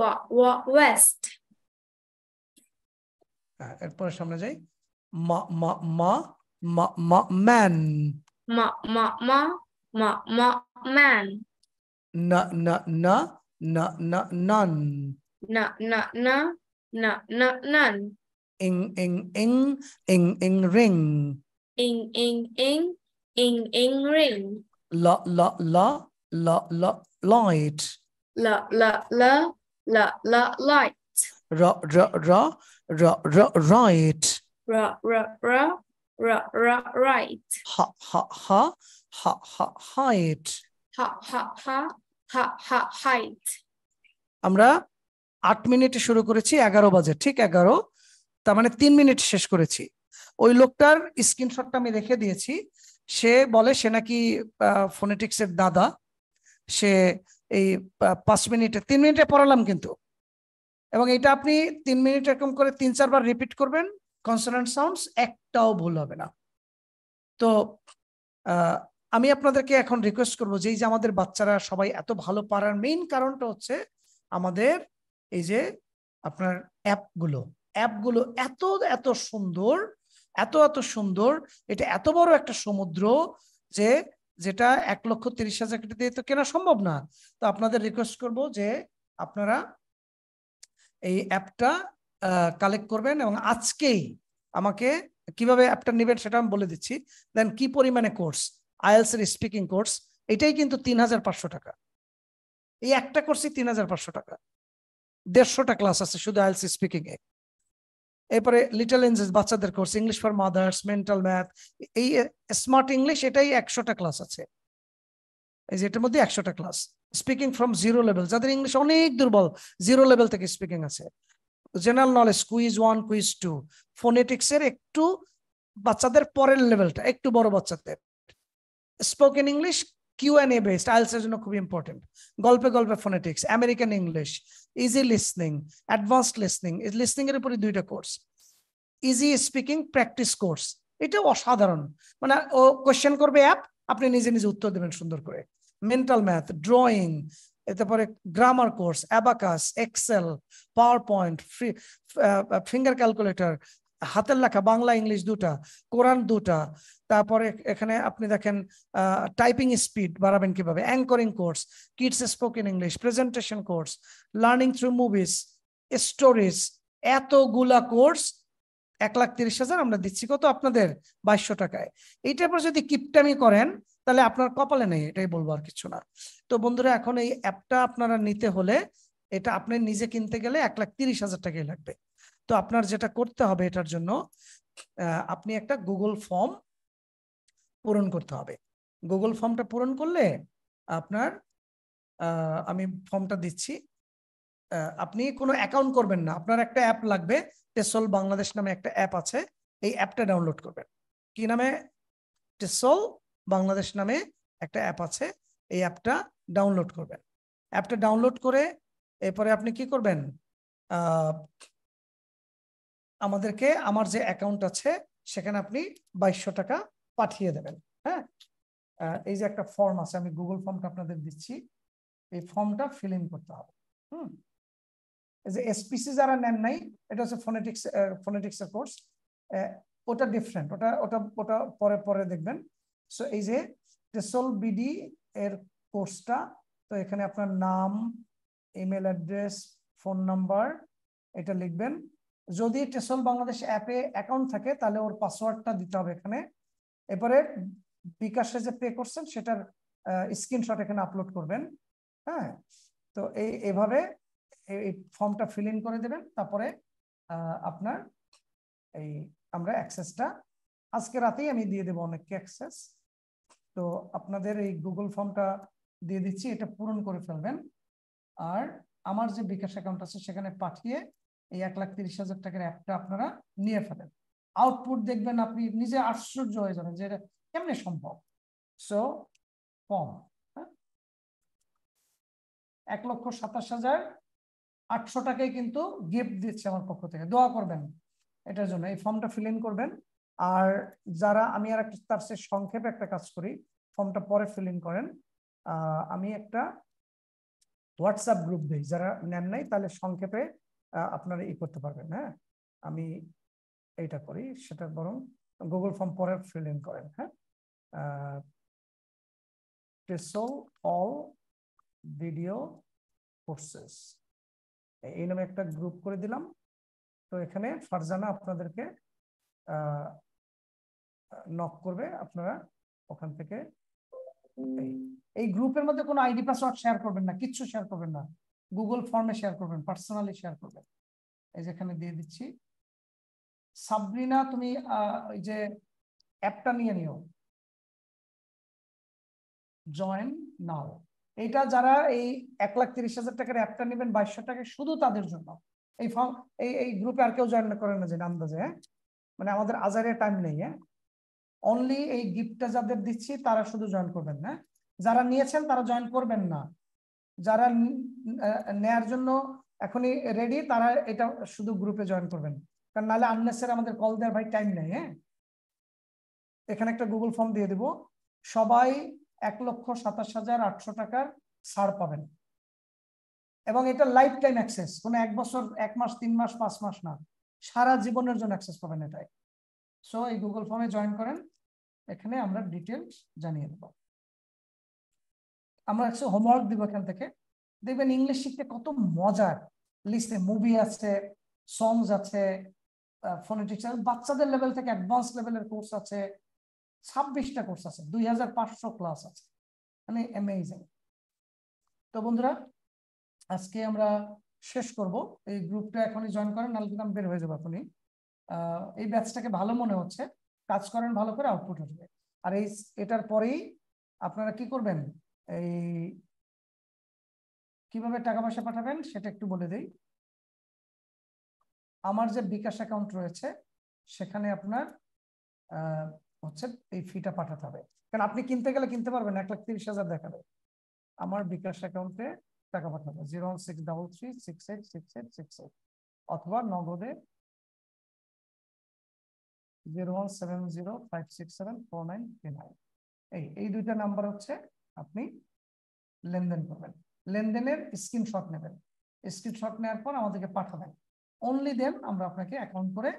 West এরপর সামনে যাই মা মা মা মা মা ম্যান মা মা মা মা মা ম্যান Na না ing ing ing ing ing ring ing ing ing ing ing ring la la la la la light la la la la, la, light. Ra, ra, ra, ra, ra, right. Ra, ra, ra, ra, ra, right. Ha, ha, ha, ha, ha, height. Ha, ha, ha, ha, ha, height. আমরা আট মিনিটে শুরু করেছি এগারো বাজে ঠিক এগারো তার মানে তিন মিনিট শেষ করেছি ওই লোকটার স্ক্রিনশটটা আমি রেখে দিয়েছি সে বলে সে নাকি ফোনেটিক্সের দাদা সে এই পাঁচ মিনিটে তিন মিনিটে পড়ালাম কিন্তু এবং এটা আপনি তিন মিনিট এরকম করে তিন চারবার রিপিট করবেন কনসোনেন্ট সাউন্ডস একটাও ভুল হবে না তো আমি আপনাদেরকে এখন রিকোয়েস্ট করবো যে এই যে আমাদের বাচ্চারা সবাই এত ভালো পারার মেইন কারণটা হচ্ছে আমাদের এই যে আপনার অ্যাপগুলো অ্যাপগুলো এত এত সুন্দর এত এত সুন্দর এটা এত বড় একটা সমুদ্র যে যেটা এক লক্ষ তিরিশ হাজার কোটি দিয়ে তো কেনা সম্ভব না তো আপনাদের রিকোয়েস্ট করব যে আপনারা এই অ্যাপটা কালেক্ট করবেন এবং আজকেই আমাকে কিভাবে অ্যাপটা নেবেন সেটা আমি বলে দিচ্ছি দেন কি পরিমাণে কোর্স আইএলস এর স্পিকিং কোর্স এটাই কিন্তু তিন হাজার পাঁচশো টাকা এই একটা কোর্সই তিন হাজার পাঁচশো টাকা দেড়শোটা ক্লাস আছে শুধু আইএলস স্পিকিং এ এরপরে লিটল এঞ্জেস বাচ্চাদের course English for mothers mental math এই স্মার্ট ইংলিশ এটাই একশোটা ক্লাস আছে এই যে এটার মধ্যে একশোটা class speaking from zero level যাদের ইংলিশ অনেক দুর্বল জিরো লেভেল থেকে স্পিকিং আছে general knowledge quiz one quiz two ফোনেটিক্সের একটু বাচ্চাদের পরের লেভেলটা একটু বড় বাচ্চাদের spoken English Q N A based আইলসের জন্য খুবই ইম্পর্টেন্ট গল্পে গল্পে phonetics American English easy listening advance listening listening এর উপরে দুইটা course easy speaking practice course এটা অসাধারণ মানে ও কোয়েশ্চেন করবে অ্যাপ আপনি নিজে নিজে উত্তর দেবেন সুন্দর করে মেন্টাল ম্যাথ ড্রয়িং তারপরে grammar course abacus Excel PowerPoint finger calculator হাতের লেখা বাংলা ইংলিশ দুটা কোরআন দুটা তারপরে এখানে আপনি দেখেন টাইপিং স্পিড বাড়াবেন কিভাবে anchoring course kids spoken English presentation course learning through movies stories এতগুলা কোর্স এক লাখ তিরিশ হাজার আমরা দিচ্ছি কত আপনাদের বাইশশো টাকায় এইটার পর যদি কিপটামি করেন তাহলে আপনার কপালে নেই এটাই বলবো আর কিছু না তো বন্ধুরা এখন এই অ্যাপটা আপনারা নিতে হলে এটা আপনি নিজে কিনতে গেলে এক লাখ তিরিশ হাজার টাকাই লাগবে তো আপনার যেটা করতে হবে এটার জন্য আপনি একটা গুগল ফর্ম পূরণ করতে হবে গুগল ফর্মটা পূরণ করলে আপনার আমি ফর্মটা দিচ্ছি আপনি কোনো অ্যাকাউন্ট করবেন না আপনার একটা অ্যাপ লাগবে টেসল বাংলাদেশ নামে একটা অ্যাপ আছে এই অ্যাপটা ডাউনলোড করবেন কি নামে টেসল বাংলাদেশ নামে একটা অ্যাপ আছে এই অ্যাপটা ডাউনলোড করবেন অ্যাপটা ডাউনলোড করে এরপরে আপনি কি করবেন আমাদেরকে আমার যে অ্যাকাউন্ট আছে সেখানে আপনি বাইশশো টাকা পাঠিয়ে দেবেন হ্যাঁ এই যে একটা ফর্ম আছে আমি গুগল ফর্মটা আপনাদের দিচ্ছি এই ফর্মটা ফিল ইন করতে হবে হুম যে এসপিসি যারা নেন নাই এটা হচ্ছে ফোনেটিক্স ফোনেটিক্সের কোর্স ওটা ডিফারেন্ট ওটা ওটা ওটা পরে পরে দেখবেন সো এই যে টেসল বিডি এর কোর্সটা তো এখানে আপনার নাম ইমেল অ্যাড্রেস ফোন নাম্বার এটা লিখবেন যদি টেসল বাংলাদেশ অ্যাপে অ্যাকাউন্ট থাকে তাহলে ওর পাসওয়ার্ডটা দিতে হবে এখানে এরপরে বিকাশে যে পে করছেন সেটার স্ক্রিনশট এখানে আপলোড করবেন হ্যাঁ তো এই এভাবে এই ফর্মটা ফিল ইন করে দেবেন তারপরে আপনার এই আমরা অ্যাক্সেসটা আজকে রাতেই আমি দিয়ে দেবো অনেককে অ্যাক্সেস তো আপনাদের এই গুগল ফর্মটা দিয়ে দিচ্ছি এটা পূরণ করে ফেলবেন আর আমার যে বিকাশ অ্যাকাউন্ট আছে সেখানে পাঠিয়ে এই এক লাখ তিরিশ হাজার টাকার অ্যাপটা আপনারা নিয়ে ফেলেন আউটপুট দেখবেন আপনি নিজে আশ্চর্য হয়ে যাবেন যে এটা কেমনে সম্ভব সো ফর্ম হ্যাঁ? এক লক্ষ সাতাশ হাজার আটশো টাকায় কিন্তু গিফট দিচ্ছে আমার পক্ষ থেকে দোয়া করবেন এটার জন্য এই ফর্মটা ফিল ইন করবেন আর যারা আমি আর একটা তার সে সংক্ষেপে একটা কাজ করি ফর্মটা পরে ফিল ইন করেন আমি একটা হোয়াটসঅ্যাপ গ্রুপ দিই যারা নেন নাই তাহলে সংক্ষেপে আপনারা ই করতে পারবেন হ্যাঁ আমি এইটা করি সেটা বরং গুগল ফর্ম পরে ফিল ইন করেন হ্যাঁ অল ভিডিও কোর্সেস এই নামে একটা গ্রুপ করে দিলাম তো এখানে ফারজানা আপনাদেরকে নক করবে আপনারা ওখান থেকে এই গ্রুপের মধ্যে কোনো আইডি পাসওয়ার্ড শেয়ার করবেন না কিচ্ছু শেয়ার করবেন না গুগল ফর্মে শেয়ার করবেন পার্সোনালি শেয়ার করবেন এই যেখানে দিয়ে দিচ্ছি সাবরিনা তুমি ওই যে অ্যাপটা নিয়ে নিও জয়েন নাও এটা যারা এই এক লাখ তিরিশ হাজার টাকার অ্যাপটা নেবেন বাইশশো টাকা শুধু তাদের জন্য এই ফর্ম এই এই গ্রুপে আর কেউ জয়েন করে না যে আন্দাজে হ্যাঁ? মানে আমাদের আজারে টাইম নেই হ্যাঁ অনলি এই গিফটটা যাদের দিচ্ছি তারা শুধু জয়েন করবেন না হ্যাঁ? যারা নিয়েছেন তারা জয়েন করবেন না যারা নেয়ার জন্য এখনই রেডি তারা এটা শুধু গ্রুপে জয়েন করবেন কারণ নাহলে আননেসের আমাদের কল দেওয়ার ভাই টাইম নেই হ্যাঁ এখানে একটা গুগল ফর্ম দিয়ে দেব সবাই এক লক্ষ সাতাশ হাজার আটশো টাকার ছাড় পাবেন এবং এটা লাইফ টাইম অ্যাক্সেস কোনো এক বছর এক মাস তিন মাস পাঁচ মাস না সারা জীবনের জন্য অ্যাক্সেস পাবেন এটাই সো এই গুগল ফর্মে জয়েন করেন এখানে আমরা ডিটেলস জানিয়ে দেবো আমরা একটু হোমওয়ার্ক দিব এখান থেকে দেখবেন ইংলিশ শিখতে কত মজার লিস্টে মুভি আছে সংস আছে ফোনেটিক্স বাচ্চাদের লেভেল থেকে অ্যাডভান্স লেভেলের কোর্স আছে ছাব্বিশটা কোর্স আছে দুই হাজার পাঁচশো ক্লাস আছে মানে অ্যামেজিং তো বন্ধুরা আজকে আমরা শেষ করব এই গ্রুপটা এখনই জয়েন করেন নাহলে কিন্তু বের হয়ে যাবো আপনি এই ব্যাচটাকে ভালো মনে হচ্ছে কাজ করেন ভালো করে আউটপুট আসবে আর এই এটার পরেই আপনারা কি করবেন এই কিভাবে টাকা পয়সা পাঠাবেন সেটা একটু বলে দেই আমার যে বিকাশ অ্যাকাউন্ট রয়েছে সেখানে আপনার হচ্ছে এই ফিটা পাঠাতে হবে কারণ আপনি কিনতে গেলে কিনতে পারবেন এক লাখ তিরিশ হাজার দেখাবে আমার বিকাশ অ্যাকাউন্টে টাকা পাঠাবে zero one six double three six eight six eight six eight অথবা নগদে zero one seven zero five six seven four nine three nine এই এই দুইটা নাম্বার হচ্ছে আপনি লেনদেন করবেন লেনদেনের স্ক্রিনশট নেবেন স্ক্রিনশট নেওয়ার পর আমাদেরকে পাঠাবেন অনলি দেন আমরা আপনাকে অ্যাকাউন্ট করে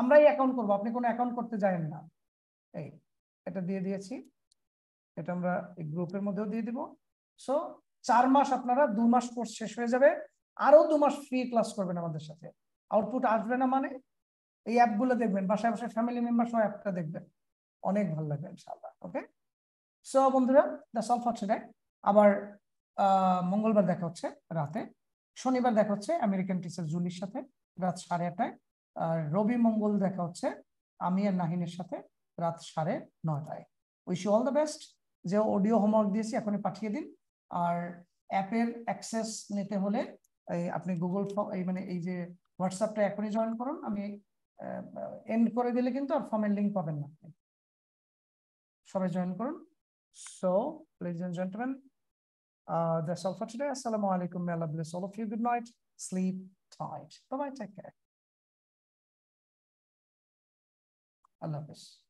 আমরাই অ্যাকাউন্ট করবো আপনি কোনো অ্যাকাউন্ট করতে যাবেন না এই এটা দিয়ে দিয়েছি এটা আমরা এই গ্রুপের মধ্যেও দিয়ে দিব সো চার মাস আপনারা দু মাস কোর্স শেষ হয়ে যাবে আরও দু মাস ফ্রি ক্লাস করবেন আমাদের সাথে আউটপুট আসবে না মানে এই অ্যাপগুলো দেখবেন বাসায় বাসায় ফ্যামিলি মেম্বার সব অ্যাপটা দেখবেন অনেক ভালো লাগবে ইনশাল্লাহ ওকে সো বন্ধুরা দ্যাটস অল ফর টুডে আবার মঙ্গলবার দেখা হচ্ছে রাতে শনিবার দেখা হচ্ছে আমেরিকান টিচার জুলির সাথে রাত সাড়ে আটটায় আর রবি মঙ্গল দেখা হচ্ছে আমি আর নাহিনের সাথে রাত সাড়ে নটায় wish you all the best যে অডিও হোমওয়ার্ক দিয়েছি এখনই পাঠিয়ে দিন আর অ্যাপের অ্যাক্সেস নিতে হলে এই আপনি গুগল এই মানে এই যে হোয়াটসঅ্যাপটা এখনই জয়েন করুন আমি এন্ড করে দিলে কিন্তু আর ফর্মের লিঙ্ক পাবেন না সবাই জয়েন করুন So, ladies and gentlemen, uh, that's all for today. Assalamu alaikum. May Allah bless all of you. Good night. Sleep tight. Bye bye. Take care. Allah bless.